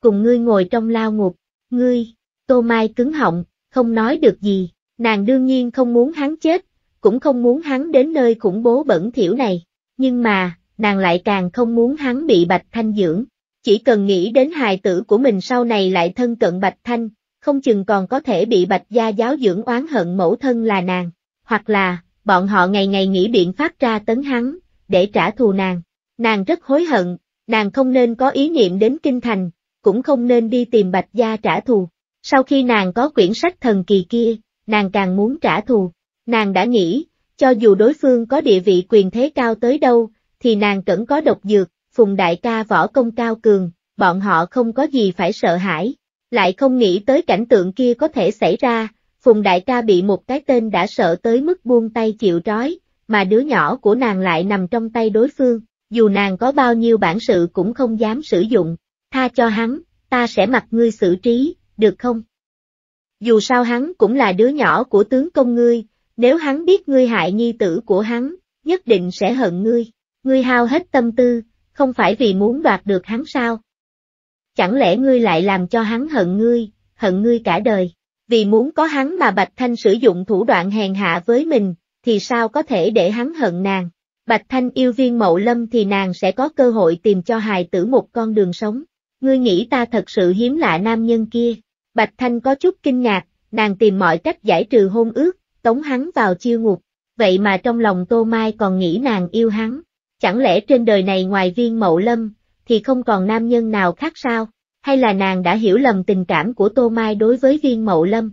Cùng ngươi ngồi trong lao ngục, ngươi, tô mai cứng họng, không nói được gì, nàng đương nhiên không muốn hắn chết, cũng không muốn hắn đến nơi khủng bố bẩn thỉu này, nhưng mà, nàng lại càng không muốn hắn bị Bạch Thanh dưỡng. Chỉ cần nghĩ đến hài tử của mình sau này lại thân cận Bạch Thanh, không chừng còn có thể bị Bạch Gia giáo dưỡng oán hận mẫu thân là nàng, hoặc là, bọn họ ngày ngày nghĩ biện pháp ra tấn hắn, để trả thù nàng. Nàng rất hối hận, nàng không nên có ý niệm đến kinh thành, cũng không nên đi tìm Bạch Gia trả thù. Sau khi nàng có quyển sách thần kỳ kia, nàng càng muốn trả thù. Nàng đã nghĩ, cho dù đối phương có địa vị quyền thế cao tới đâu, thì nàng vẫn có độc dược, phùng đại ca võ công cao cường, bọn họ không có gì phải sợ hãi. Lại không nghĩ tới cảnh tượng kia có thể xảy ra, phùng đại ca bị một cái tên đã sợ tới mức buông tay chịu trói, mà đứa nhỏ của nàng lại nằm trong tay đối phương dù nàng có bao nhiêu bản sự cũng không dám sử dụng, tha cho hắn, ta sẽ mặc ngươi xử trí, được không? Dù sao hắn cũng là đứa nhỏ của tướng công ngươi, nếu hắn biết ngươi hại nhi tử của hắn, nhất định sẽ hận ngươi, ngươi hao hết tâm tư, không phải vì muốn đoạt được hắn sao? Chẳng lẽ ngươi lại làm cho hắn hận ngươi, hận ngươi cả đời, vì muốn có hắn mà Bạch Thanh sử dụng thủ đoạn hèn hạ với mình, thì sao có thể để hắn hận nàng? Bạch Thanh yêu viên mậu lâm thì nàng sẽ có cơ hội tìm cho hài tử một con đường sống. Ngươi nghĩ ta thật sự hiếm lạ nam nhân kia. Bạch Thanh có chút kinh ngạc, nàng tìm mọi cách giải trừ hôn ước, tống hắn vào chiêu ngục. Vậy mà trong lòng Tô Mai còn nghĩ nàng yêu hắn. Chẳng lẽ trên đời này ngoài viên mậu lâm, thì không còn nam nhân nào khác sao? Hay là nàng đã hiểu lầm tình cảm của Tô Mai đối với viên mậu lâm?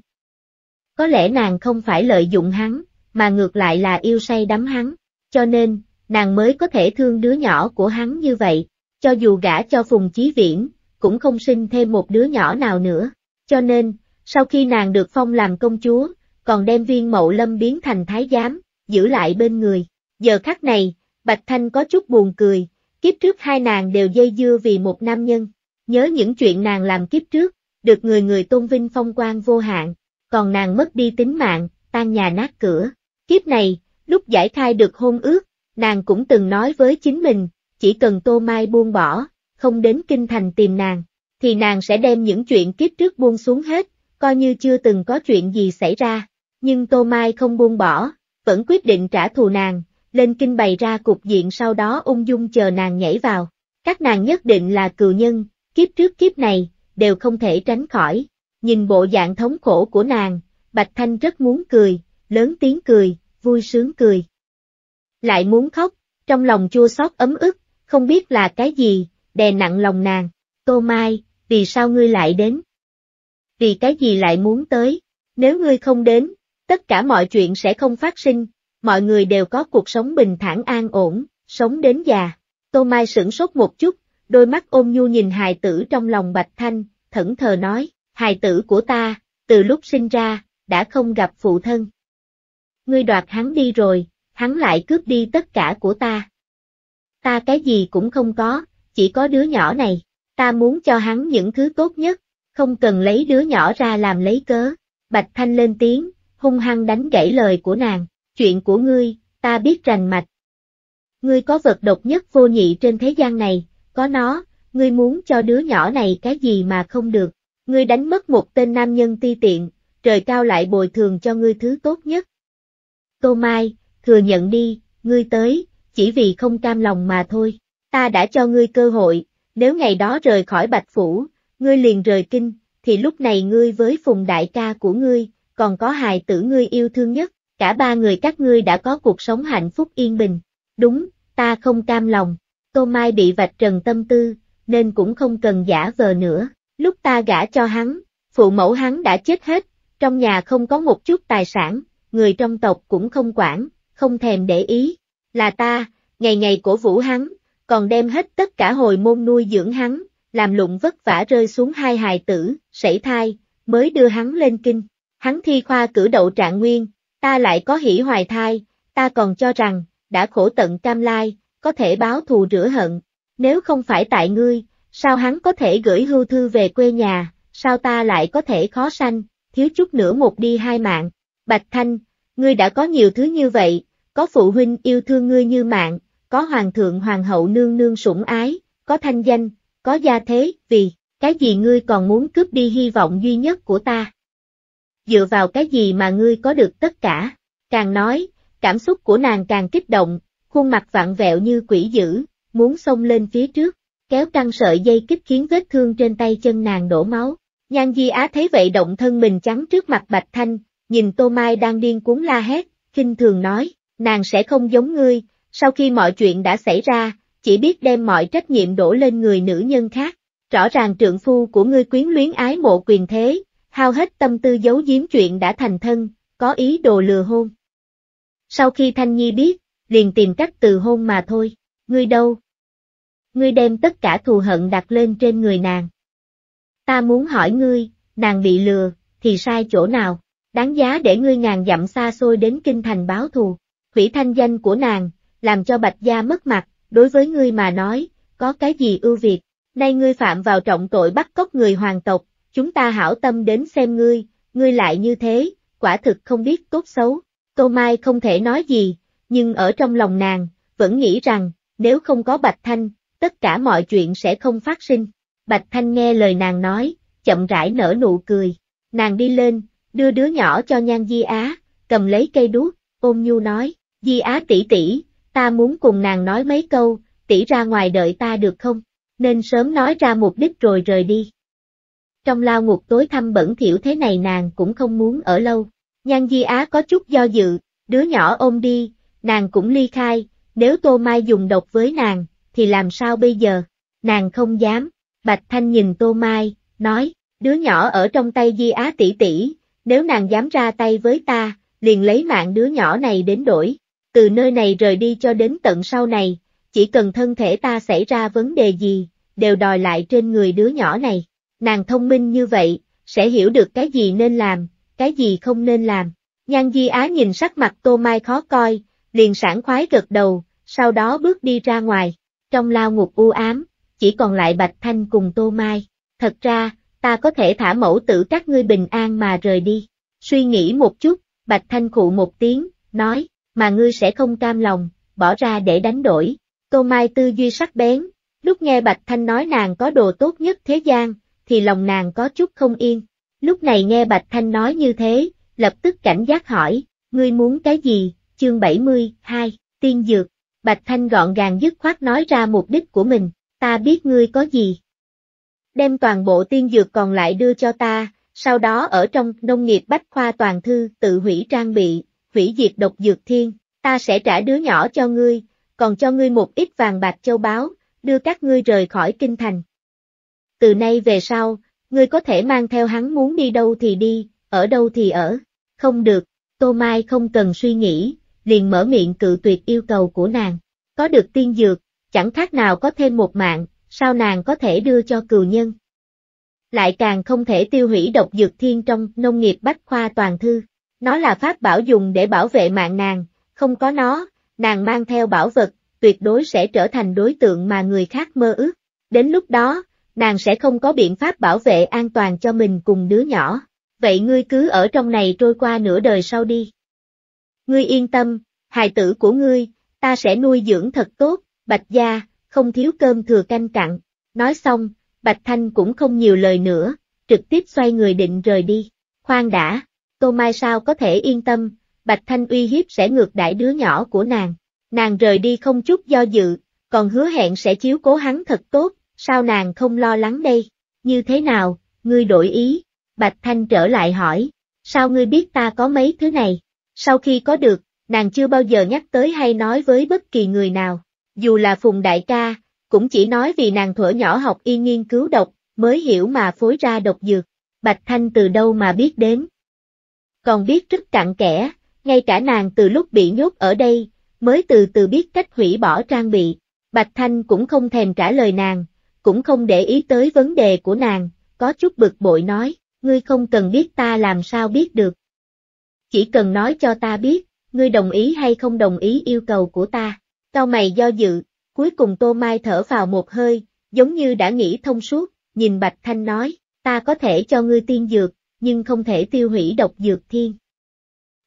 Có lẽ nàng không phải lợi dụng hắn, mà ngược lại là yêu say đắm hắn cho nên, nàng mới có thể thương đứa nhỏ của hắn như vậy, cho dù gả cho Phùng Chí Viễn, cũng không sinh thêm một đứa nhỏ nào nữa, cho nên, sau khi nàng được phong làm công chúa, còn đem viên mậu lâm biến thành thái giám, giữ lại bên người. Giờ khắc này, Bạch Thanh có chút buồn cười, kiếp trước hai nàng đều dây dưa vì một nam nhân, nhớ những chuyện nàng làm kiếp trước, được người người tôn vinh phong quan vô hạn, còn nàng mất đi tính mạng, tan nhà nát cửa. Kiếp này, Lúc giải khai được hôn ước, nàng cũng từng nói với chính mình, chỉ cần Tô Mai buông bỏ, không đến kinh thành tìm nàng, thì nàng sẽ đem những chuyện kiếp trước buông xuống hết, coi như chưa từng có chuyện gì xảy ra. Nhưng Tô Mai không buông bỏ, vẫn quyết định trả thù nàng, lên kinh bày ra cục diện sau đó ung dung chờ nàng nhảy vào. Các nàng nhất định là cừu nhân, kiếp trước kiếp này, đều không thể tránh khỏi. Nhìn bộ dạng thống khổ của nàng, Bạch Thanh rất muốn cười, lớn tiếng cười, vui sướng cười. Lại muốn khóc, trong lòng chua xót ấm ức, không biết là cái gì, đè nặng lòng nàng. Tô Mai, vì sao ngươi lại đến? Vì cái gì lại muốn tới? Nếu ngươi không đến, tất cả mọi chuyện sẽ không phát sinh, mọi người đều có cuộc sống bình thản an ổn, sống đến già. Tô Mai sửng sốt một chút, đôi mắt ôm nhu nhìn hài tử trong lòng Bạch Thanh, thẫn thờ nói, hài tử của ta, từ lúc sinh ra, đã không gặp phụ thân, ngươi đoạt hắn đi rồi, hắn lại cướp đi tất cả của ta. Ta cái gì cũng không có, chỉ có đứa nhỏ này, ta muốn cho hắn những thứ tốt nhất, không cần lấy đứa nhỏ ra làm lấy cớ. Bạch Thanh lên tiếng, hung hăng đánh gãy lời của nàng, chuyện của ngươi, ta biết rành mạch. Ngươi có vật độc nhất vô nhị trên thế gian này, có nó, ngươi muốn cho đứa nhỏ này cái gì mà không được, ngươi đánh mất một tên nam nhân ti tiện, trời cao lại bồi thường cho ngươi thứ tốt nhất, Tô Mai, thừa nhận đi, ngươi tới, chỉ vì không cam lòng mà thôi. Ta đã cho ngươi cơ hội, nếu ngày đó rời khỏi Bạch Phủ, ngươi liền rời kinh, thì lúc này ngươi với phùng đại ca của ngươi, còn có hài tử ngươi yêu thương nhất, cả ba người các ngươi đã có cuộc sống hạnh phúc yên bình. Đúng, ta không cam lòng. Tô Mai bị vạch trần tâm tư, nên cũng không cần giả vờ nữa. Lúc ta gả cho hắn, phụ mẫu hắn đã chết hết, trong nhà không có một chút tài sản, người trong tộc cũng không quản, không thèm để ý. Là ta, ngày ngày cổ vũ hắn, còn đem hết tất cả hồi môn nuôi dưỡng hắn, làm lụng vất vả rơi xuống hai hài tử, sảy thai, mới đưa hắn lên kinh. Hắn thi khoa cử đậu trạng nguyên, ta lại có hỷ hoài thai, ta còn cho rằng, đã khổ tận cam lai, có thể báo thù rửa hận. Nếu không phải tại ngươi, sao hắn có thể gửi hưu thư về quê nhà, sao ta lại có thể khó sanh, thiếu chút nữa một đi hai mạng. Bạch Thanh, ngươi đã có nhiều thứ như vậy, có phụ huynh yêu thương ngươi như mạng, có hoàng thượng hoàng hậu nương nương sủng ái, có thanh danh, có gia thế, vì, cái gì ngươi còn muốn cướp đi hy vọng duy nhất của ta? Dựa vào cái gì mà ngươi có được tất cả? Càng nói, cảm xúc của nàng càng kích động, khuôn mặt vặn vẹo như quỷ dữ, muốn xông lên phía trước, kéo căng sợi dây kích khiến vết thương trên tay chân nàng đổ máu. Nhan Di Á thấy vậy động thân mình trắng trước mặt Bạch Thanh, nhìn Tô Mai đang điên cuốn la hét, khinh thường nói, nàng sẽ không giống ngươi, sau khi mọi chuyện đã xảy ra, chỉ biết đem mọi trách nhiệm đổ lên người nữ nhân khác. Rõ ràng trượng phu của ngươi quyến luyến ái mộ quyền thế, hao hết tâm tư giấu giếm chuyện đã thành thân, có ý đồ lừa hôn. Sau khi Thanh Nhi biết, liền tìm cách từ hôn mà thôi, ngươi đâu? Ngươi đem tất cả thù hận đặt lên trên người nàng. Ta muốn hỏi ngươi, nàng bị lừa, thì sai chỗ nào? Đáng giá để ngươi ngàn dặm xa xôi đến kinh thành báo thù, hủy thanh danh của nàng, làm cho bạch gia mất mặt, đối với ngươi mà nói, có cái gì ưu việt, nay ngươi phạm vào trọng tội bắt cóc người hoàng tộc, chúng ta hảo tâm đến xem ngươi, ngươi lại như thế, quả thực không biết tốt xấu, tô mai không thể nói gì, nhưng ở trong lòng nàng, vẫn nghĩ rằng, nếu không có bạch thanh, tất cả mọi chuyện sẽ không phát sinh, bạch thanh nghe lời nàng nói, chậm rãi nở nụ cười, nàng đi lên, đưa đứa nhỏ cho Nhan Di Á, cầm lấy cây đuốc, ôm nhu nói, Di Á tỷ tỷ, ta muốn cùng nàng nói mấy câu, tỷ ra ngoài đợi ta được không? Nên sớm nói ra mục đích rồi rời đi. Trong lao ngục tối thăm bẩn thiểu thế này nàng cũng không muốn ở lâu. Nhan Di Á có chút do dự, đứa nhỏ ôm đi, nàng cũng ly khai, nếu Tô Mai dùng độc với nàng, thì làm sao bây giờ? Nàng không dám. Bạch Thanh nhìn Tô Mai, nói, đứa nhỏ ở trong tay Di Á tỷ tỷ, nếu nàng dám ra tay với ta, liền lấy mạng đứa nhỏ này đến đổi, từ nơi này rời đi cho đến tận sau này, chỉ cần thân thể ta xảy ra vấn đề gì, đều đòi lại trên người đứa nhỏ này, nàng thông minh như vậy, sẽ hiểu được cái gì nên làm, cái gì không nên làm. Nhan Di Á nhìn sắc mặt Tô Mai khó coi, liền sảng khoái gật đầu, sau đó bước đi ra ngoài. Trong lao ngục u ám, chỉ còn lại Bạch Thanh cùng Tô Mai. Thật ra, ta có thể thả mẫu tử các ngươi bình an mà rời đi. Suy nghĩ một chút, Bạch Thanh khụ một tiếng, nói, mà ngươi sẽ không cam lòng, bỏ ra để đánh đổi. Tô Mai tư duy sắc bén, lúc nghe Bạch Thanh nói nàng có đồ tốt nhất thế gian, thì lòng nàng có chút không yên. Lúc này nghe Bạch Thanh nói như thế, lập tức cảnh giác hỏi, ngươi muốn cái gì, chương 70, 2, tiên dược. Bạch Thanh gọn gàng dứt khoát nói ra mục đích của mình, ta biết ngươi có gì, đem toàn bộ tiên dược còn lại đưa cho ta, sau đó ở trong nông nghiệp bách khoa toàn thư tự hủy trang bị, hủy diệt độc dược thiên, ta sẽ trả đứa nhỏ cho ngươi, còn cho ngươi một ít vàng bạc châu báu, đưa các ngươi rời khỏi kinh thành. Từ nay về sau, ngươi có thể mang theo hắn muốn đi đâu thì đi, ở đâu thì ở, không được, Tô Mai không cần suy nghĩ, liền mở miệng cự tuyệt yêu cầu của nàng, có được tiên dược, chẳng khác nào có thêm một mạng, sao nàng có thể đưa cho cừu nhân? Lại càng không thể tiêu hủy độc dược thiên trong nông nghiệp bách khoa toàn thư. Nó là pháp bảo dùng để bảo vệ mạng nàng, không có nó, nàng mang theo bảo vật, tuyệt đối sẽ trở thành đối tượng mà người khác mơ ước. Đến lúc đó, nàng sẽ không có biện pháp bảo vệ an toàn cho mình cùng đứa nhỏ. Vậy ngươi cứ ở trong này trôi qua nửa đời sau đi. Ngươi yên tâm, hài tử của ngươi, ta sẽ nuôi dưỡng thật tốt, bạch gia, không thiếu cơm thừa canh cặn. Nói xong, Bạch Thanh cũng không nhiều lời nữa, trực tiếp xoay người định rời đi. Khoan đã, Tô Mai sao có thể yên tâm, Bạch Thanh uy hiếp sẽ ngược đãi đứa nhỏ của nàng. Nàng rời đi không chút do dự, còn hứa hẹn sẽ chiếu cố hắn thật tốt, sao nàng không lo lắng đây? Như thế nào, ngươi đổi ý? Bạch Thanh trở lại hỏi, sao ngươi biết ta có mấy thứ này? Sau khi có được, nàng chưa bao giờ nhắc tới hay nói với bất kỳ người nào dù là Phùng Đại ca, cũng chỉ nói vì nàng thuở nhỏ học y nghiên cứu độc, mới hiểu mà phối ra độc dược, Bạch Thanh từ đâu mà biết đến. Còn biết rất cặn kẽ, ngay cả nàng từ lúc bị nhốt ở đây, mới từ từ biết cách hủy bỏ trang bị, Bạch Thanh cũng không thèm trả lời nàng, cũng không để ý tới vấn đề của nàng, có chút bực bội nói, ngươi không cần biết ta làm sao biết được. Chỉ cần nói cho ta biết, ngươi đồng ý hay không đồng ý yêu cầu của ta. Cao mày do dự, cuối cùng Tô Mai thở vào một hơi, giống như đã nghĩ thông suốt, nhìn Bạch Thanh nói, ta có thể cho ngươi tiên dược, nhưng không thể tiêu hủy độc dược thiên.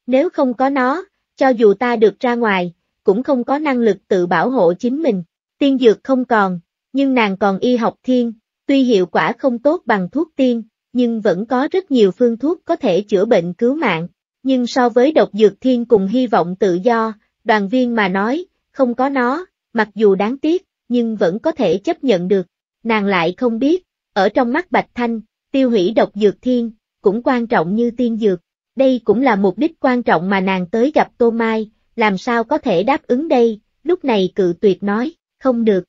Nếu không có nó, cho dù ta được ra ngoài, cũng không có năng lực tự bảo hộ chính mình, tiên dược không còn, nhưng nàng còn y học thiên, tuy hiệu quả không tốt bằng thuốc tiên, nhưng vẫn có rất nhiều phương thuốc có thể chữa bệnh cứu mạng, nhưng so với độc dược thiên cùng hy vọng tự do, đoàn viên mà nói, không có nó, mặc dù đáng tiếc, nhưng vẫn có thể chấp nhận được. Nàng lại không biết, ở trong mắt Bạch Thanh, tiêu hủy độc dược thiên, cũng quan trọng như tiên dược. Đây cũng là mục đích quan trọng mà nàng tới gặp Tô Mai, làm sao có thể đáp ứng đây, lúc này cự tuyệt nói, không được.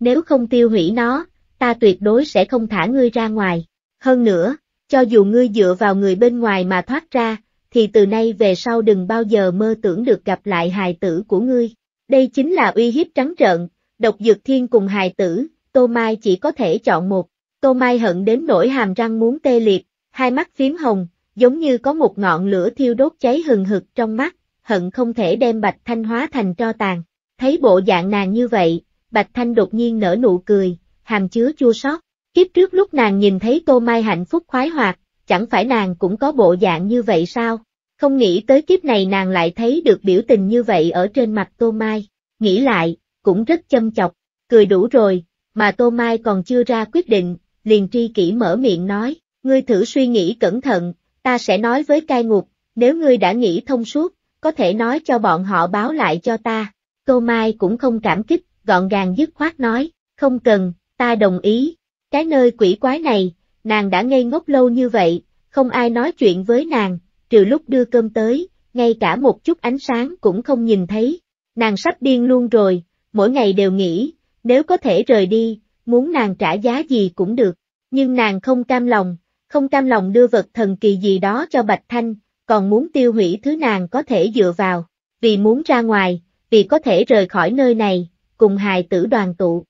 Nếu không tiêu hủy nó, ta tuyệt đối sẽ không thả ngươi ra ngoài. Hơn nữa, cho dù ngươi dựa vào người bên ngoài mà thoát ra, thì từ nay về sau đừng bao giờ mơ tưởng được gặp lại hài tử của ngươi. Đây chính là uy hiếp trắng trợn, độc dược thiên cùng hài tử, Tô Mai chỉ có thể chọn một. Tô Mai hận đến nỗi hàm răng muốn tê liệt, hai mắt phím hồng, giống như có một ngọn lửa thiêu đốt cháy hừng hực trong mắt, hận không thể đem Bạch Thanh hóa thành tro tàn. Thấy bộ dạng nàng như vậy, Bạch Thanh đột nhiên nở nụ cười, hàm chứa chua xót. Kiếp trước lúc nàng nhìn thấy Tô Mai hạnh phúc khoái hoạt, chẳng phải nàng cũng có bộ dạng như vậy sao? Không nghĩ tới kiếp này nàng lại thấy được biểu tình như vậy ở trên mặt Tô Mai, nghĩ lại, cũng rất châm chọc, cười đủ rồi, mà Tô Mai còn chưa ra quyết định, liền tri kỷ mở miệng nói, ngươi thử suy nghĩ cẩn thận, ta sẽ nói với cai ngục, nếu ngươi đã nghĩ thông suốt, có thể nói cho bọn họ báo lại cho ta. Tô Mai cũng không cảm kích, gọn gàng dứt khoát nói, không cần, ta đồng ý. Cái nơi quỷ quái này, nàng đã ngây ngốc lâu như vậy, không ai nói chuyện với nàng, trừ lúc đưa cơm tới, ngay cả một chút ánh sáng cũng không nhìn thấy. Nàng sắp điên luôn rồi, mỗi ngày đều nghĩ, nếu có thể rời đi, muốn nàng trả giá gì cũng được, nhưng nàng không cam lòng, không cam lòng đưa vật thần kỳ gì đó cho Bạch Thanh, còn muốn tiêu hủy thứ nàng có thể dựa vào, vì muốn ra ngoài, vì có thể rời khỏi nơi này, cùng hài tử đoàn tụ.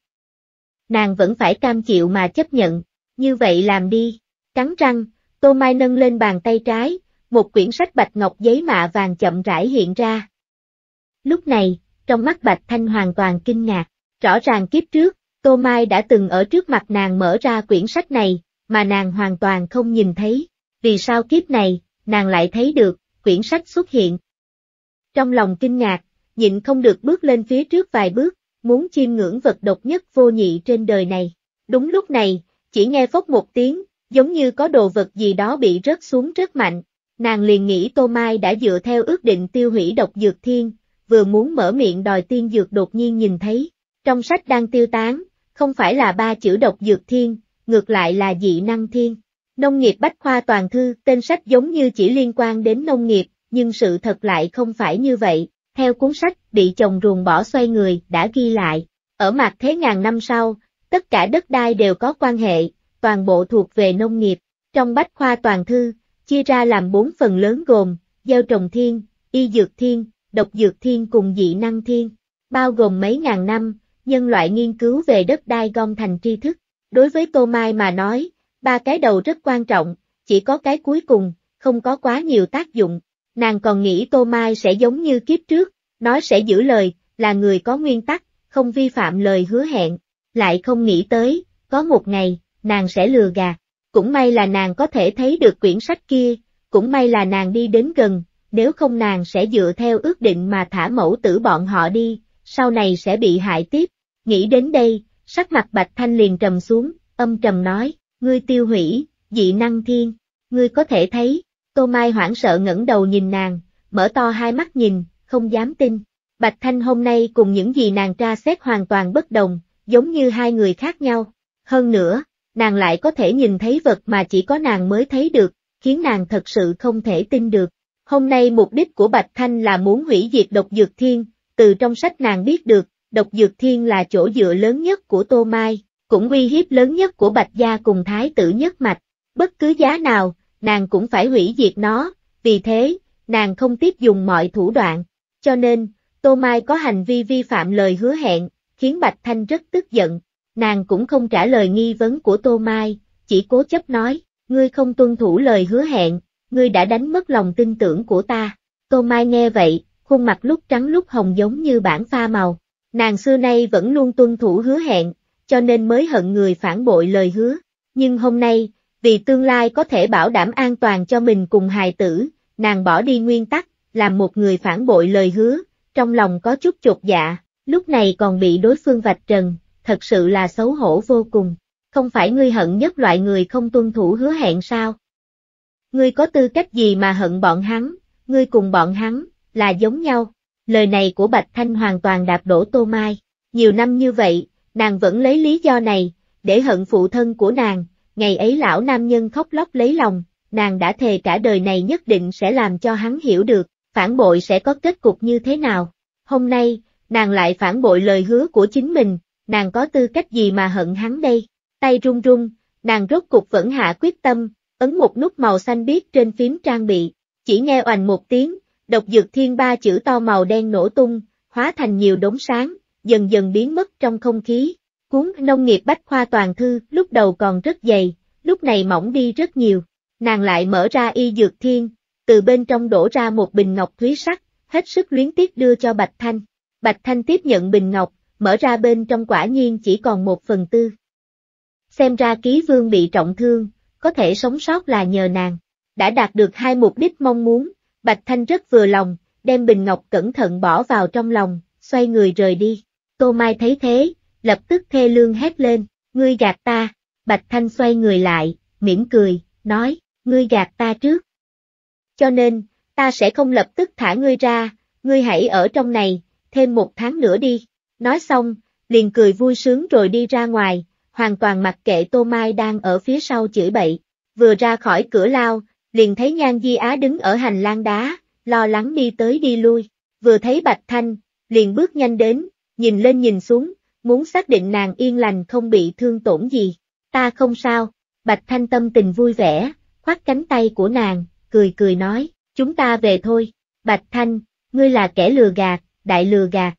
Nàng vẫn phải cam chịu mà chấp nhận, như vậy làm đi, cắn răng, Tô Mai nâng lên bàn tay trái, một quyển sách bạch ngọc giấy mạ vàng chậm rãi hiện ra. Lúc này, trong mắt Bạch Thanh hoàn toàn kinh ngạc, rõ ràng kiếp trước, Tô Mai đã từng ở trước mặt nàng mở ra quyển sách này, mà nàng hoàn toàn không nhìn thấy, vì sao kiếp này, nàng lại thấy được, quyển sách xuất hiện. Trong lòng kinh ngạc, nhịn không được bước lên phía trước vài bước, muốn chiêm ngưỡng vật độc nhất vô nhị trên đời này. Đúng lúc này, chỉ nghe phốc một tiếng, giống như có đồ vật gì đó bị rớt xuống rất mạnh, Nàng liền nghĩ Tô Mai đã dựa theo ước định tiêu hủy độc dược thiên, vừa muốn mở miệng đòi tiên dược đột nhiên nhìn thấy. Trong sách đang tiêu tán, không phải là ba chữ độc dược thiên, ngược lại là dị năng thiên. Nông nghiệp bách khoa toàn thư, tên sách giống như chỉ liên quan đến nông nghiệp, nhưng sự thật lại không phải như vậy. Theo cuốn sách, bị chồng ruồng bỏ xoay người, đã ghi lại. Ở mặt thế ngàn năm sau, tất cả đất đai đều có quan hệ, toàn bộ thuộc về nông nghiệp. Trong bách khoa toàn thư, chia ra làm bốn phần lớn gồm, gieo trồng thiên, y dược thiên, độc dược thiên cùng dị năng thiên, bao gồm mấy ngàn năm, nhân loại nghiên cứu về đất đai gom thành tri thức. Đối với cô Mai mà nói, ba cái đầu rất quan trọng, chỉ có cái cuối cùng, không có quá nhiều tác dụng. Nàng còn nghĩ cô Mai sẽ giống như kiếp trước, nói sẽ giữ lời, là người có nguyên tắc, không vi phạm lời hứa hẹn, lại không nghĩ tới, có một ngày, nàng sẽ lừa gạt. Cũng may là nàng có thể thấy được quyển sách kia, cũng may là nàng đi đến gần, nếu không nàng sẽ dựa theo ước định mà thả mẫu tử bọn họ đi, sau này sẽ bị hại tiếp. Nghĩ đến đây, sắc mặt Bạch Thanh liền trầm xuống, âm trầm nói, ngươi tiêu hủy, dị năng thiên, ngươi có thể thấy, Tô Mai hoảng sợ ngẩng đầu nhìn nàng, mở to hai mắt nhìn, không dám tin. Bạch Thanh hôm nay cùng những gì nàng tra xét hoàn toàn bất đồng, giống như hai người khác nhau. Hơn nữa, nàng lại có thể nhìn thấy vật mà chỉ có nàng mới thấy được, khiến nàng thật sự không thể tin được. Hôm nay mục đích của Bạch Thanh là muốn hủy diệt độc dược thiên, từ trong sách nàng biết được, độc dược thiên là chỗ dựa lớn nhất của Tô Mai, cũng uy hiếp lớn nhất của Bạch Gia cùng Thái tử nhất mạch. Bất cứ giá nào, nàng cũng phải hủy diệt nó, vì thế, nàng không tiếp dùng mọi thủ đoạn. Cho nên, Tô Mai có hành vi vi phạm lời hứa hẹn, khiến Bạch Thanh rất tức giận. Nàng cũng không trả lời nghi vấn của Tô Mai, chỉ cố chấp nói, ngươi không tuân thủ lời hứa hẹn, ngươi đã đánh mất lòng tin tưởng của ta. Tô Mai nghe vậy, khuôn mặt lúc trắng lúc hồng giống như bản pha màu. Nàng xưa nay vẫn luôn tuân thủ hứa hẹn, cho nên mới hận người phản bội lời hứa. Nhưng hôm nay, vì tương lai có thể bảo đảm an toàn cho mình cùng hài tử, nàng bỏ đi nguyên tắc, làm một người phản bội lời hứa, trong lòng có chút chột dạ, lúc này còn bị đối phương vạch trần, thật sự là xấu hổ vô cùng. Không phải ngươi hận nhất loại người không tuân thủ hứa hẹn sao? Ngươi có tư cách gì mà hận bọn hắn, ngươi cùng bọn hắn, là giống nhau. Lời này của Bạch Thanh hoàn toàn đạp đổ Tô Mai. Nhiều năm như vậy, nàng vẫn lấy lý do này, để hận phụ thân của nàng. Ngày ấy lão nam nhân khóc lóc lấy lòng, nàng đã thề cả đời này nhất định sẽ làm cho hắn hiểu được, phản bội sẽ có kết cục như thế nào. Hôm nay, nàng lại phản bội lời hứa của chính mình, nàng có tư cách gì mà hận hắn đây? Tay run run, nàng rốt cục vẫn hạ quyết tâm, ấn một nút màu xanh biếc trên phím trang bị, chỉ nghe oành một tiếng, độc dược thiên ba chữ to màu đen nổ tung, hóa thành nhiều đống sáng, dần dần biến mất trong không khí. Cuốn nông nghiệp bách khoa toàn thư lúc đầu còn rất dày, lúc này mỏng đi rất nhiều. Nàng lại mở ra y dược thiên, từ bên trong đổ ra một bình ngọc thúy sắc, hết sức luyến tiếc đưa cho Bạch Thanh. Bạch Thanh tiếp nhận bình ngọc, mở ra bên trong quả nhiên chỉ còn một phần tư. Xem ra ký vương bị trọng thương, có thể sống sót là nhờ nàng. Đã đạt được hai mục đích mong muốn, Bạch Thanh rất vừa lòng, đem bình ngọc cẩn thận bỏ vào trong lòng, xoay người rời đi. Tô Mai thấy thế, lập tức thê lương hét lên, ngươi gạt ta, Bạch Thanh xoay người lại, mỉm cười, nói, ngươi gạt ta trước. Cho nên, ta sẽ không lập tức thả ngươi ra, ngươi hãy ở trong này, thêm một tháng nữa đi. Nói xong, liền cười vui sướng rồi đi ra ngoài, hoàn toàn mặc kệ Tô Mai đang ở phía sau chửi bậy. Vừa ra khỏi cửa lao, liền thấy Nhan Di Á đứng ở hành lang đá, lo lắng đi tới đi lui. Vừa thấy Bạch Thanh, liền bước nhanh đến, nhìn lên nhìn xuống, muốn xác định nàng yên lành không bị thương tổn gì. Ta không sao, Bạch Thanh tâm tình vui vẻ, khoát cánh tay của nàng, cười cười nói, chúng ta về thôi. Bạch Thanh, ngươi là kẻ lừa gạt, đại lừa gạt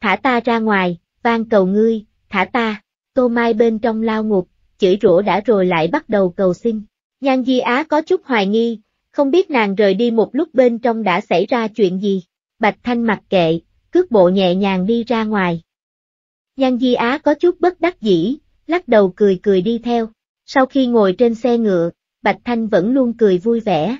thả ta ra ngoài, van cầu ngươi, thả ta, tô mai bên trong lao ngục, chửi rủa đã rồi lại bắt đầu cầu xin. Nhan Di Á có chút hoài nghi, không biết nàng rời đi một lúc bên trong đã xảy ra chuyện gì. Bạch Thanh mặc kệ, cước bộ nhẹ nhàng đi ra ngoài. Nhan Di Á có chút bất đắc dĩ, lắc đầu cười cười đi theo. Sau khi ngồi trên xe ngựa, Bạch Thanh vẫn luôn cười vui vẻ.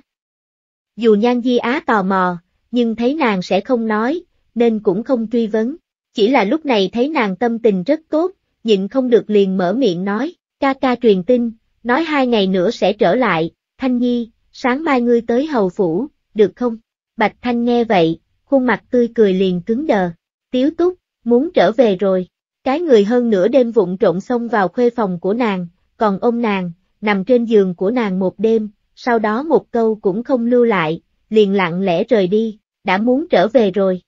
Dù Nhan Di Á tò mò, nhưng thấy nàng sẽ không nói, nên cũng không truy vấn. Chỉ là lúc này thấy nàng tâm tình rất tốt, nhịn không được liền mở miệng nói, ca ca truyền tin, nói hai ngày nữa sẽ trở lại, Thanh Nhi, sáng mai ngươi tới hầu phủ, được không? Bạch Thanh nghe vậy, khuôn mặt tươi cười liền cứng đờ. Tiếu túc, muốn trở về rồi. Cái người hơn nửa đêm vụng trộn xông vào khuê phòng của nàng, còn ôm nàng, nằm trên giường của nàng một đêm, sau đó một câu cũng không lưu lại, liền lặng lẽ rời đi, đã muốn trở về rồi.